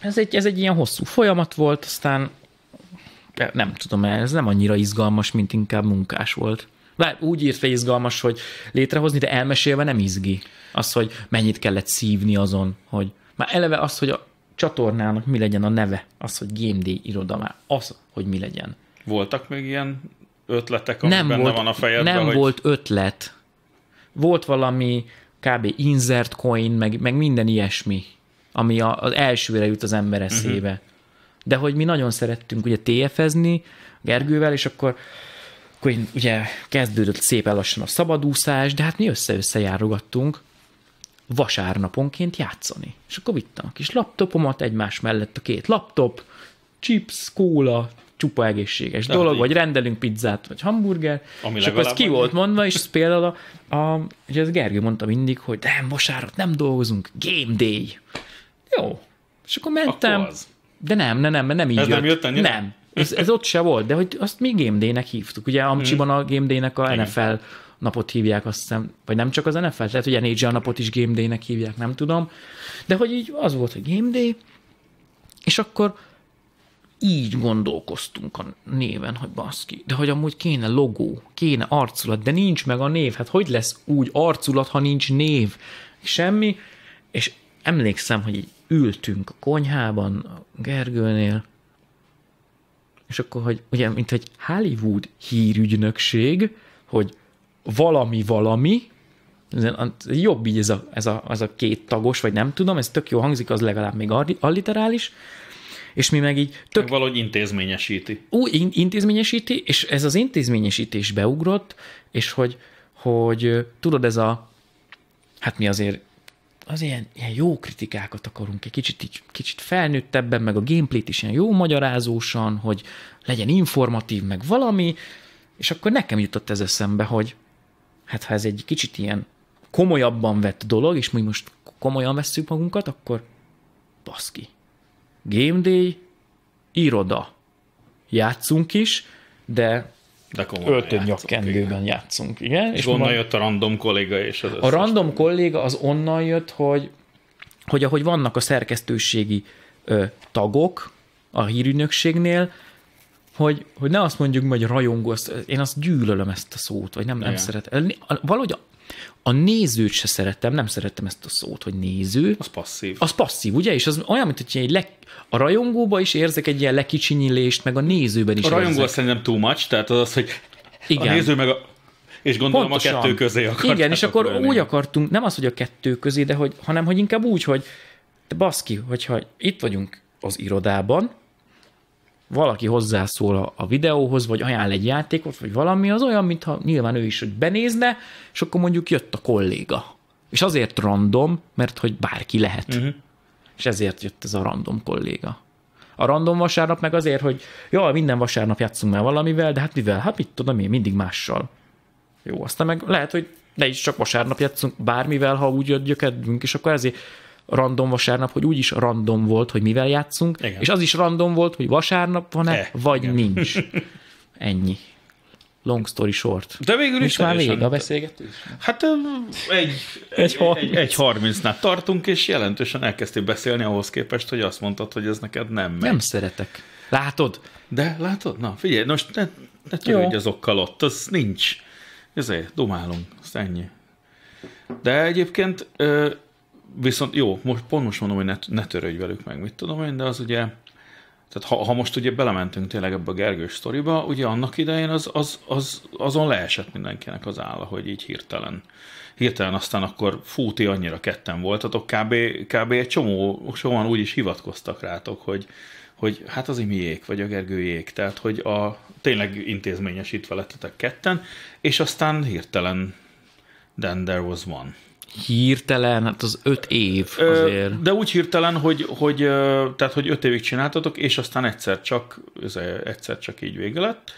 ez egy, ez egy ilyen hosszú folyamat volt, aztán nem tudom, ez nem annyira izgalmas, mint inkább munkás volt. Bár úgy írt hogy izgalmas, hogy létrehozni, de elmesélve nem izgi. Az, hogy mennyit kellett szívni azon, hogy már eleve az, hogy a csatornának mi legyen a neve, az, hogy GMD iroda már, az, hogy mi legyen. Voltak még ilyen ötletek, ami nem benne volt, van a fejedben? Nem hogy... volt ötlet. Volt valami kb. insert coin, meg, meg minden ilyesmi ami a, az elsőre jut az ember eszébe. Uh-huh. De hogy mi nagyon szerettünk ugye TF-ezni Gergővel, és akkor akkor én, ugye kezdődött szépen lassan a szabadúszás, de hát mi össze-össze járogattunk vasárnaponként játszani. És akkor vittem a kis laptopomat, egymás mellett a két laptop, chips, kóla, csupa egészséges de dolog, hát így. vagy rendelünk pizzát, vagy hamburger, Ami és akkor ez ki volt mondva, és ez például a, a, ugye ez Gergő mondta mindig, hogy de vasárnap nem dolgozunk, game day. Jó. És akkor mentem. Akkor az. De nem, nem, nem, nem így Ez jött. nem jött annyira? Nem. Ez, ez ott se volt, de hogy azt mi Game Day-nek hívtuk. Ugye Amcsiban a Game Day-nek a Igen. NFL napot hívják, azt hiszem, vagy nem csak az NFL, lehet, hogy a napot is Game Day-nek hívják, nem tudom. De hogy így az volt, hogy Game Day, és akkor így gondolkoztunk a néven, hogy baszki, de hogy amúgy kéne logó, kéne arculat, de nincs meg a név, hát hogy lesz úgy arculat, ha nincs név, semmi, és emlékszem, hogy így ültünk a konyhában, a Gergőnél, és akkor, hogy ugye, mint egy Hollywood hírügynökség, hogy valami-valami, jobb így ez a, ez, a, ez a két tagos, vagy nem tudom, ez tök jó hangzik, az legalább még alliterális, és mi meg így... Tök... Meg valahogy intézményesíti. Úgy in, intézményesíti, és ez az intézményesítés beugrott, és hogy, hogy tudod, ez a... Hát mi azért az ilyen, ilyen jó kritikákat akarunk, egy kicsit, így, kicsit felnőttebben, meg a gameplayt is ilyen jó magyarázósan, hogy legyen informatív, meg valami, és akkor nekem jutott ez eszembe, hogy hát ha ez egy kicsit ilyen komolyabban vett dolog, és mi most komolyan vesszük magunkat, akkor baszki. Game Day, iroda. Játszunk is, de de öltönnyakkendőben játszunk. Igen? És, és onnan jött a random kolléga és az A random kolléga az onnan jött, hogy, hogy ahogy vannak a szerkesztőségi ö, tagok a hírügynökségnél, hogy, hogy ne azt mondjuk, hogy rajongó, én azt gyűlölöm ezt a szót, vagy nem, nem szeretem. Valahogy a, a nézőt se szerettem, nem szerettem ezt a szót, hogy néző. Az passzív. Az passzív, ugye? És az olyan, mint hogy egy le, a rajongóba is érzek egy ilyen lekicsinyilést, meg a nézőben is A rajongó érzek. szerintem too much, tehát az az, hogy Igen. a néző meg a és gondolom Pontosan. a kettő közé akartunk. Igen, és akkor lenni. úgy akartunk, nem az, hogy a kettő közé, de hogy, hanem hogy inkább úgy, hogy te baszki, hogyha itt vagyunk az irodában, valaki hozzászól a, videóhoz, vagy ajánl egy játékot, vagy valami, az olyan, mintha nyilván ő is hogy benézne, és akkor mondjuk jött a kolléga. És azért random, mert hogy bárki lehet. Uh-huh. És ezért jött ez a random kolléga. A random vasárnap meg azért, hogy jó, minden vasárnap játszunk már valamivel, de hát mivel? Hát mit tudom én, mindig mással. Jó, aztán meg lehet, hogy ne is csak vasárnap játszunk bármivel, ha úgy jött gyökedünk, és akkor ezért random vasárnap, hogy úgyis random volt, hogy mivel játszunk, igen. és az is random volt, hogy vasárnap van-e, e, vagy igen. nincs. Ennyi. Long story short. De végül is már vége a beszélgetés? Hát egy, egy, egy, egy 30-nál tartunk, és jelentősen elkezdtél beszélni ahhoz képest, hogy azt mondtad, hogy ez neked nem megy. Nem szeretek. Látod? De látod? Na, figyelj, most ne, ne törődj azokkal ott, az nincs. Ezért domálunk, azt ennyi. De egyébként viszont jó, most, pont most mondom, hogy ne, ne törődj velük meg, mit tudom én, de az ugye, tehát ha, ha most ugye belementünk tényleg ebbe a Gergős sztoriba, ugye annak idején az, az, az, azon leesett mindenkinek az álla, hogy így hirtelen, hirtelen aztán akkor fúti annyira ketten voltatok, kb, kb egy csomó, sokan úgy is hivatkoztak rátok, hogy, hogy hát az imiék, vagy a Gergőjék, tehát hogy a, tényleg intézményesítve lettetek ketten, és aztán hirtelen then there was one hirtelen, hát az öt év azért. de úgy hirtelen, hogy, hogy, tehát, hogy öt évig csináltatok, és aztán egyszer csak, egyszer csak így vége lett.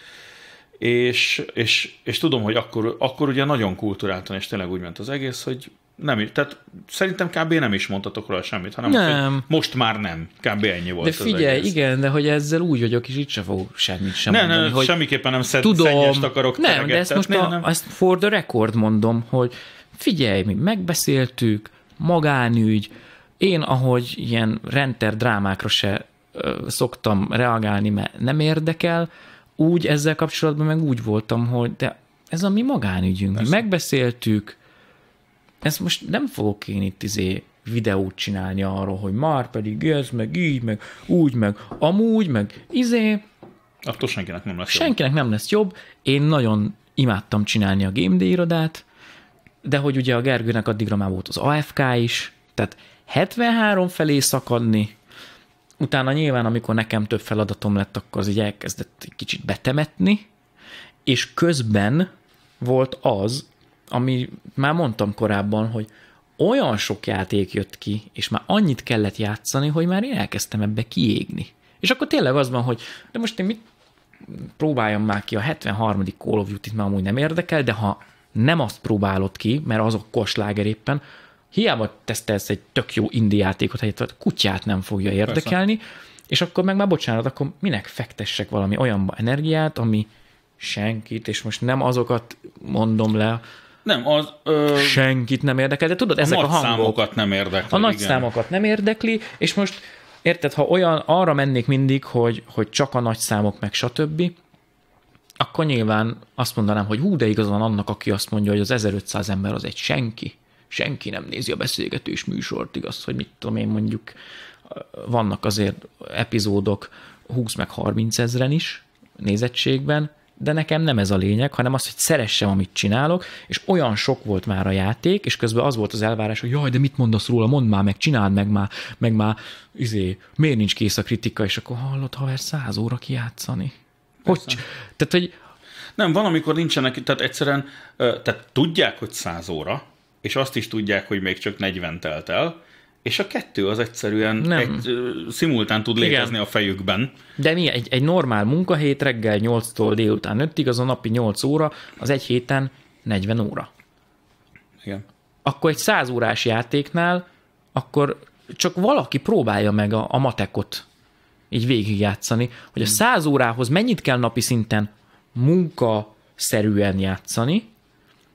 És, és, és tudom, hogy akkor, akkor ugye nagyon kulturáltan, és tényleg úgy ment az egész, hogy nem, tehát szerintem kb. nem is mondtatok róla semmit, hanem nem. Ott, most már nem. Kb. ennyi volt. De figyelj, igen, de hogy ezzel úgy vagyok, és itt se fogok semmit sem Ne, mondani. Ne, hogy semmiképpen nem szed, tudom, akarok Nem, de ezt most nem, a, nem. ezt for the record mondom, hogy figyelj, mi megbeszéltük, magánügy, én ahogy ilyen renter drámákra se ö, szoktam reagálni, mert nem érdekel, úgy ezzel kapcsolatban meg úgy voltam, hogy de ez a mi magánügyünk, Persze. mi megbeszéltük, ezt most nem fogok én itt izé videót csinálni arról, hogy már pedig ez, meg így, meg úgy, meg amúgy, meg izé. Attól senkinek nem lesz Senkinek jobb. nem lesz jobb. Én nagyon imádtam csinálni a Game Day irodát, de hogy ugye a Gergőnek addigra már volt az AFK is, tehát 73 felé szakadni, utána nyilván, amikor nekem több feladatom lett, akkor az így elkezdett egy kicsit betemetni, és közben volt az, ami már mondtam korábban, hogy olyan sok játék jött ki, és már annyit kellett játszani, hogy már én elkezdtem ebbe kiégni. És akkor tényleg az van, hogy de most én mit próbáljam már ki a 73. Call of Duty-t, már amúgy nem érdekel, de ha nem azt próbálod ki, mert azok kosláger éppen, hiába tesztelsz egy tök jó indi játékot, egy hát kutyát nem fogja érdekelni, Persze. és akkor meg már bocsánat, akkor minek fektessek valami olyanba energiát, ami senkit, és most nem azokat mondom le, nem, az... Ö... Senkit nem érdekel, de tudod, a ezek a hangok. számokat nem érdekli. A nagy igen. számokat nem érdekli, és most érted, ha olyan, arra mennék mindig, hogy, hogy csak a nagy számok, meg stb., akkor nyilván azt mondanám, hogy hú, de igaz van annak, aki azt mondja, hogy az 1500 ember az egy senki. Senki nem nézi a beszélgetős műsort, igaz, hogy mit tudom én mondjuk, eh, vannak azért epizódok 20 meg 30 ezeren is nézettségben, de nekem nem ez a lényeg, hanem az, hogy szeressem, amit csinálok, és olyan sok volt már a játék, és közben az volt az elvárás, hogy jaj, de mit mondasz róla, mondd már, meg csináld meg már, meg már, izé, miért nincs kész a kritika, és akkor hallod, haver, száz óra kijátszani. Hogy, Persze. tehát, hogy... Nem, van, amikor nincsenek, tehát egyszerűen, tehát tudják, hogy 100 óra, és azt is tudják, hogy még csak 40 telt el, és a kettő az egyszerűen nem. Egy, ö, szimultán tud létezni Igen. a fejükben. De mi? Egy, egy normál munkahét reggel 8-tól délután 5-ig, az a napi 8 óra, az egy héten 40 óra. Igen. Akkor egy 100 órás játéknál, akkor csak valaki próbálja meg a, a matekot így végigjátszani, hogy a hmm. száz órához mennyit kell napi szinten munka szerűen játszani,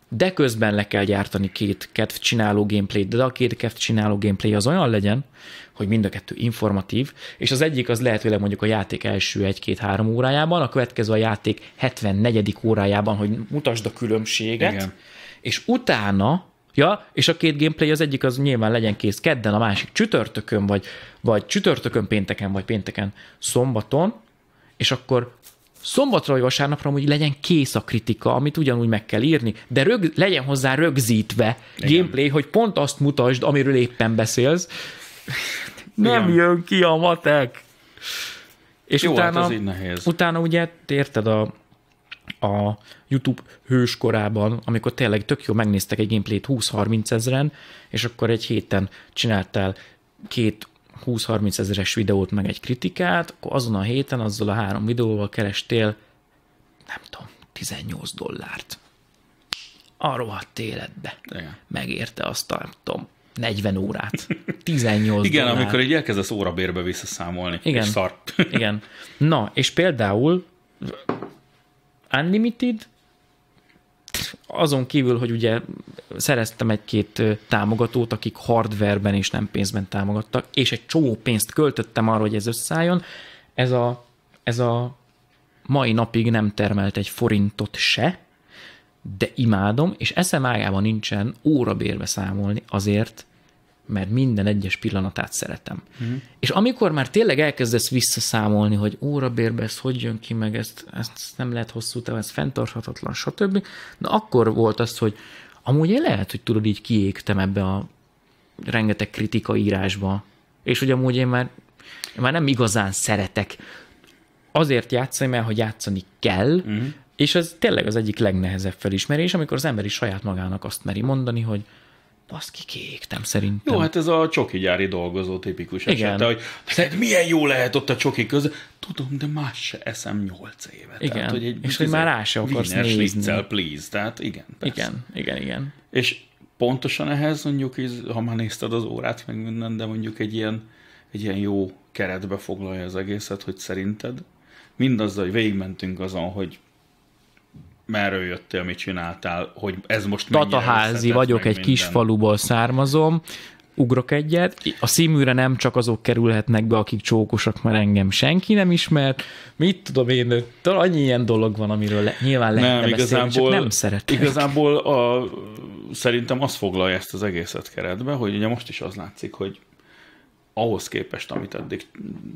de közben le kell gyártani két kedv csináló gameplayt, de a két kedv csináló gameplay az olyan legyen, hogy mind a kettő informatív, és az egyik az lehetőleg mondjuk a játék első egy-két-három órájában, a következő a játék 74. órájában, hogy mutasd a különbséget, Igen. és utána Ja, és a két gameplay az egyik az nyilván legyen kész kedden, a másik csütörtökön, vagy, vagy csütörtökön pénteken, vagy pénteken szombaton, és akkor szombatra vagy vasárnapra hogy legyen kész a kritika, amit ugyanúgy meg kell írni, de rög, legyen hozzá rögzítve Igen. gameplay, hogy pont azt mutasd, amiről éppen beszélsz. Nem Igen. jön ki a matek! És Jó, hát utána, hát ez így nehéz. utána ugye érted a a YouTube hős korában, amikor tényleg tök jó megnéztek egy gameplayt 20-30 ezeren, és akkor egy héten csináltál két 20-30 ezeres videót, meg egy kritikát, akkor azon a héten azzal a három videóval kerestél, nem tudom, 18 dollárt. A rohadt életbe. Igen. Megérte azt a, nem tudom, 40 órát. 18 Igen, dollár. amikor így elkezdesz órabérbe visszaszámolni. Igen. És szart. Igen. Na, és például Unlimited, azon kívül, hogy ugye szereztem egy-két támogatót, akik hardverben és nem pénzben támogattak, és egy csomó pénzt költöttem arra, hogy ez összeálljon, ez a, ez a mai napig nem termelt egy forintot se, de imádom, és eszem ágában nincsen órabérbe számolni azért, mert minden egyes pillanatát szeretem. Mm. És amikor már tényleg elkezdesz visszaszámolni, hogy órabérbe ez hogy jön ki, meg ezt, ezt nem lehet hosszú távon, ez fenntarthatatlan, stb. Na akkor volt az, hogy amúgy én lehet, hogy tudod, így kiégtem ebbe a rengeteg kritika írásba, és hogy amúgy én már, én már nem igazán szeretek azért játszani, mert hogy játszani kell, mm. és ez tényleg az egyik legnehezebb felismerés, amikor az ember is saját magának azt meri mondani, hogy baszki, nem szerintem. Jó, hát ez a csoki gyári dolgozó tipikus Igen. esete, hogy neked milyen jó lehet ott a csoki köz. Tudom, de más se eszem nyolc éve. Igen, tehát, hogy egy, és hogy már rá se akarsz nézni. please, tehát igen. Persze. Igen, igen, igen. És pontosan ehhez mondjuk, ha már nézted az órát, meg minden, de mondjuk egy ilyen, egy ilyen jó keretbe foglalja az egészet, hogy szerinted mindazzal, hogy végigmentünk azon, hogy merről jöttél, mit csináltál, hogy ez most Tataházi vagyok, egy minden. kis faluból származom, ugrok egyet, a színműre nem csak azok kerülhetnek be, akik csókosak, mert engem senki nem ismer, mit tudom én, annyi ilyen dolog van, amiről le, nyilván lehetne nem, beszélni, igazából, csak nem szeretek. Igazából a, szerintem az foglalja ezt az egészet keretbe, hogy ugye most is az látszik, hogy ahhoz képest, amit eddig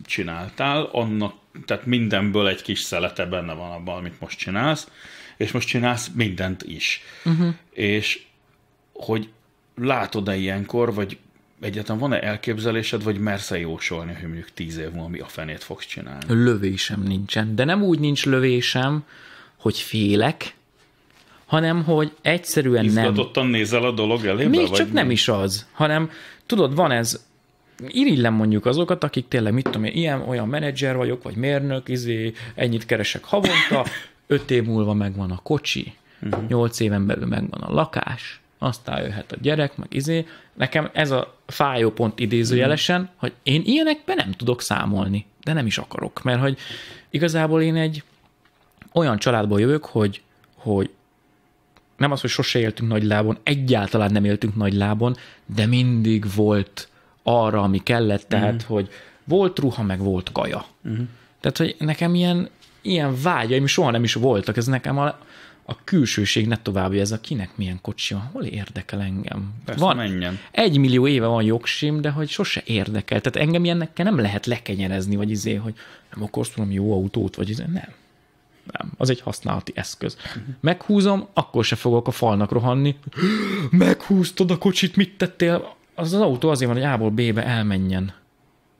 csináltál, annak, tehát mindenből egy kis szelete benne van abban, amit most csinálsz, és most csinálsz mindent is. Uh-huh. És hogy látod-e ilyenkor, vagy egyáltalán van-e elképzelésed, vagy mersz-e jósolni, hogy mondjuk tíz év múlva mi a fenét fogsz csinálni? Lövésem nincsen. De nem úgy nincs lövésem, hogy félek, hanem hogy egyszerűen Izgatottan nem. Izgatottan nézel a dolog elébe? Még csak mi? nem is az, hanem tudod, van ez, irigylem mondjuk azokat, akik tényleg, mit tudom én, ilyen, olyan menedzser vagyok, vagy mérnök, izé, ennyit keresek havonta, öt év múlva megvan a kocsi, uh-huh. nyolc éven belül megvan a lakás, aztán jöhet a gyerek, meg izé. Nekem ez a fájó pont idézőjelesen, uh-huh. hogy én ilyenekben nem tudok számolni, de nem is akarok, mert hogy igazából én egy olyan családból jövök, hogy, hogy nem az, hogy sose éltünk nagy lábon, egyáltalán nem éltünk nagy lábon, de mindig volt arra, ami kellett, tehát, uh-huh. hogy volt ruha, meg volt kaja. Uh-huh. Tehát, hogy nekem ilyen ilyen vágyaim soha nem is voltak, ez nekem a, a külsőség ne tovább, ez a kinek milyen kocsi van, hol érdekel engem? Persze, van, menjen. Egy millió éve van jogsim, de hogy sose érdekel. Tehát engem ilyennek nem lehet lekenyerezni, vagy izé, hogy nem akarsz tudom jó autót, vagy izé, nem. Nem, az egy használati eszköz. Meghúzom, akkor se fogok a falnak rohanni. Meghúztad a kocsit, mit tettél? Az az autó azért van, hogy A-ból B-be elmenjen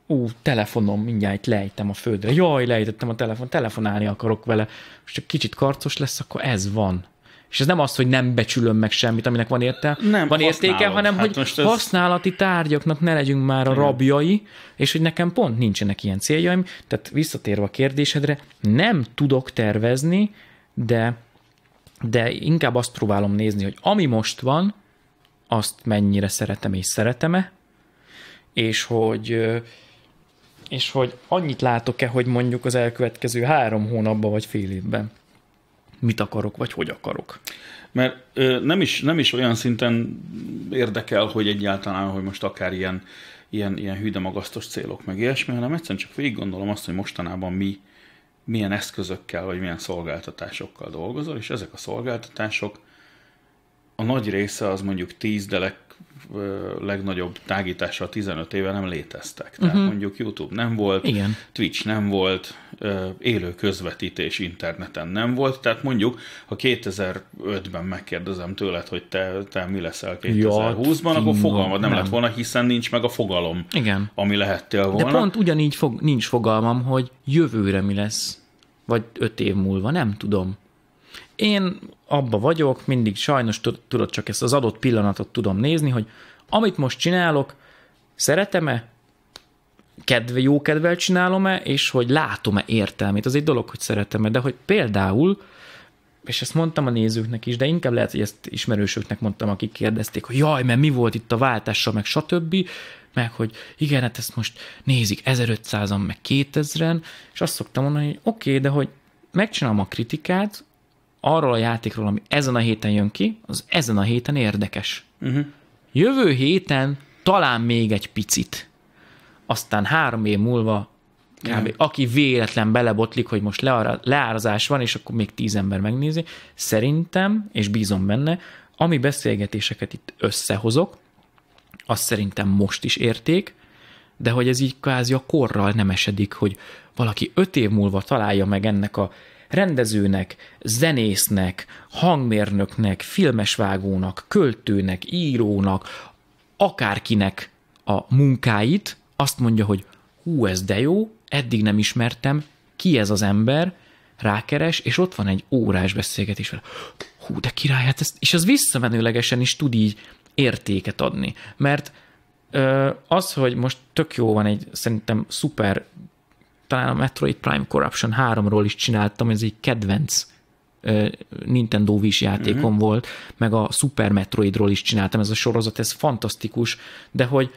ú, telefonom, mindjárt lejtem a földre. Jaj, lejtettem a telefon, telefonálni akarok vele. Most csak kicsit karcos lesz, akkor ez van. És ez nem az, hogy nem becsülöm meg semmit, aminek van érte, nem, van értéke, hanem hát hogy ez... használati tárgyaknak ne legyünk már a rabjai, és hogy nekem pont nincsenek ilyen céljaim. Tehát visszatérve a kérdésedre, nem tudok tervezni, de, de inkább azt próbálom nézni, hogy ami most van, azt mennyire szeretem és szeretem-e, és hogy és hogy annyit látok-e, hogy mondjuk az elkövetkező három hónapban vagy fél évben mit akarok, vagy hogy akarok. Mert ö, nem, is, nem is olyan szinten érdekel, hogy egyáltalán, hogy most akár ilyen, ilyen, ilyen hűde magasztos célok, meg ilyesmi, hanem egyszerűen csak végig gondolom azt, hogy mostanában mi, milyen eszközökkel, vagy milyen szolgáltatásokkal dolgozol, és ezek a szolgáltatások a nagy része az mondjuk 10, de leg, legnagyobb a 15 éve nem léteztek. Tehát uh-huh. mondjuk YouTube nem volt, Igen. Twitch nem volt, élő közvetítés interneten nem volt. Tehát mondjuk, ha 2005-ben megkérdezem tőled, hogy te, te mi leszel 2020-ban, ja, akkor fogalmad nem, nem lett volna, hiszen nincs meg a fogalom, Igen. ami lehettél volna. De pont ugyanígy fog, nincs fogalmam, hogy jövőre mi lesz, vagy öt év múlva, nem tudom. Én abba vagyok, mindig sajnos tudod csak ezt az adott pillanatot tudom nézni, hogy amit most csinálok, szeretem-e, kedve, jó kedvel csinálom-e, és hogy látom-e értelmét. Az egy dolog, hogy szeretem-e, de hogy például, és ezt mondtam a nézőknek is, de inkább lehet, hogy ezt ismerősöknek mondtam, akik kérdezték, hogy jaj, mert mi volt itt a váltással, meg stb., meg hogy igen, hát ezt most nézik 1500-an, meg 2000-en, és azt szoktam mondani, hogy oké, okay, de hogy megcsinálom a kritikát, arról a játékról, ami ezen a héten jön ki, az ezen a héten érdekes. Uh-huh. Jövő héten talán még egy picit. Aztán három év múlva kb. Yeah. aki véletlen belebotlik, hogy most leárazás van, és akkor még tíz ember megnézi, szerintem, és bízom benne, ami beszélgetéseket itt összehozok, az szerintem most is érték, de hogy ez így kvázi a korral nem esedik, hogy valaki öt év múlva találja meg ennek a rendezőnek, zenésznek, hangmérnöknek, filmesvágónak, költőnek, írónak, akárkinek a munkáit, azt mondja, hogy hú, ez de jó, eddig nem ismertem, ki ez az ember, rákeres, és ott van egy órás beszélgetés vele. Hú, de király, hát ezt, és az visszamenőlegesen is tud így értéket adni, mert az, hogy most tök jó van egy szerintem szuper talán a Metroid Prime Corruption 3-ról is csináltam, ez egy kedvenc Nintendo Wii játékom mm-hmm. volt, meg a Super Metroidról is csináltam, ez a sorozat, ez fantasztikus, de hogy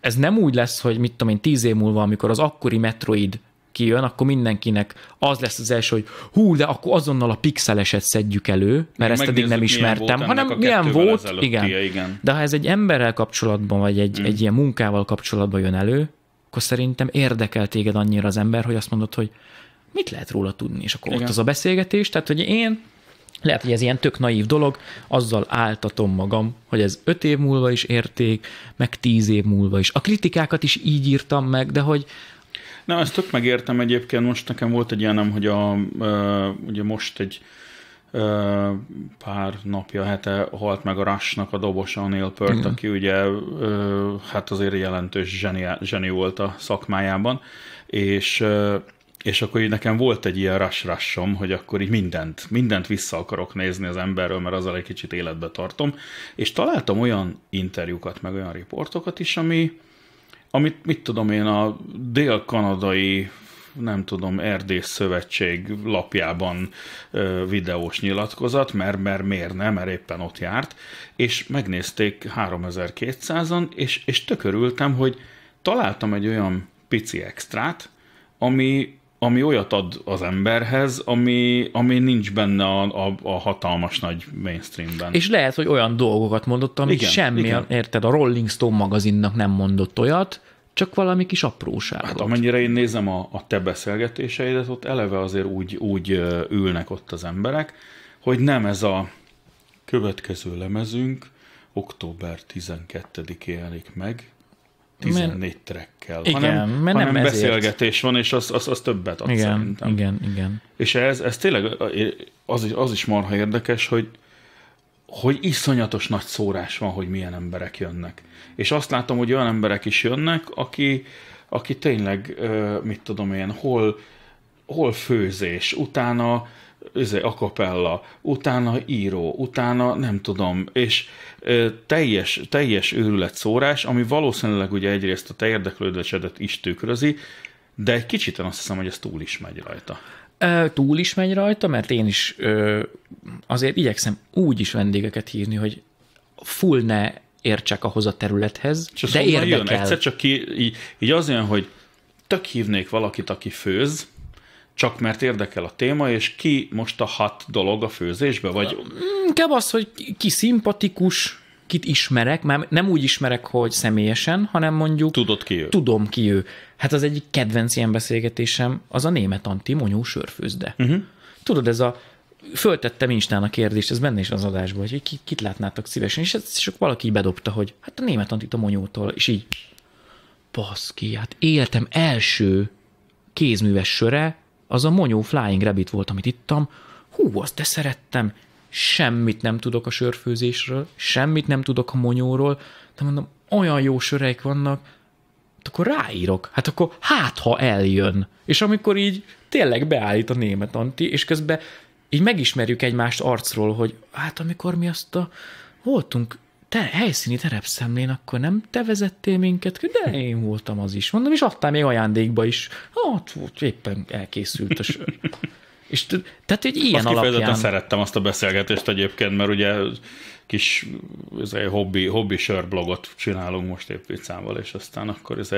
ez nem úgy lesz, hogy mit tudom én, tíz év múlva, amikor az akkori Metroid kijön, akkor mindenkinek az lesz az első, hogy hú, de akkor azonnal a pixeleset szedjük elő, mert Én ezt eddig nem ismertem, hanem milyen volt, igen. igen. De ha ez egy emberrel kapcsolatban, vagy egy, mm. egy ilyen munkával kapcsolatban jön elő, akkor szerintem érdekel téged annyira az ember, hogy azt mondod, hogy mit lehet róla tudni, és akkor Igen. ott az a beszélgetés, tehát hogy én lehet, hogy ez ilyen tök naív dolog, azzal áltatom magam, hogy ez öt év múlva is érték, meg tíz év múlva is. A kritikákat is így írtam meg, de hogy, nem, ezt tök megértem egyébként. Most nekem volt egy ilyenem, hogy a, ugye most egy pár napja, hete halt meg a Rushnak a dobosa, a Neil Peart, aki ugye hát azért jelentős zseni, zseni volt a szakmájában, és és akkor így nekem volt egy ilyen rush hogy akkor így mindent, mindent vissza akarok nézni az emberről, mert azzal egy kicsit életbe tartom, és találtam olyan interjúkat, meg olyan riportokat is, ami, amit mit tudom én, a dél-kanadai nem tudom, Erdész Szövetség lapjában ö, videós nyilatkozat, mert, mert miért nem, mert éppen ott járt, és megnézték 3200-an, és, és tökörültem, hogy találtam egy olyan pici extrát, ami, ami olyat ad az emberhez, ami, ami nincs benne a, a, a hatalmas nagy mainstreamben. És lehet, hogy olyan dolgokat mondott, amit igen, semmi, igen. érted, a Rolling Stone magazinnak nem mondott olyat, csak valami kis apróság. Hát amennyire én nézem a, a te beszélgetéseidet, ott eleve azért úgy, úgy ülnek ott az emberek, hogy nem ez a következő lemezünk október 12-é jelenik meg, 14 trekkel. Igen, hanem, mert hanem nem beszélgetés ezért. van, és az, az, az többet ad igen, szerintem. Igen, igen. És ez, ez tényleg az, az is marha érdekes, hogy hogy iszonyatos nagy szórás van, hogy milyen emberek jönnek. És azt látom, hogy olyan emberek is jönnek, aki, aki tényleg, mit tudom én, hol, hol főzés, utána a akapella, utána író, utána nem tudom, és teljes, teljes őrület szórás, ami valószínűleg ugye egyrészt a te érdeklődésedet is tükrözi, de egy kicsit azt hiszem, hogy ez túl is megy rajta túl is megy rajta, mert én is ö, azért igyekszem úgy is vendégeket hívni, hogy full ne értsek ahhoz a területhez, és de érdekel. Jön. Egyszer csak ki, így, így az olyan, hogy tök hívnék valakit, aki főz, csak mert érdekel a téma, és ki most a hat dolog a főzésbe? Vagy... Mm, inkább az, hogy ki szimpatikus, kit ismerek, már nem úgy ismerek, hogy személyesen, hanem mondjuk... Tudod ki ő. Tudom ki ő. Hát az egyik kedvenc ilyen beszélgetésem az a német monyó sörfőzde. Uh-huh. Tudod, ez a föltettem Instán a kérdést, ez benne is az adásban, hogy ki, kit látnátok szívesen, és, ez, és valaki így bedobta, hogy hát a német antit a monyótól, és így baszki, hát életem első kézműves söre, az a monyó Flying Rabbit volt, amit ittam, hú, azt de szerettem, semmit nem tudok a sörfőzésről, semmit nem tudok a monyóról, de mondom, olyan jó söreik vannak, Hát akkor ráírok, hát akkor hát, ha eljön. És amikor így tényleg beállít a német Anti, és közben így megismerjük egymást arcról, hogy hát amikor mi azt a voltunk te, helyszíni terepszemlén, akkor nem te vezettél minket, de én voltam az is. Mondom, és adtál még ajándékba is. Hát, éppen elkészült a sör. És tehát egy ilyen azt alapján... szerettem azt a beszélgetést egyébként, mert ugye kis ez egy hobbi, hobbi sörblogot blogot csinálunk most épp Vicával, és aztán akkor ez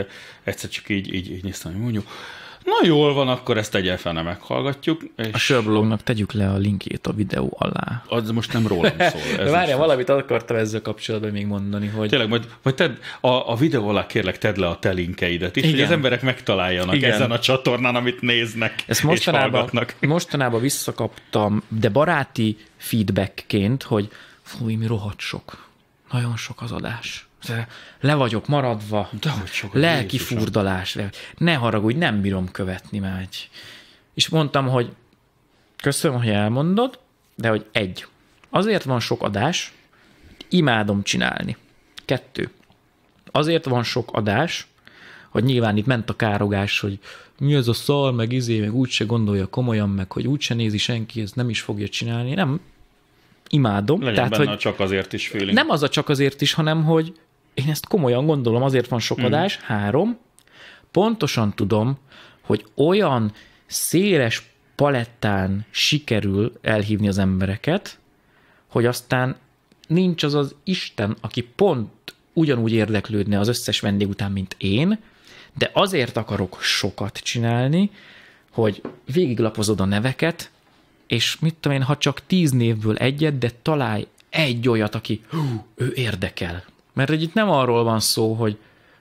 egyszer csak így, így, így néztem, hogy mondjuk, na jól van, akkor ezt egy fel, ne meghallgatjuk. És... A sörblognak tegyük le a linkjét a videó alá. Az most nem rólam szól. Ez Várjál, valamit akartam ezzel kapcsolatban még mondani, hogy... Tényleg, majd, majd tedd, a, a videó alá kérlek tedd le a te linkeidet is, Igen. hogy az emberek megtaláljanak Igen. ezen a csatornán, amit néznek Ezt mostanában, és hallgatnak. mostanában visszakaptam, de baráti feedbackként, hogy Fú, mi rohadt sok. Nagyon sok az adás. Le vagyok maradva. hogy sok. Lelki furdalás. Ne haragudj, nem bírom követni már. Egy. És mondtam, hogy köszönöm, hogy elmondod, de hogy egy. Azért van sok adás, imádom csinálni. Kettő. Azért van sok adás, hogy nyilván itt ment a károgás, hogy mi ez a szar, meg izé, meg úgyse gondolja komolyan, meg hogy úgyse nézi senki, ez nem is fogja csinálni. Nem, imádom. Legyen tehát, benne hogy csak azért is feeling. Nem az a csak azért is, hanem hogy én ezt komolyan gondolom, azért van sok mm. három. Pontosan tudom, hogy olyan széles palettán sikerül elhívni az embereket, hogy aztán nincs az az Isten, aki pont ugyanúgy érdeklődne az összes vendég után, mint én, de azért akarok sokat csinálni, hogy végiglapozod a neveket, és mit tudom én, ha csak tíz névből egyet, de találj egy olyat, aki hú, ő érdekel. Mert itt nem arról van szó, hogy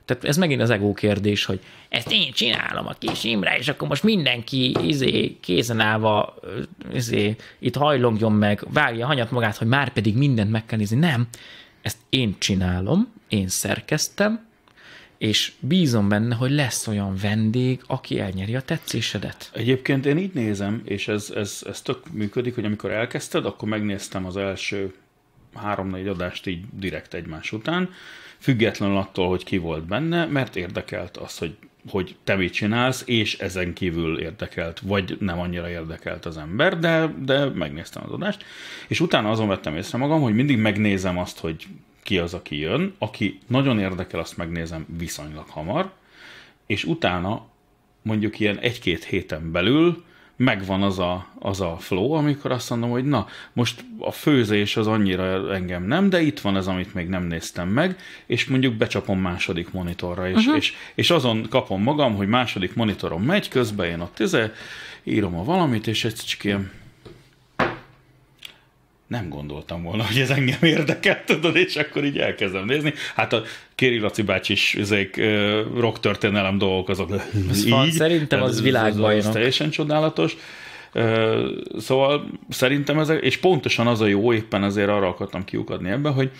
tehát ez megint az egó kérdés, hogy ezt én csinálom a kis Imre, és akkor most mindenki izé, kézen állva izé, itt hajlongjon meg, vágja hanyat magát, hogy már pedig mindent meg kell nézni. Nem, ezt én csinálom, én szerkeztem, és bízom benne, hogy lesz olyan vendég, aki elnyeri a tetszésedet. Egyébként én így nézem, és ez, ez, ez tök működik, hogy amikor elkezdted, akkor megnéztem az első három-négy adást így direkt egymás után, függetlenül attól, hogy ki volt benne, mert érdekelt az, hogy, hogy te mit csinálsz, és ezen kívül érdekelt, vagy nem annyira érdekelt az ember, de, de megnéztem az adást, és utána azon vettem észre magam, hogy mindig megnézem azt, hogy ki az, aki jön, aki nagyon érdekel, azt megnézem viszonylag hamar, és utána mondjuk ilyen egy-két héten belül megvan az a, az a flow, amikor azt mondom, hogy na, most a főzés az annyira engem nem, de itt van ez, amit még nem néztem meg, és mondjuk becsapom második monitorra, és, uh-huh. és, és azon kapom magam, hogy második monitorom megy, közben én ott izé, írom a valamit, és egy csak ilyen nem gondoltam volna, hogy ez engem érdekel, tudod, és akkor így elkezdem nézni. Hát a Kéri Laci bácsi is ezek rock történelem dolgok azok. Ez így, van, szerintem az világbajnok. Ez, ez teljesen csodálatos. Szóval szerintem ezek, és pontosan az a jó, éppen azért arra akartam kiukadni ebben, hogy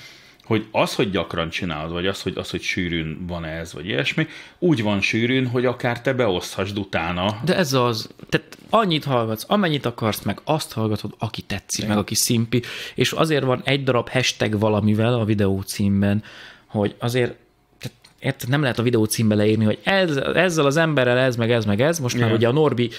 hogy az, hogy gyakran csinálod, vagy az, hogy, az, hogy sűrűn van ez, vagy ilyesmi, úgy van sűrűn, hogy akár te beoszthasd utána. De ez az, tehát annyit hallgatsz, amennyit akarsz, meg azt hallgatod, aki tetszik, meg aki szimpi, és azért van egy darab hashtag valamivel a videó címben, hogy azért érted, nem lehet a videó címbe leírni, hogy ez, ezzel az emberrel ez, meg ez, meg ez. Most már Igen. ugye a Norbi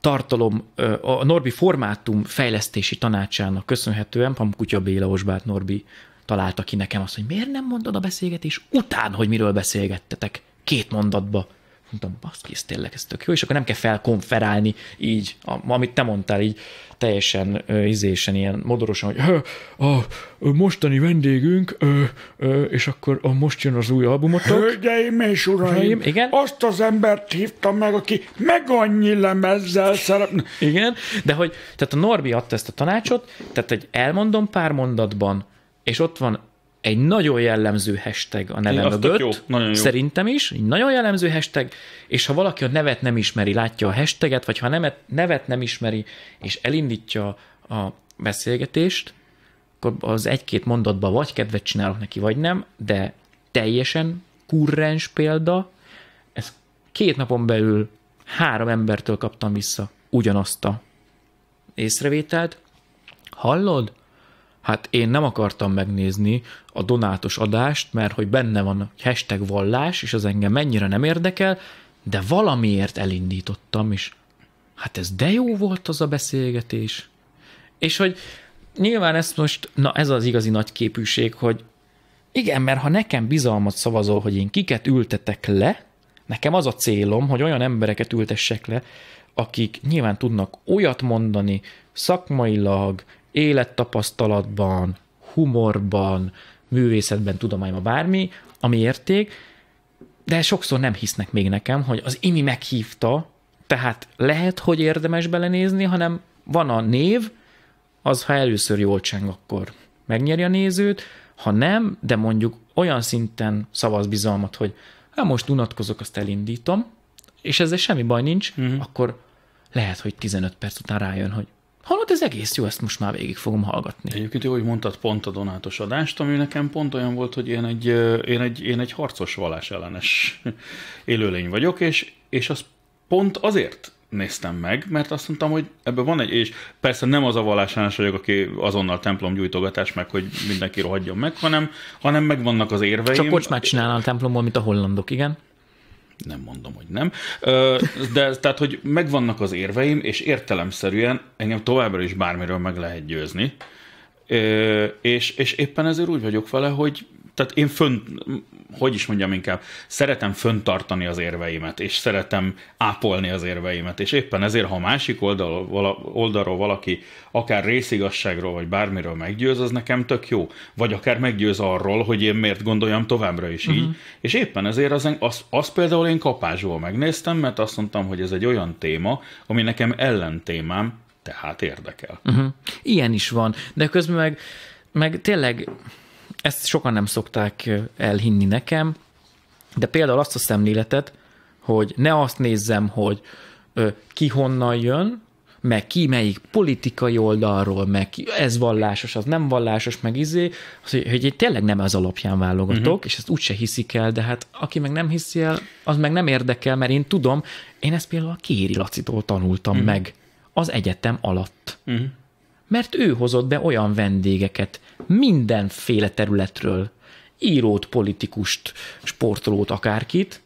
tartalom, a Norbi formátum fejlesztési tanácsának köszönhetően, Pamkutya Béla Osbát Norbi találta ki nekem azt, hogy miért nem mondod a beszélgetés után, hogy miről beszélgettetek két mondatba. Mondtam, baszki, ez tényleg ez tök jó, és akkor nem kell felkonferálni így, amit te mondtál így teljesen ö, izésen, ilyen modorosan, hogy a, a mostani vendégünk, ö, ö, és akkor a, most jön az új albumotok. Hölgyeim és uraim, igen? azt az embert hívtam meg, aki meg annyi lemezzel szerepel. Igen, de hogy tehát a Norbi adta ezt a tanácsot, tehát egy elmondom pár mondatban, és ott van egy nagyon jellemző hashtag a neve mögött, jó, jó. szerintem is, egy nagyon jellemző hashtag, és ha valaki a nevet nem ismeri, látja a hashtaget, vagy ha a nevet nem ismeri, és elindítja a beszélgetést, akkor az egy-két mondatban vagy kedvet csinálok neki, vagy nem, de teljesen kurrens példa, ez két napon belül három embertől kaptam vissza ugyanazt a észrevételt. Hallod? hát én nem akartam megnézni a donátos adást, mert hogy benne van hashtag vallás, és az engem mennyire nem érdekel, de valamiért elindítottam, és hát ez de jó volt az a beszélgetés. És hogy nyilván ezt most, na ez az igazi nagy képűség, hogy igen, mert ha nekem bizalmat szavazol, hogy én kiket ültetek le, nekem az a célom, hogy olyan embereket ültessek le, akik nyilván tudnak olyat mondani szakmailag, élettapasztalatban, humorban, művészetben, tudományban, bármi, ami érték, de sokszor nem hisznek még nekem, hogy az imi meghívta, tehát lehet, hogy érdemes belenézni, hanem van a név, az ha először jól cseng, akkor megnyeri a nézőt, ha nem, de mondjuk olyan szinten szavaz bizalmat, hogy ha hát most unatkozok, azt elindítom, és ezzel semmi baj nincs, uh-huh. akkor lehet, hogy 15 perc után rájön, hogy Hallod, ez egész jó, ezt most már végig fogom hallgatni. Egyébként jó, hogy mondtad pont a donátos adást, ami nekem pont olyan volt, hogy én egy, én egy, én egy harcos vallás ellenes élőlény vagyok, és, és az pont azért néztem meg, mert azt mondtam, hogy ebben van egy, és persze nem az a ellenes vagyok, aki azonnal templom gyújtogatás meg, hogy mindenki rohadjon meg, hanem, hanem megvannak az érveim. Csak kocsmát csinálnál a templomból, mint a hollandok, igen nem mondom, hogy nem, de tehát, hogy megvannak az érveim, és értelemszerűen engem továbbra is bármiről meg lehet győzni, és, és éppen ezért úgy vagyok vele, hogy tehát én fönn, hogy is mondjam inkább, szeretem föntartani az érveimet, és szeretem ápolni az érveimet, és éppen ezért, ha a másik oldal, vala, oldalról valaki akár részigasságról, vagy bármiről meggyőz, az nekem tök jó. Vagy akár meggyőz arról, hogy én miért gondoljam továbbra is így. Uh-huh. És éppen ezért az, az, az például én kapásból megnéztem, mert azt mondtam, hogy ez egy olyan téma, ami nekem ellentémám, tehát érdekel. Uh-huh. Ilyen is van, de közben meg, meg tényleg ezt sokan nem szokták elhinni nekem, de például azt a szemléletet, hogy ne azt nézzem, hogy ki honnan jön, meg ki melyik politikai oldalról, meg ki, ez vallásos, az nem vallásos, meg izé, az, hogy, hogy én tényleg nem az alapján válogatok, uh-huh. és ezt úgyse hiszik el, de hát aki meg nem hiszi el, az meg nem érdekel, mert én tudom, én ezt például a Kéri Lacitól tanultam uh-huh. meg az egyetem alatt. Uh-huh mert ő hozott be olyan vendégeket mindenféle területről, írót, politikust, sportolót, akárkit,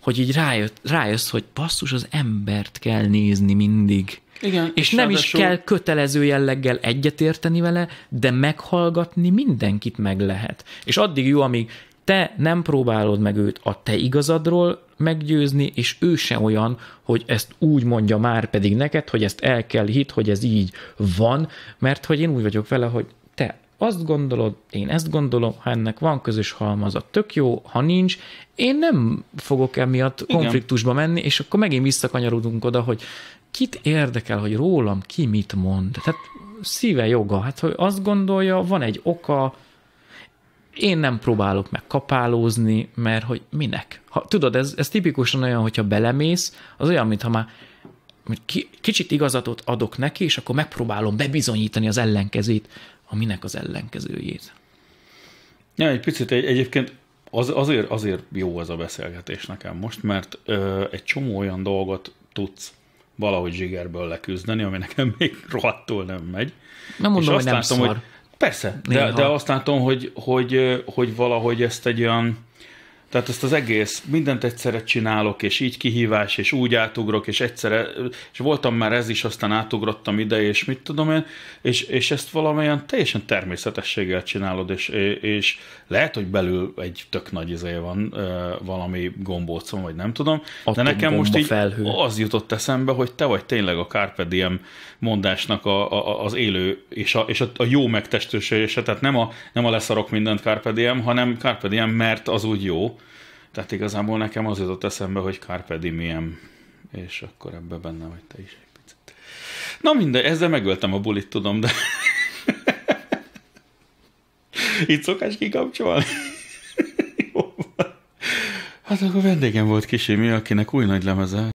hogy így rájött, rájössz, hogy basszus, az embert kell nézni mindig. Igen, és, és nem is kell kötelező jelleggel egyetérteni vele, de meghallgatni mindenkit meg lehet. És addig jó, amíg te nem próbálod meg őt a te igazadról meggyőzni, és ő se olyan, hogy ezt úgy mondja már pedig neked, hogy ezt el kell hit, hogy ez így van, mert hogy én úgy vagyok vele, hogy te azt gondolod, én ezt gondolom, ha ennek van közös a tök jó, ha nincs, én nem fogok emiatt Igen. konfliktusba menni, és akkor megint visszakanyarodunk oda, hogy kit érdekel, hogy rólam ki mit mond. Tehát szíve joga, hát hogy azt gondolja, van egy oka, én nem próbálok meg kapálózni, mert hogy minek? Ha, tudod, ez, ez tipikusan olyan, hogyha belemész, az olyan, mintha már kicsit igazatot adok neki, és akkor megpróbálom bebizonyítani az ellenkezét, a minek az ellenkezőjét. Ja, egy picit egy, egyébként az, azért, azért jó ez a beszélgetés nekem most, mert ö, egy csomó olyan dolgot tudsz valahogy zsigerből leküzdeni, ami nekem még rohadtul nem megy. Nem mondom, és azt hogy nem látom, szar. Hogy Persze, de, de azt látom, hogy, hogy, hogy valahogy ezt egy olyan tehát ezt az egész, mindent egyszerre csinálok, és így kihívás, és úgy átugrok, és egyszerre, és voltam már ez is, aztán átugrottam ide, és mit tudom én, és, és ezt valamilyen teljesen természetességgel csinálod, és, és lehet, hogy belül egy tök nagy izé van, valami gombócom, vagy nem tudom, Atom de nekem most így felhő. az jutott eszembe, hogy te vagy tényleg a Carpe Diem mondásnak a, a, az élő, és a, és a, a jó megtestősége, tehát nem a, nem a leszarok mindent Carpe Diem, hanem Carpe Diem, mert az úgy jó, tehát igazából nekem az jutott eszembe, hogy Carpe Diem, és akkor ebbe benne vagy te is egy picit. Na mindegy, ezzel megöltem a bulit, tudom, de itt szokás kikapcsolni. Jó Hát akkor vendégem volt kisémi, akinek új nagy lemeze.